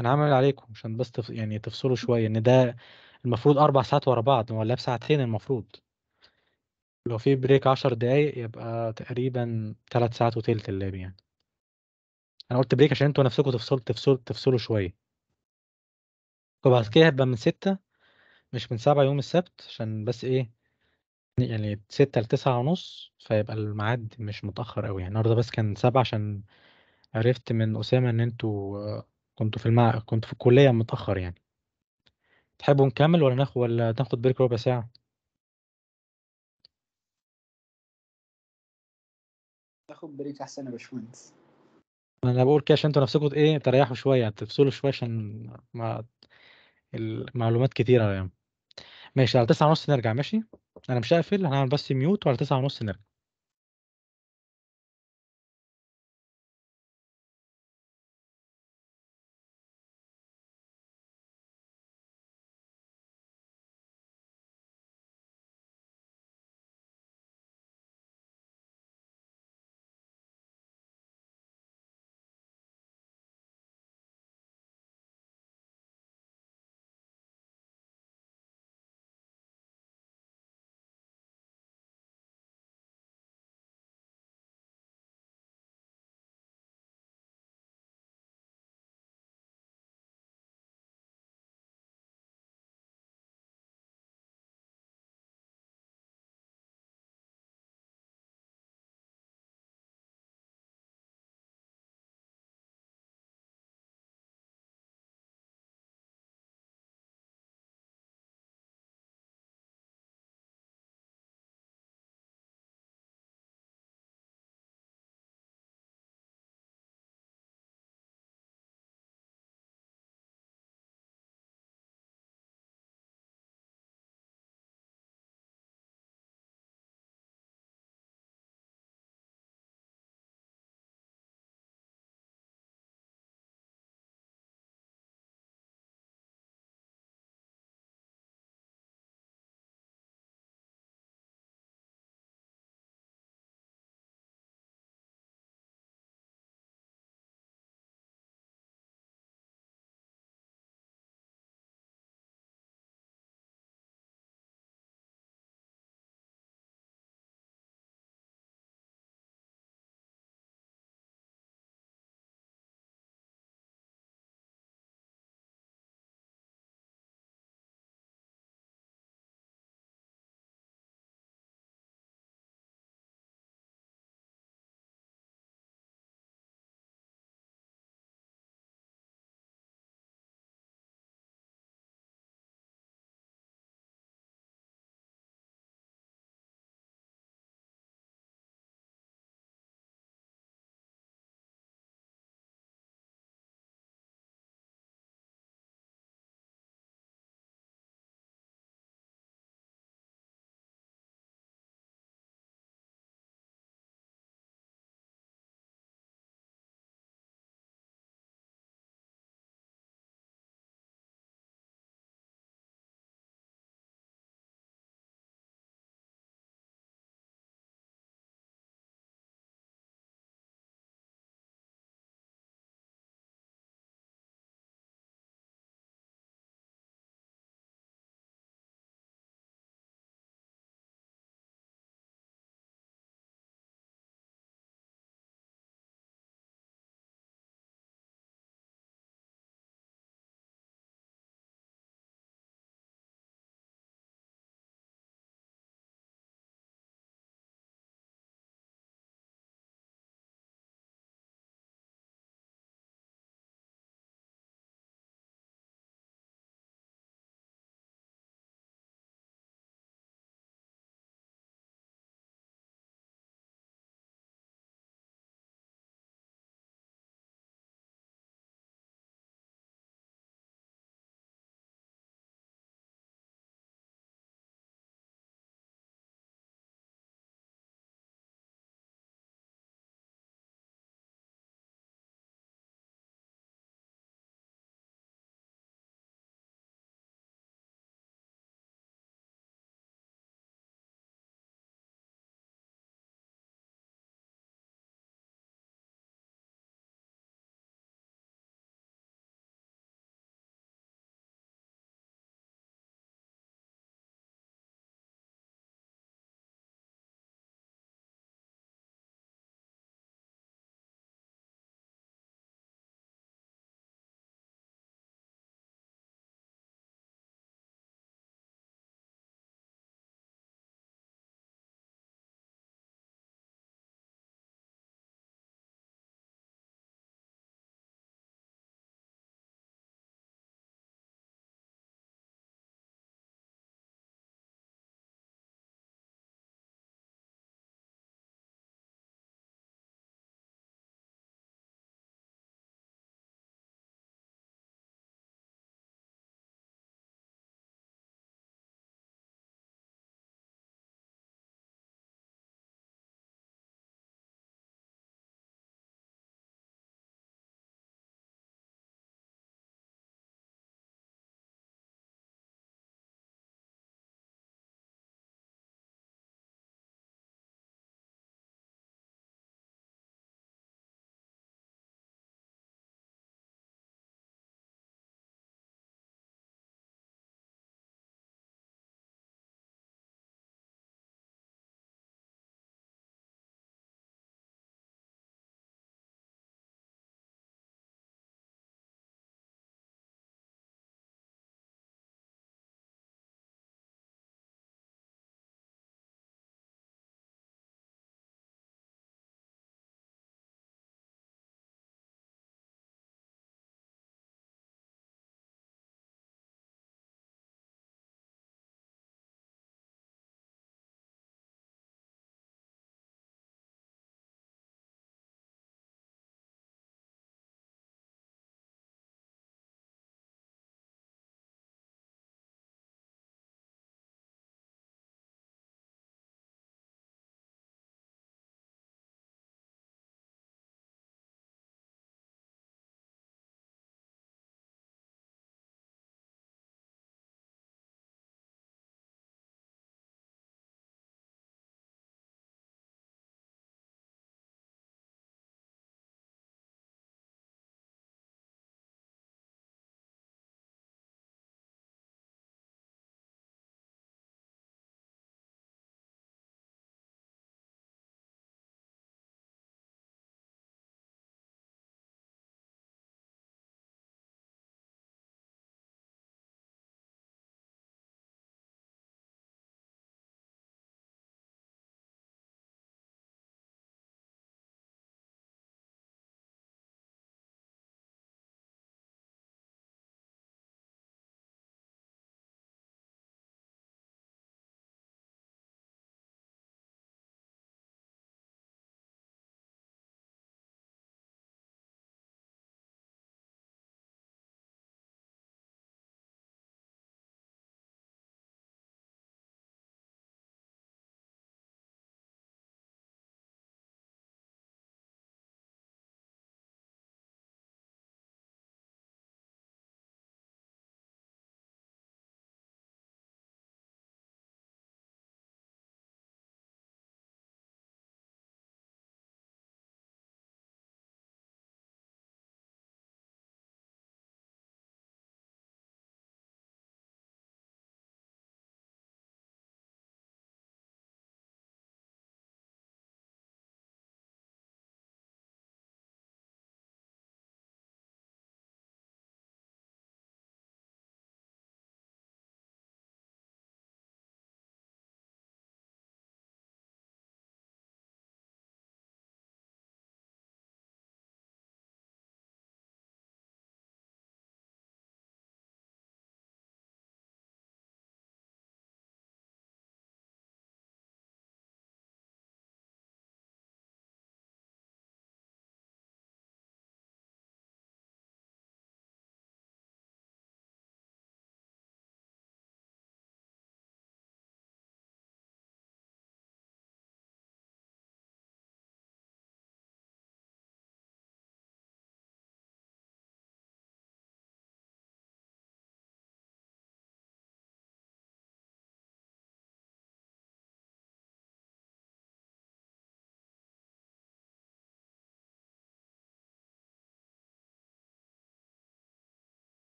أنا عامل اللي عليكم عشان بس تف يعني تفصلوا شوية، إن ده المفروض اربع ساعات ورا بعض، هو الlab ساعتين المفروض. لو في بريك عشر دقايق يبقى تقريبًا ثلاث ساعات وتِلت اللاب يعني. انا قلت بريك عشان انتوا نفسكم تفصلوا تفصلوا تفصلوا شويه وبعد كده هبقى من ستة مش من سبعة يوم السبت عشان بس ايه يعني ستة لتسعة ونص فيبقى الميعاد مش متأخر أوي يعني النهاردة بس كان سبعة عشان عرفت من أسامة إن انتوا آه، كنتوا في المع... كنت في الكلية متأخر يعني تحبوا نكمل ولا ناخد ولا ناخد بريك ربع ساعة؟ تاخد بريك أحسن يا باشمهندس انا بقول كده عشان انتوا نفسكم ايه تريحوا شويه تفصلوا شويه عشان ما المعلومات كتيره يعني ماشي على تسعة ونص نرجع ماشي انا مش هقفل هنعمل بس ميوت وعلى تسعة ونص نرجع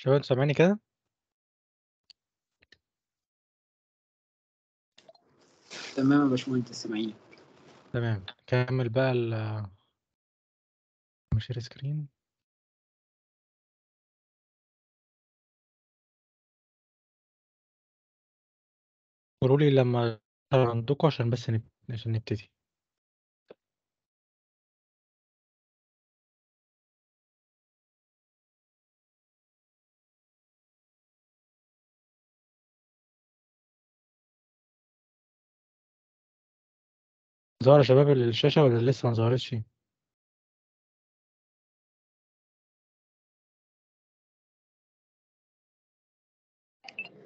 شباب سامعني كده؟ تمام يا باشمهندس سامعينك تمام كمل بقى ال مشير سكرين قولوا لي لما عندكم عشان بس عشان نبتدي ظهر يا شباب الشاشة ولا لسه ما ظهرتش؟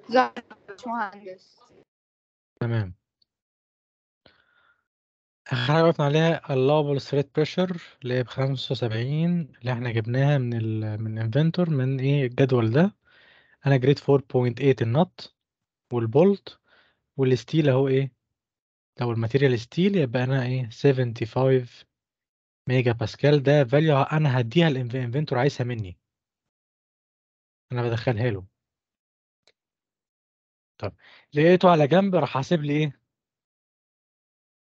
زهر باشمهندس تمام آخر حاجة وقفنا عليها allowable thread pressure اللي هي ب 75 اللي احنا جبناها من ال من الانفنتور من ايه الجدول ده أنا جريت 4.8 النط والبولت والستيل أهو ايه لو الماتيريال ستيل يبقى أنا إيه 75 ميجا باسكال ده فاليو أنا هديها الانفنتور عايزها مني أنا بدخلها له طب لقيته على جنب راح حاسب لي إيه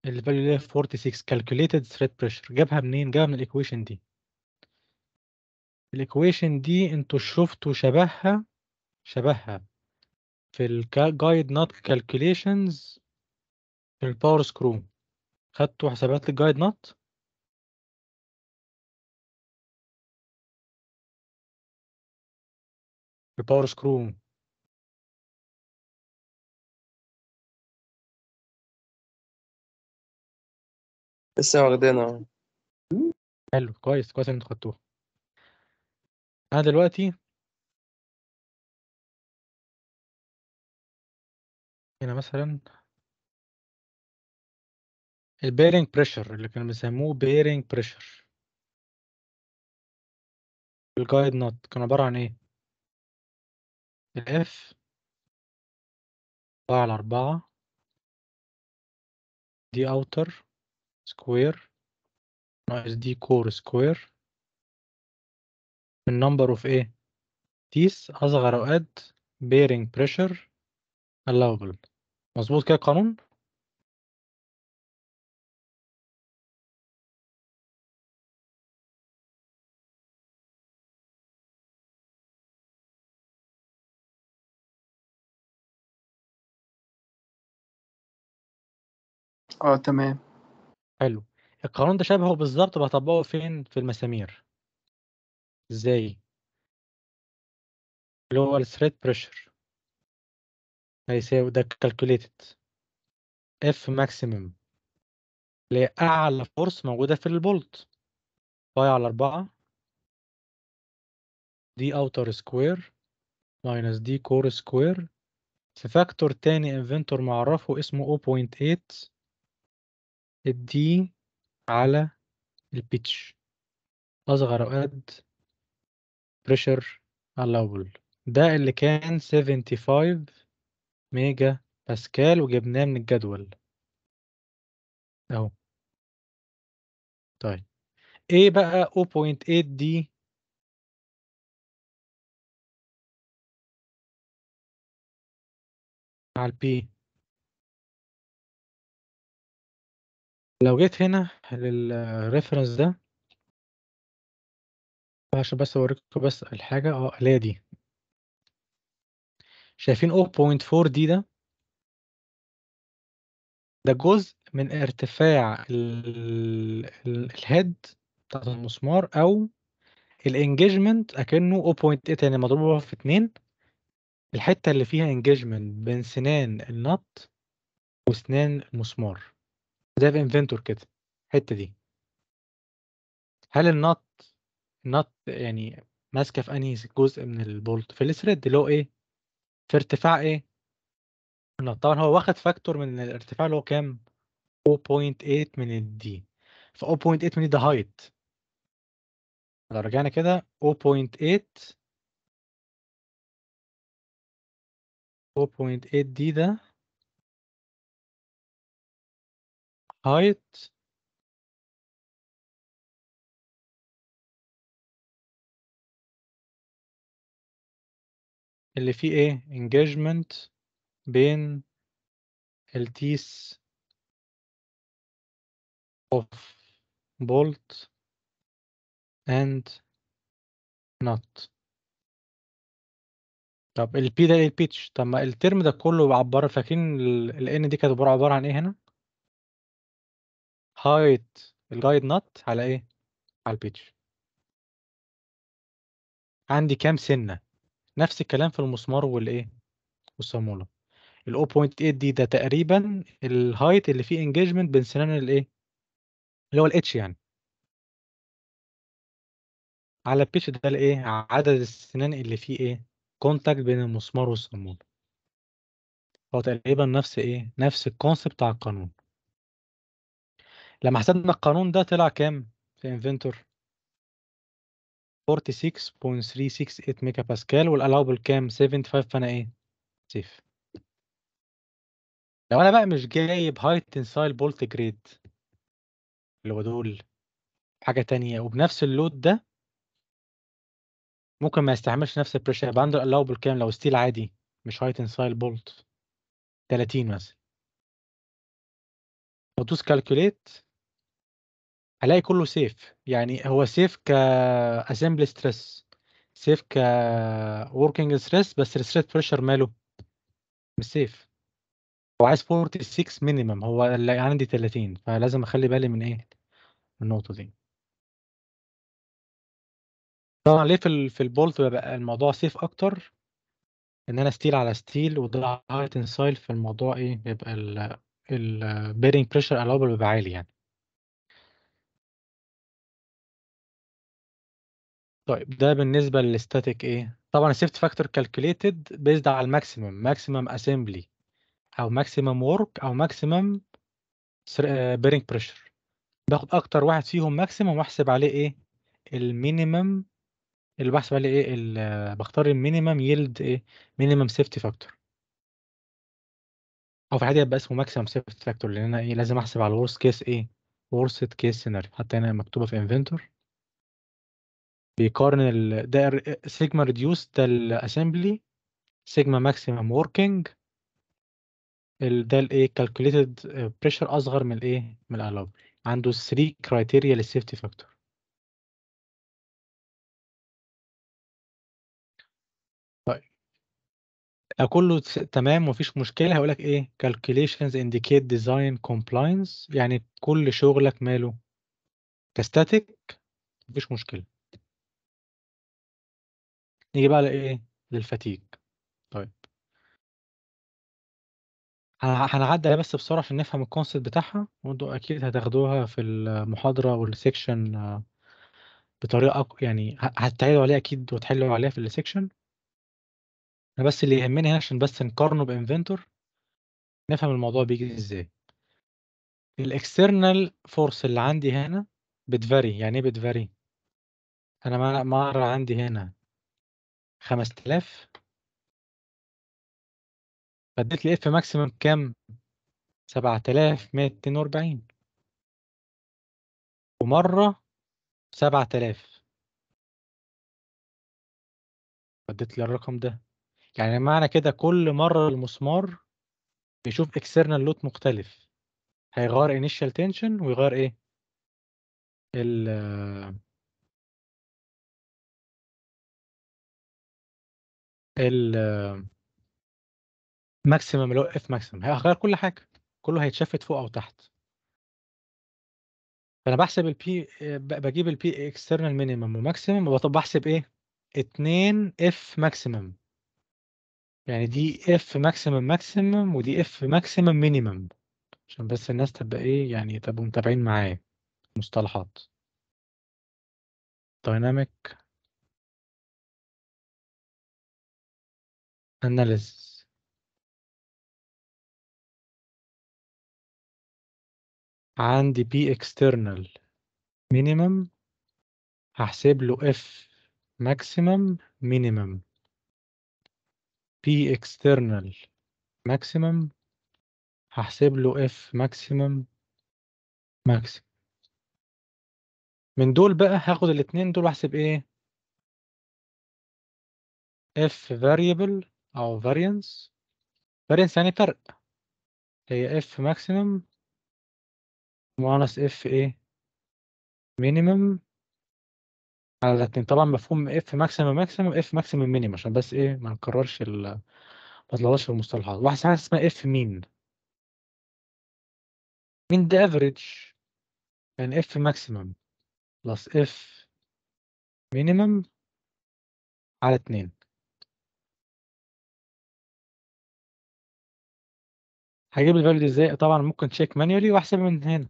الفاليو اللي هي 46 calculated thread pressure جابها منين؟ جابها من الإيكويشن دي الايكويشن دي انتوا شفتوا شبهها شبهها في الجايد نوت كالكوليشنز الباور سكرو خدته حسابات الجايد نوت الباور سكرو لسه واخدينها حلو كويس كويس ان انتوا خدتوها انا دلوقتي هنا مثلا البيرنج بريشر اللي كانوا بيسموه بيرنج بريشر الجايد نوت كان عبارة عن ايه؟ الاف أربعة على أربعة دي اوتر سكوير ناقص دي كور سكوير من نمبر اوف ايه؟ تيس أصغر أو اد بيرنج بريشر allowable مظبوط كده القانون؟ آه تمام. حلو. القانون ده شبهه بالظبط بطبقه فين؟ في المسامير. ازاي؟ اللي هو الثريد بريشر هيساوي ده كالكوليتد اف ماكسيمم اللي هي اعلى فورس موجوده في البولت باي على 4 دي اوتر سكوير ماينس دي كور سكوير في فاكتور تاني انفنتور معرفه اسمه 0.8 الدي على البيتش أصغر أو قد pressure allowable ده اللي كان 75 ميجا باسكال وجبناه من الجدول أهو طيب ايه بقى 0.8 دي مع البي لو جيت هنا للريفرنس ده عشان بس أوريكم بس الحاجة اه اللي هي دي شايفين 0.4 دي ده ده جزء من ارتفاع الهيد بتاعت المسمار أو الانجيجمنت أكنه 0.8 يعني إيه مضروبة في 2 الحتة اللي فيها انجيجمنت بين سنان النط وسنان المسمار زي في انفنتور كده الحته دي هل النط النط يعني ماسكه في انهي جزء من البولت في الثريد اللي هو ايه في ارتفاع ايه النط طبعا هو واخد فاكتور من الارتفاع اللي هو كام 0.8 من الدي ف 0.8 من الدي ده هايت لو رجعنا كده 0.8 0.8 دي ده height اللي فيه ايه engagement بين التيس of bolt and not طب البي ده ايه البيتش طب ما الترم ده كله عبارة فاكرين ال n دي كانت عبارة عن ايه هنا هايت الجايد نوت على ايه؟ على البيتش عندي كام سنة نفس الكلام في المسمار والايه؟ والصامولة ال 0.8 دي ده تقريبا الهايت اللي فيه انجيجمنت بين سنان الايه؟ اللي هو الاتش يعني على البيتش ده الايه؟ عدد السنان اللي فيه ايه؟ كونتاكت بين المسمار والصامولة هو تقريبا نفس ايه؟ نفس الكونسبت بتاع القانون لما حسبنا القانون ده طلع كام في انفنتور 46.368 ميجا باسكال والالاوبل كام 75 فانا ايه سيف لو انا بقى مش جايب هاي تنسايل بولت جريد اللي هو دول حاجه تانية وبنفس اللود ده ممكن ما يستحملش نفس البريشر يبقى عنده الاوبل كام لو ستيل عادي مش هاي تنسايل بولت 30 مثلا وتدوس كالكوليت الاقي كله سيف يعني هو سيف كاسمبل ستريس سيف ك وركينج ستريس بس الستريس بريشر ماله مش سيف هو عايز 46 مينيمم هو اللي عندي 30 فلازم اخلي بالي من ايه من النقطه دي طبعا ليه في في البولت بيبقى الموضوع سيف اكتر ان انا ستيل على ستيل وده انسايل تنسايل في الموضوع ايه بيبقى ال البيرنج بريشر allowable بيبقى عالي يعني طيب ده بالنسبة للستاتيك ايه؟ طبعا السيفت فاكتور كالكوليتد بيزد على الماكسيمم ماكسيمم اسامبلي او ماكسيمم ورك او ماكسيمم بيرنج بريشر باخد اكتر واحد فيهم ماكسيمم واحسب عليه ايه المينيمم اللي بحسب عليه ايه آه، بختار المينيمم يلد ايه مينيمم سيفتي فاكتور او في الحقيقه يبقى اسمه ماكسيمم سيفتي فاكتور لان انا ايه لازم احسب على الورست كيس ايه ورست كيس سيناريو حتى هنا مكتوبه في انفنتور بيقارن ال ده سيجما ريديوس ده الاسمبلي سيجما ماكسيمم وركينج ده الايه كالكوليتد بريشر اصغر من الايه من الالوب عنده 3 كرايتيريا للسيفتي فاكتور طيب كله تمام ومفيش مشكله هقول لك ايه calculations indicate design compliance يعني كل شغلك ماله كاستاتيك مفيش مشكله نيجي بقى لإيه، إيه، للفتيج طيب. هنعدّي بس بسرعة عشان نفهم الكونسيبت بتاعها، وانتوا أكيد هتاخدوها في المحاضرة والسيكشن آه، بطريقة يعني ه هتعيدوا عليها أكيد وتحلّوا عليها في السيكشن أنا بس اللي يهمني هنا عشان بس نقارنه بانفنتور نفهم الموضوع بيجي إزاي. الاكسترنال فورس اللي عندي هنا بتفاري يعني إيه بتفاري أنا ما عندي هنا 5000 فاديت لي اف ماكسيمم كام وأربعين ومرة 7000 فاديت لي الرقم ده يعني معنى كده كل مرة المسمار بيشوف اكسترنال لوت مختلف هيغير انيشال تنشن ويغير ايه ال ال ماكسيمم اللي هو اف ماكسيمم هغير كل حاجه كله هيتشفت فوق او تحت فانا بحسب البي بجيب البي اكسترنال مينيمم وماكسيمم بحسب ايه 2 اف ماكسيمم يعني دي اف ماكسيمم ماكسيمم ودي اف ماكسيمم مينيمم عشان بس الناس تبقى ايه يعني تبقوا متابعين معايا مصطلحات دايناميك analysis عندي P external minimum هحسب له F maximum minimum P external maximum هحسب له F maximum maximum من دول بقى هاخد الاتنين دول واحسب ايه F variable او variance variance يعني فرق هي f maximum minus f ايه minimum على الاتنين طبعا مفهوم f maximum maximum f maximum minimum عشان بس ايه ما نكررش ال ما تطلعش في المصطلحات واحد حاجه اسمها f mean mean ده average يعني f maximum plus f minimum على اتنين هجيب الفاليو دي ازاي طبعا ممكن تشيك مانيولي واحسب من هنا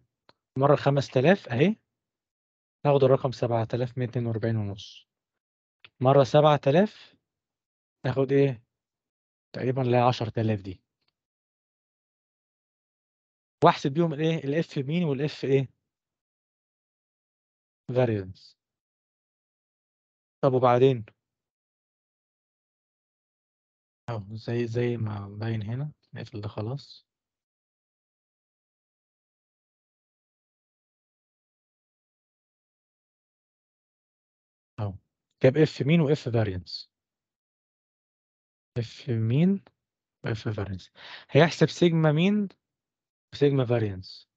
مرة 5000 اهي هاخد الرقم 7142 ونص مرة 7000 هاخد ايه تقريبا اللي هي 10000 دي واحسب بيهم الايه الاف مين والاف ايه فاريانس إيه؟ طب وبعدين اهو زي زي ما باين هنا نقفل ده خلاص جاب اف مين واف فارينس اف مين واف فارينس هيحسب سيجما مين وسيجما فارينس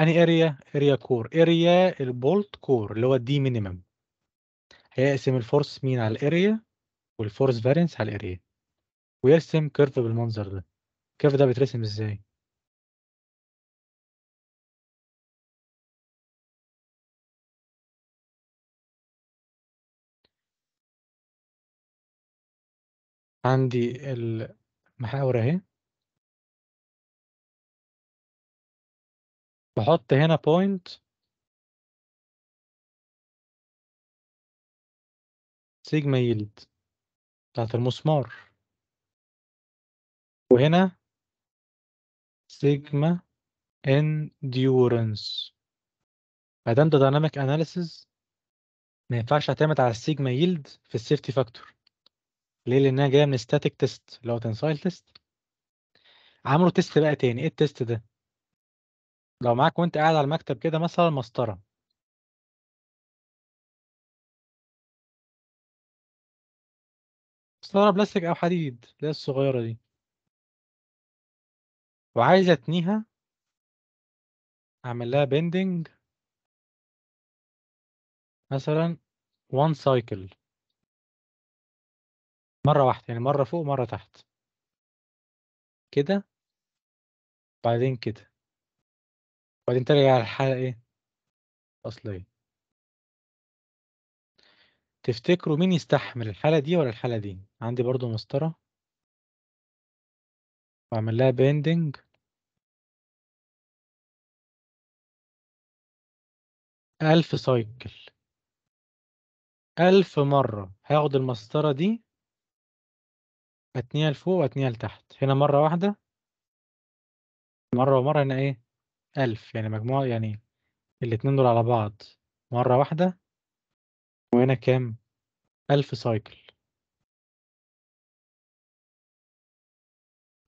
اني اريا اريا كور اريا البولت كور اللي هو دي مينيمم هيقسم الفورس مين على الاريا والفورس فارينس على الاريا ويرسم كيرف بالمنظر ده الكيرف ده بيترسم ازاي عندي المحاور اهي بحط هنا بوينت سيجما يلد بتاعت المسمار وهنا سيجما انديورنس ما دام ده دايناميك اناليسيز ما ينفعش اعتمد على السيجما يلد في السيفتي فاكتور ليه لانها جايه من ستاتيك تيست اللي هو تنسايل تيست عملوا تيست بقى تاني ايه التيست ده لو معاك وانت قاعد على المكتب كده مثلا مسطره مسطره بلاستيك او حديد اللي الصغيره دي وعايز اتنيها اعمل لها بيندنج مثلا وان سايكل مرة واحدة يعني مرة فوق مرة تحت كده بعدين كده وبعدين ترجع الحالة ايه الأصلية تفتكروا مين يستحمل الحالة دي ولا الحالة دي عندي برضو مسطرة وأعمل لها بيندنج ألف سايكل ألف مرة هاخد المسطرة دي اتنيها لفوق واتنيها لتحت هنا مرة واحدة مرة ومرة هنا ايه ألف يعني مجموعة يعني الاتنين دول على بعض مرة واحدة وهنا كام ألف سايكل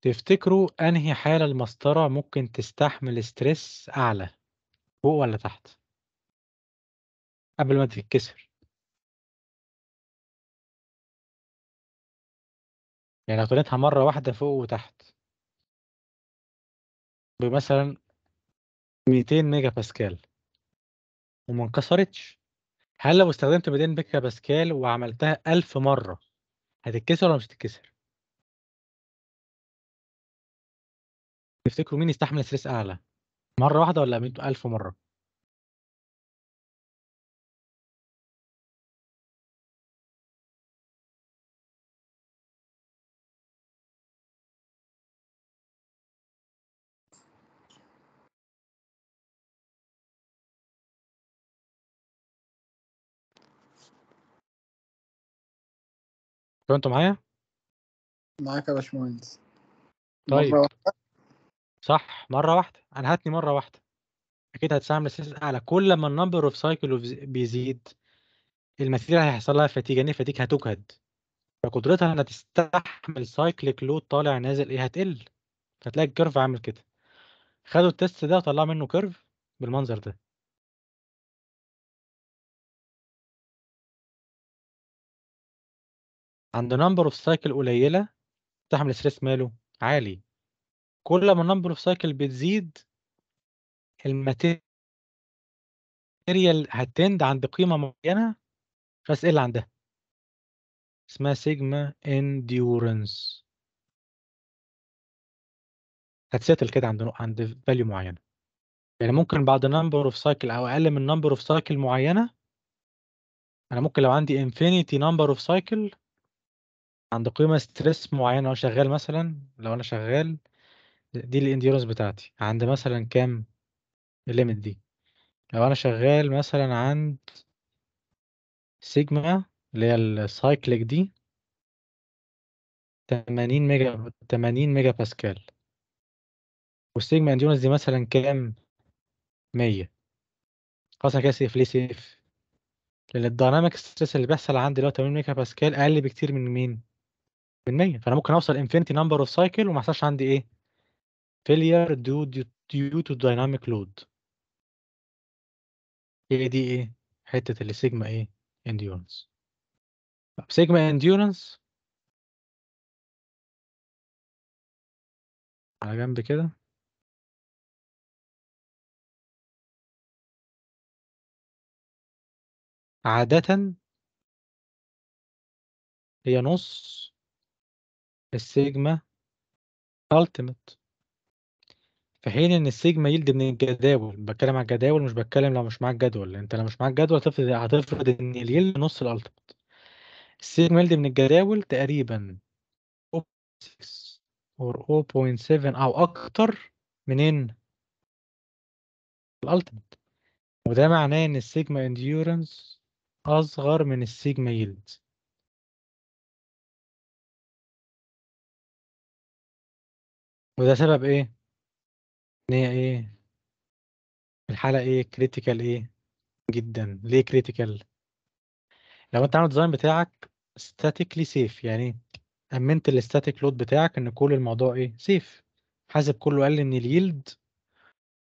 تفتكروا أنهي حالة المسطرة ممكن تستحمل ستريس أعلى فوق ولا تحت قبل ما تتكسر يعني لو طلعتها مرة واحدة فوق وتحت بمثلا 200 ميجا باسكال وما انكسرتش هل لو استخدمت 200 ميجا باسكال وعملتها 1000 مرة هتتكسر ولا مش هتتكسر؟ تفتكروا مين يستحمل ستريس أعلى؟ مرة واحدة ولا 100000 مرة؟ طيب انتوا معايا معاك يا باشمهندس طيب مرة واحدة. صح مره واحده انا هاتني مره واحده اكيد هتستعمل لسيس اعلى كل ما النمبر اوف سايكل بيزيد المسيره هيحصل لها فتيجه يعني فتيج إيه هتجهد فقدرتها انها تستحمل سايكليك لود طالع نازل ايه هتقل فتلاقي الكيرف عامل كده خدوا التيست ده وطلعوا منه كيرف بالمنظر ده عند نمبر اوف سايكل قليلة تحمل ستريس ماله عالي كل ما نمبر اوف سايكل بتزيد الماتيريال هتند عند قيمة معينة بس ايه اللي عندها اسمها سيجما انديورنس هتسيتل كده عند عند فاليو معينه يعني ممكن بعد نمبر اوف سايكل او اقل من نمبر اوف سايكل معينه انا ممكن لو عندي انفينيتي نمبر اوف سايكل عند قيمة ستريس معينة لو شغال مثلا لو أنا شغال دي الانديورنس بتاعتي عند مثلا كام الليميت دي لو أنا شغال مثلا عند سيجما اللي هي السايكليك دي 80 ميجا 80 ميجا باسكال والسيجما انديورنس دي مثلا كام 100 خلاص انا كده سيف ليه سيف لان الدايناميك ستريس اللي بيحصل عندي اللي هو 80 ميجا باسكال اقل بكتير من مين بالمية فانا ممكن اوصل انفينيتي نمبر اوف سايكل وما يحصلش عندي ايه فيلير دو ديو تو دايناميك لود هي دي ايه حته اللي سيجما ايه انديورنس طب سيجما انديورنس على جنب كده عادة هي نص السيجما Ultimate في حين إن السيجما يلد من الجداول بتكلم على الجداول مش بتكلم لو مش معاك جدول أنت لو مش معاك جدول هتفرض هتفرض إن اليلد نص الالتيمت السيجما يلد من الجداول تقريبا 0.6 أو 0.7 أو أكتر منين؟ الالتيمت وده معناه إن السيجما انديورنس أصغر من السيجما يلد وده سبب إيه؟ إن هي إيه؟ الحالة إيه؟ critical إيه؟ جدا ليه critical؟ لو أنت عامل ديزاين بتاعك statically safe يعني أمنت الستاتيك لود بتاعك إن كل الموضوع إيه؟ safe حاسب كله قال إن اليلد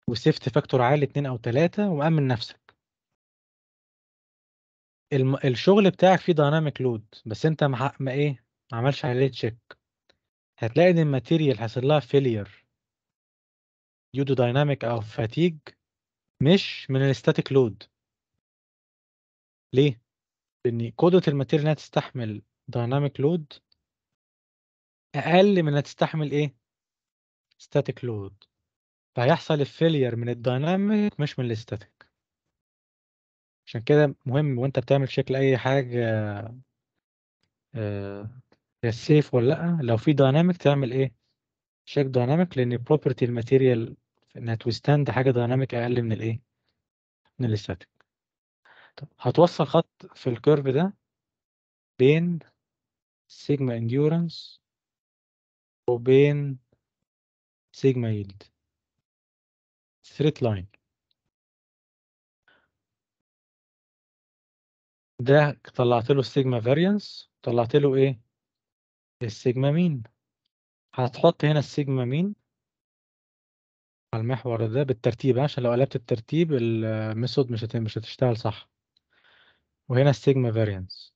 وسيفت فاكتور عالي اتنين أو تلاتة وأمن نفسك الم... الشغل بتاعك فيه دايناميك لود بس انت ما ايه ما عملش عليه تشيك هتلاقي إن الماتيريال حصل لها فيلير due تو dynamic أو فاتيج مش من الاستاتيك لود ليه؟ لأن قدرة الماتيريال إنها تستحمل دايناميك لود أقل من إنها تستحمل إيه؟ ستاتيك لود فهيحصل الفيلير من الدايناميك مش من الاستاتيك عشان كده مهم وانت بتعمل شكل اي حاجة آه، السيف ولا لأ لو في دايناميك تعمل إيه شيك دايناميك لأن بروبرتي الماتيريال إنها تويستاند حاجة دايناميك أقل من الإيه من الاستاتيك طب هتوصل خط في الكيرف ده بين سيجما انديورنس وبين سيجما يلد ثريت لاين ده طلعت له السيجما فاريانس طلعت له ايه السيجما مين هتحط هنا السيجما مين على المحور ده بالترتيب عشان لو قلبت الترتيب الميثود مش مش هتشتغل صح وهنا السيجما فاريانس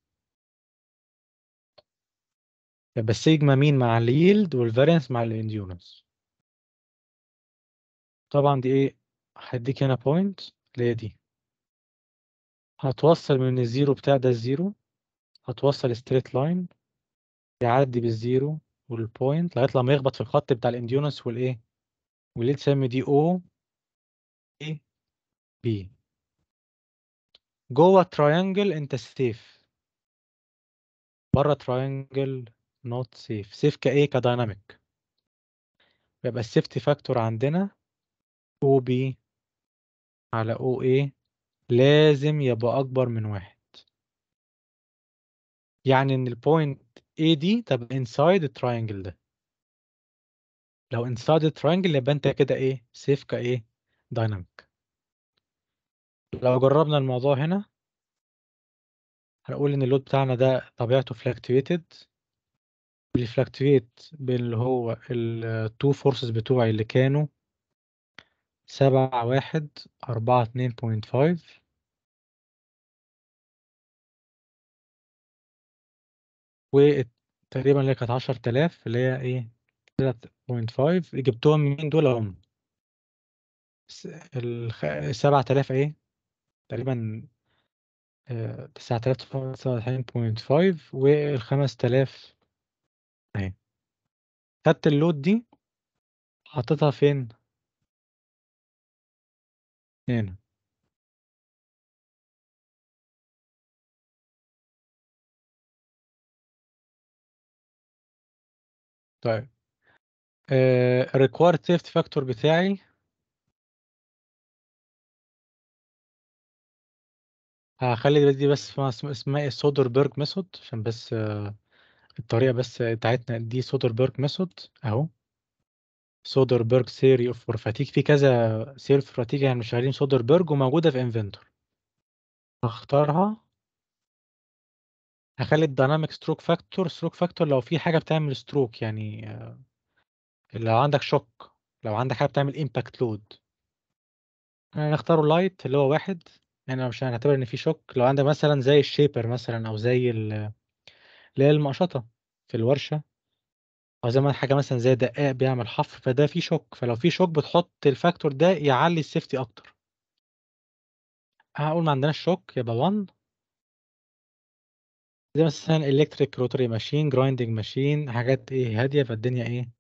يبقى السيجما مين مع اليلد والفاريانس مع الانديونس طبعا دي ايه هديك هنا بوينت اللي هي دي هتوصل من الزيرو بتاع ده الزيرو هتوصل ستريت لاين يعدي بالزيرو والبوينت لغايه لما يخبط في الخط بتاع الانديونس والايه وليه تسمي دي او اي بي جوه تراينجل انت سيف بره تراينجل نوت سيف سيف كايه كدايناميك يبقى السيفتي فاكتور عندنا او بي على او اي لازم يبقى اكبر من واحد يعني ان البوينت اي دي طب انسايد التراينجل ده لو انسايد التراينجل يبقى انت كده ايه سيف كايه دايناميك لو جربنا الموضوع هنا هنقول ان اللود بتاعنا ده طبيعته فلكتويتد بيفلكتويت باللي هو التو فورسز بتوعي اللي كانوا سبعة واحد أربعة اتنين بوينت فايف وتقريبا اللي كانت 10000 اللي هي ايه 3.5 جبتهم من دول هم ال 7000 ايه تقريبا 9999.5 وال 5000 اهي خدت اللود دي حطيتها فين هنا طيب الريكوارد سيفت فاكتور بتاعي هخلي دي بس اسمها ايه بيرج ميثود عشان بس آه، الطريقة بس بتاعتنا دي بيرج ميثود اهو بيرج سيري اوف فاتيك في كذا سيري فاتيك يعني مش سودر بيرج وموجودة في انفنتور هختارها هخلي الديناميك ستروك فاكتور ستروك فاكتور لو في حاجه بتعمل ستروك يعني لو عندك شوك لو عندك حاجه بتعمل امباكت لود هنختاره لايت اللي هو واحد يعني مش هنعتبر ان في شوك لو عندك مثلا زي الشيبر مثلا او زي اللي هي المقشطه في الورشه او زي ما حاجه مثلا زي دقاق بيعمل حفر فده في شوك فلو في شوك بتحط الفاكتور ده يعلي السيفتي اكتر هقول ما عندناش شوك يبقى 1 زي مثلًا الكتريك روتري ماشين جرايندنج ماشين حاجات إيه هادية فالدنيا إيه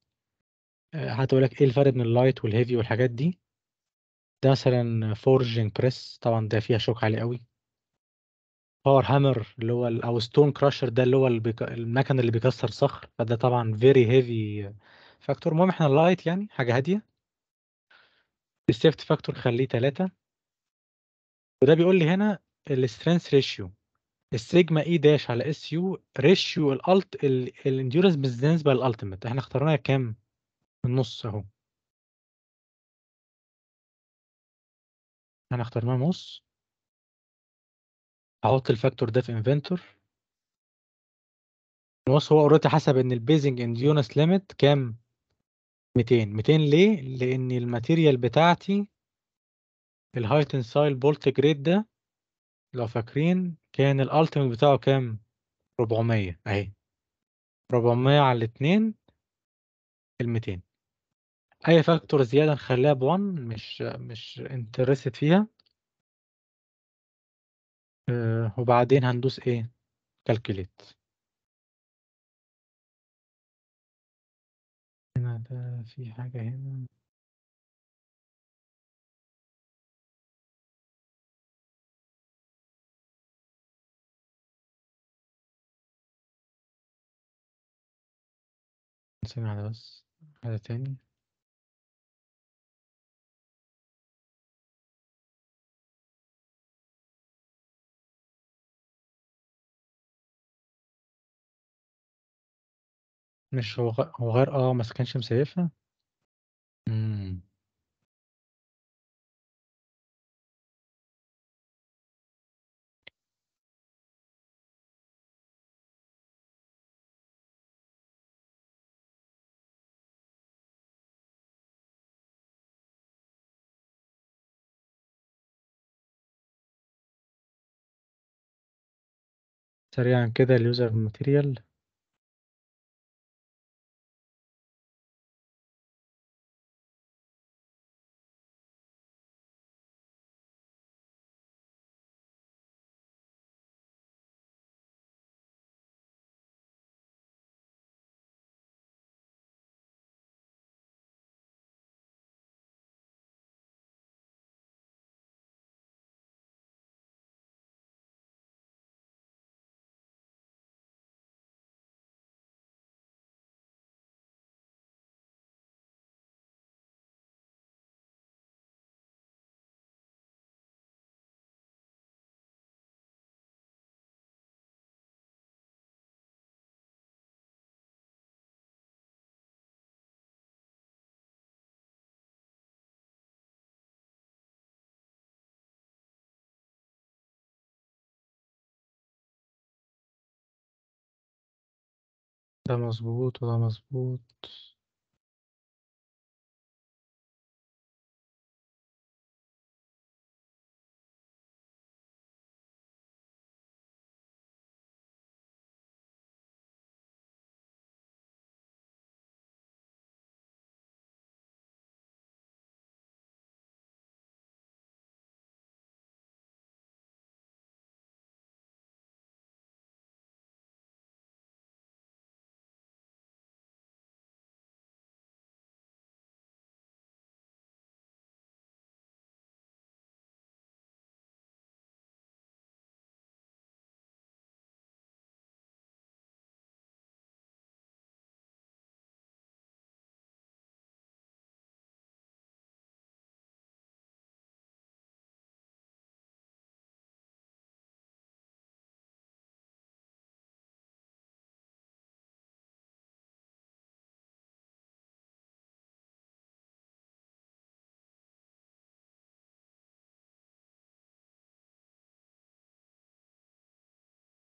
هتقول آه، لك إيه الفرق بين اللايت والهيفي والحاجات دي. ده مثلًا forging بريس طبعًا ده فيها شوك عالي أوي. باور هامر اللي هو أو ستون كراشر ده اللي هو المكن اللي بيكسر صخر، فده طبعًا فيري هيفي فاكتور المهم إحنا اللايت يعني حاجة هادية. السيفت فاكتور خلّيه ثلاثة وده بيقول لي هنا السترينث ratio. السيجما اي e داش على اس يو ريشيو الالت الانديورنس بالنسبه للالتيميت احنا اخترناها كام؟ النص اهو احنا اخترناها نص احط الفاكتور ده في انفنتور النص هو اوريدي حسب ان البيزنج انديورنس ليميت كام؟ 200 200 ليه؟ لان الماتيريال بتاعتي الهاي تنسايل بولت جريد ده لو فاكرين كان الالتيميت بتاعه كام 400 اهي 400 على 2 ال 200 اي فاكتور زياده نخليها ب1 مش مش انترست فيها أه وبعدين هندوس ايه كالكوليت هنا ده في حاجه هنا خمسين على بس هذا تاني مش هو غير اه ما كانش مسيفها امم سريعا كده اليوزر ماتيريال ده مظبوط وده مظبوط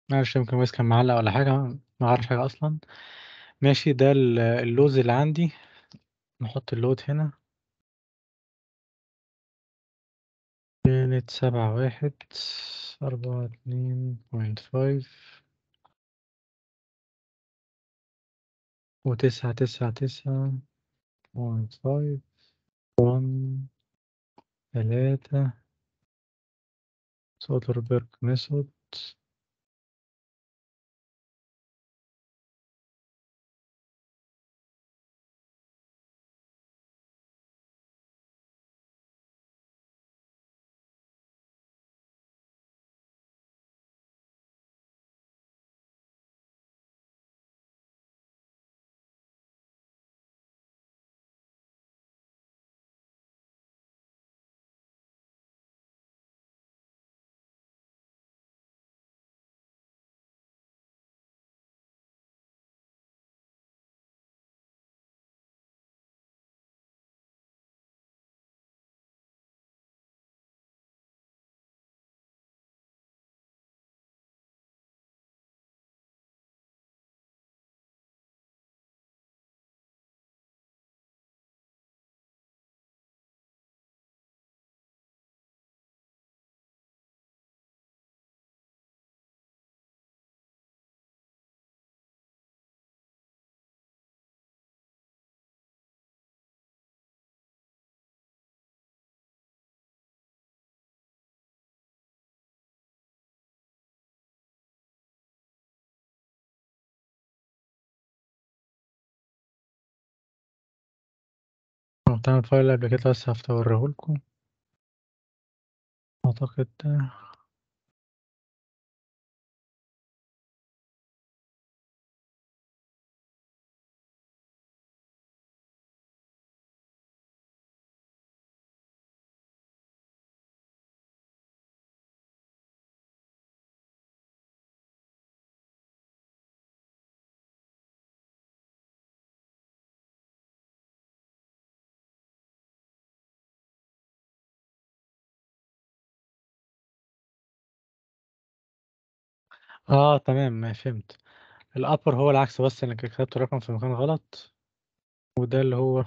معرفش يمكن بس كان معلق ولا حاجة معرفش حاجة اصلا ماشي ده اللوز اللي عندي نحط اللود هنا كانت سبعة واحد أربعة اتنين بوينت فايف وتسعة تسعة تسعة بوينت فايف وان ثلاثة سوتربرج ميثود عملتها من فايل قبل كده بس هفتوريهولكم أعتقد ده آه تمام، ما فهمت. الابر هو العكس بس إنك كتبت الرقم في مكان غلط، وده اللي هو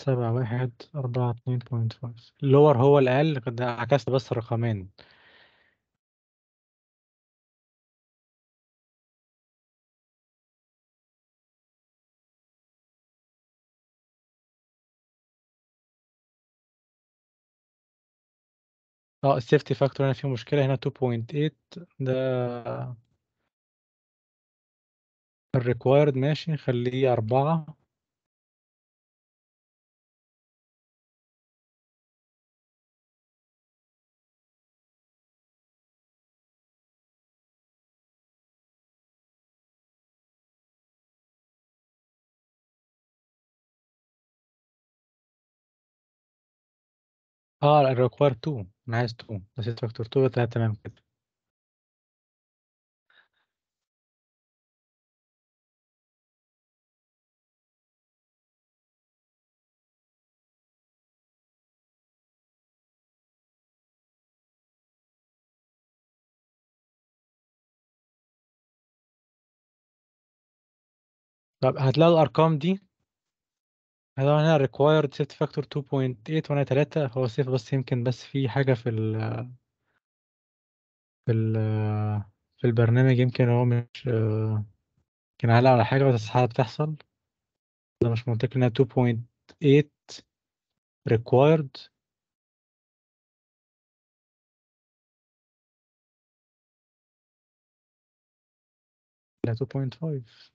7142.5 اللور هو الأقل كنت عكست بس الرقمين. اه السيفتي فاكتور هنا فيه مشكلة هنا 2.8 ده الريكوايرد ماشي نخليه أربعة اه required 2 انا عايز 2 بس فاكتور 2 ده تمام كده طب هتلاقي الارقام دي هذا هنا ريكوايرد سيفت فاكتور 2.8 وانا 3 هو سيف بس يمكن بس في حاجه في ال في ال في البرنامج يمكن هو مش كان علق على حاجه بس حاجه بتحصل ده مش منطقي انها 2.8 required لا 2.5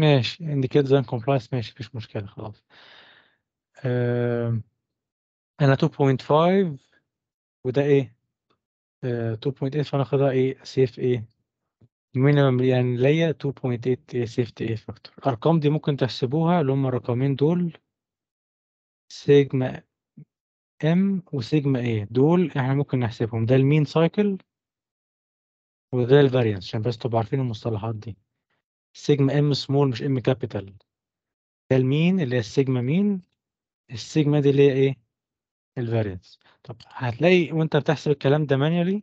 ماشي indicate then compliance ماشي مفيش مشكلة خلاص أنا 2.5 وده إيه؟ 2.8 آه، فأنا آخدها إيه؟ سيف إيه؟ مينيمم يعني ليا 2.8 safety إيه فاكتور الأرقام دي ممكن تحسبوها اللي هما الرقمين دول سيجما ام وسيجما ايه دول احنا ممكن نحسبهم ده المين سايكل وده الفاريانس عشان بس تبقوا عارفين المصطلحات دي سيجما ام سمول مش ام كابيتال ده المين اللي هي السيجما مين السيجما دي اللي هي ايه الفاريانس طب هتلاقي وانت بتحسب الكلام ده مانيولي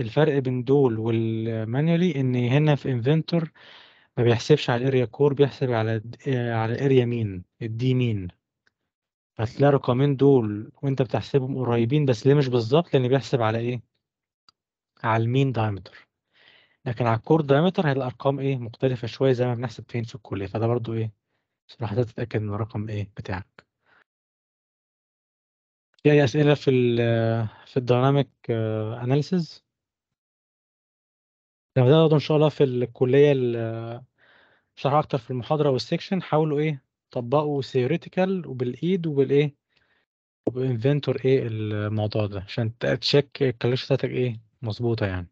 الفرق بين دول والمانيولي ان هنا في انفنتور ما بيحسبش على الاريا كور بيحسب على آه، على الاريا مين الدي مين هتلاقي الرقمين دول وانت بتحسبهم قريبين بس ليه مش بالظبط لان بيحسب على ايه على المين دايمتر لكن على الكور دايمتر هي الارقام ايه مختلفه شويه زي ما بنحسب فين في الكليه فده برضو ايه صراحة تتاكد من الرقم ايه بتاعك في اي اسئله في الـ في الديناميك اناليسز لو ده برضه ان شاء الله في الكليه شرح اكتر في المحاضره والسكشن حاولوا ايه طبقوا ثيوريتيكال وبالايد وبالايه وبانفنتور ايه الموضوع ده عشان تشيك الكلاش بتاعتك ايه مظبوطه يعني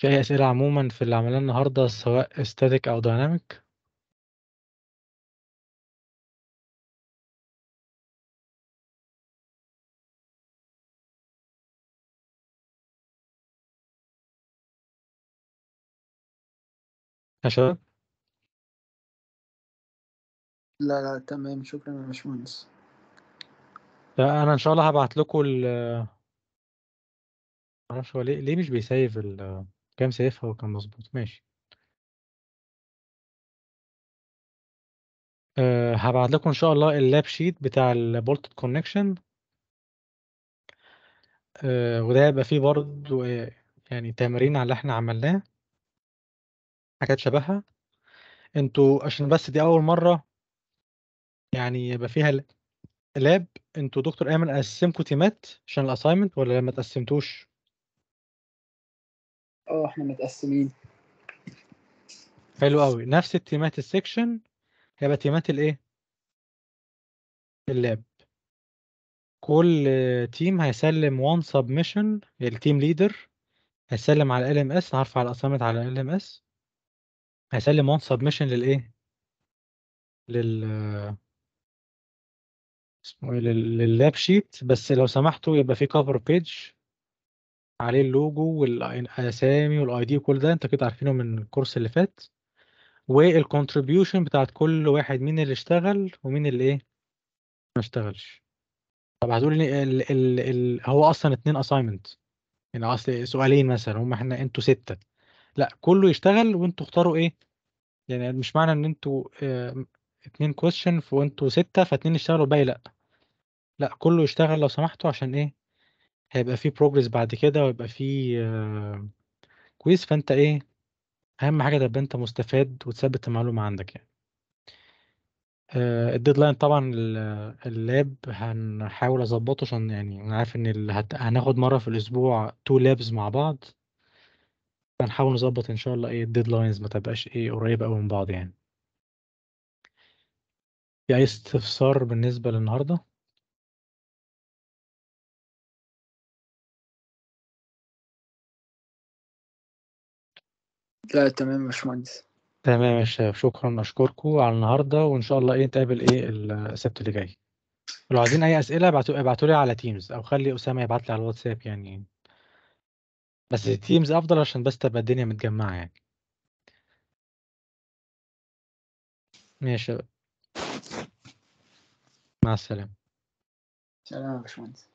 في أي أسئلة عموما في اللي عملناه النهاردة سواء static أو dynamic يا لا لا تمام شكرا يا باشمهندس أنا إن شاء الله هبعت لكم ال معرفش هو ليه ليه مش بيسيف ال كان سيفها وكان مظبوط ماشي أه هبعت لكم ان شاء الله اللاب شيت بتاع البولت كونكشن أه وده هيبقى فيه برضو آه، يعني تمارين على اللي احنا عملناه حاجات شبهها انتوا عشان بس دي اول مره يعني يبقى فيها لاب انتوا دكتور ايمن قسمكوا تيمات عشان الاساينمنت ولا ما تقسمتوش اه احنا متقسمين حلو قوي نفس التيمات السكشن هيبقى تيمات الايه اللاب كل تيم هيسلم وان سبمشن التيم ليدر هيسلم على ال ام اس هرفع الاسايمنت على ال ام اس هيسلم وان سبمشن للايه لل اسمه ايه لللاب شيت بس لو سمحتوا يبقى في كفر بيج عليه اللوجو والاسامي والاي دي وكل ده انت كده عارفينه من الكورس اللي فات والكونتريبيوشن بتاعت كل واحد مين اللي اشتغل ومين اللي ايه ما اشتغلش طب هتقول لي ال ال ال هو اصلا اتنين اساينمنت يعني اصل سؤالين مثلا هم احنا انتوا ستة لا كله يشتغل وانتوا اختاروا ايه يعني مش معنى ان انتوا اه اتنين كويشن وانتوا ستة فاتنين يشتغلوا باقي لا لا كله يشتغل لو سمحتوا عشان ايه هيبقى في بروجرس بعد كده ويبقى في كويس آه، فأنت إيه أهم حاجة تبقى أنت مستفاد وتثبت المعلومة عندك يعني آه، الديدلاين طبعا اللاب هنحاول أظبطه عشان يعني أنا عارف إن هت- هناخد مرة في الأسبوع تو لابز مع بعض هنحاول نظبط إن شاء الله إيه الديدلاينز ما تبقاش إيه قريبة أوي من بعض يعني في أي استفسار بالنسبة للنهاردة؟ لا تمام يا باشمهندس تمام يا شباب شكرا اشكركم على النهارده وان شاء الله ايه نتقابل ايه السبت اللي جاي لو عايزين اي اسئله ابعتوا ابعتوا لي على تيمز او خلي اسامه يبعت لي على الواتساب يعني بس تيمز افضل عشان بس تبقى الدنيا متجمعه يعني ماشي مع السلامه سلام يا باشمهندس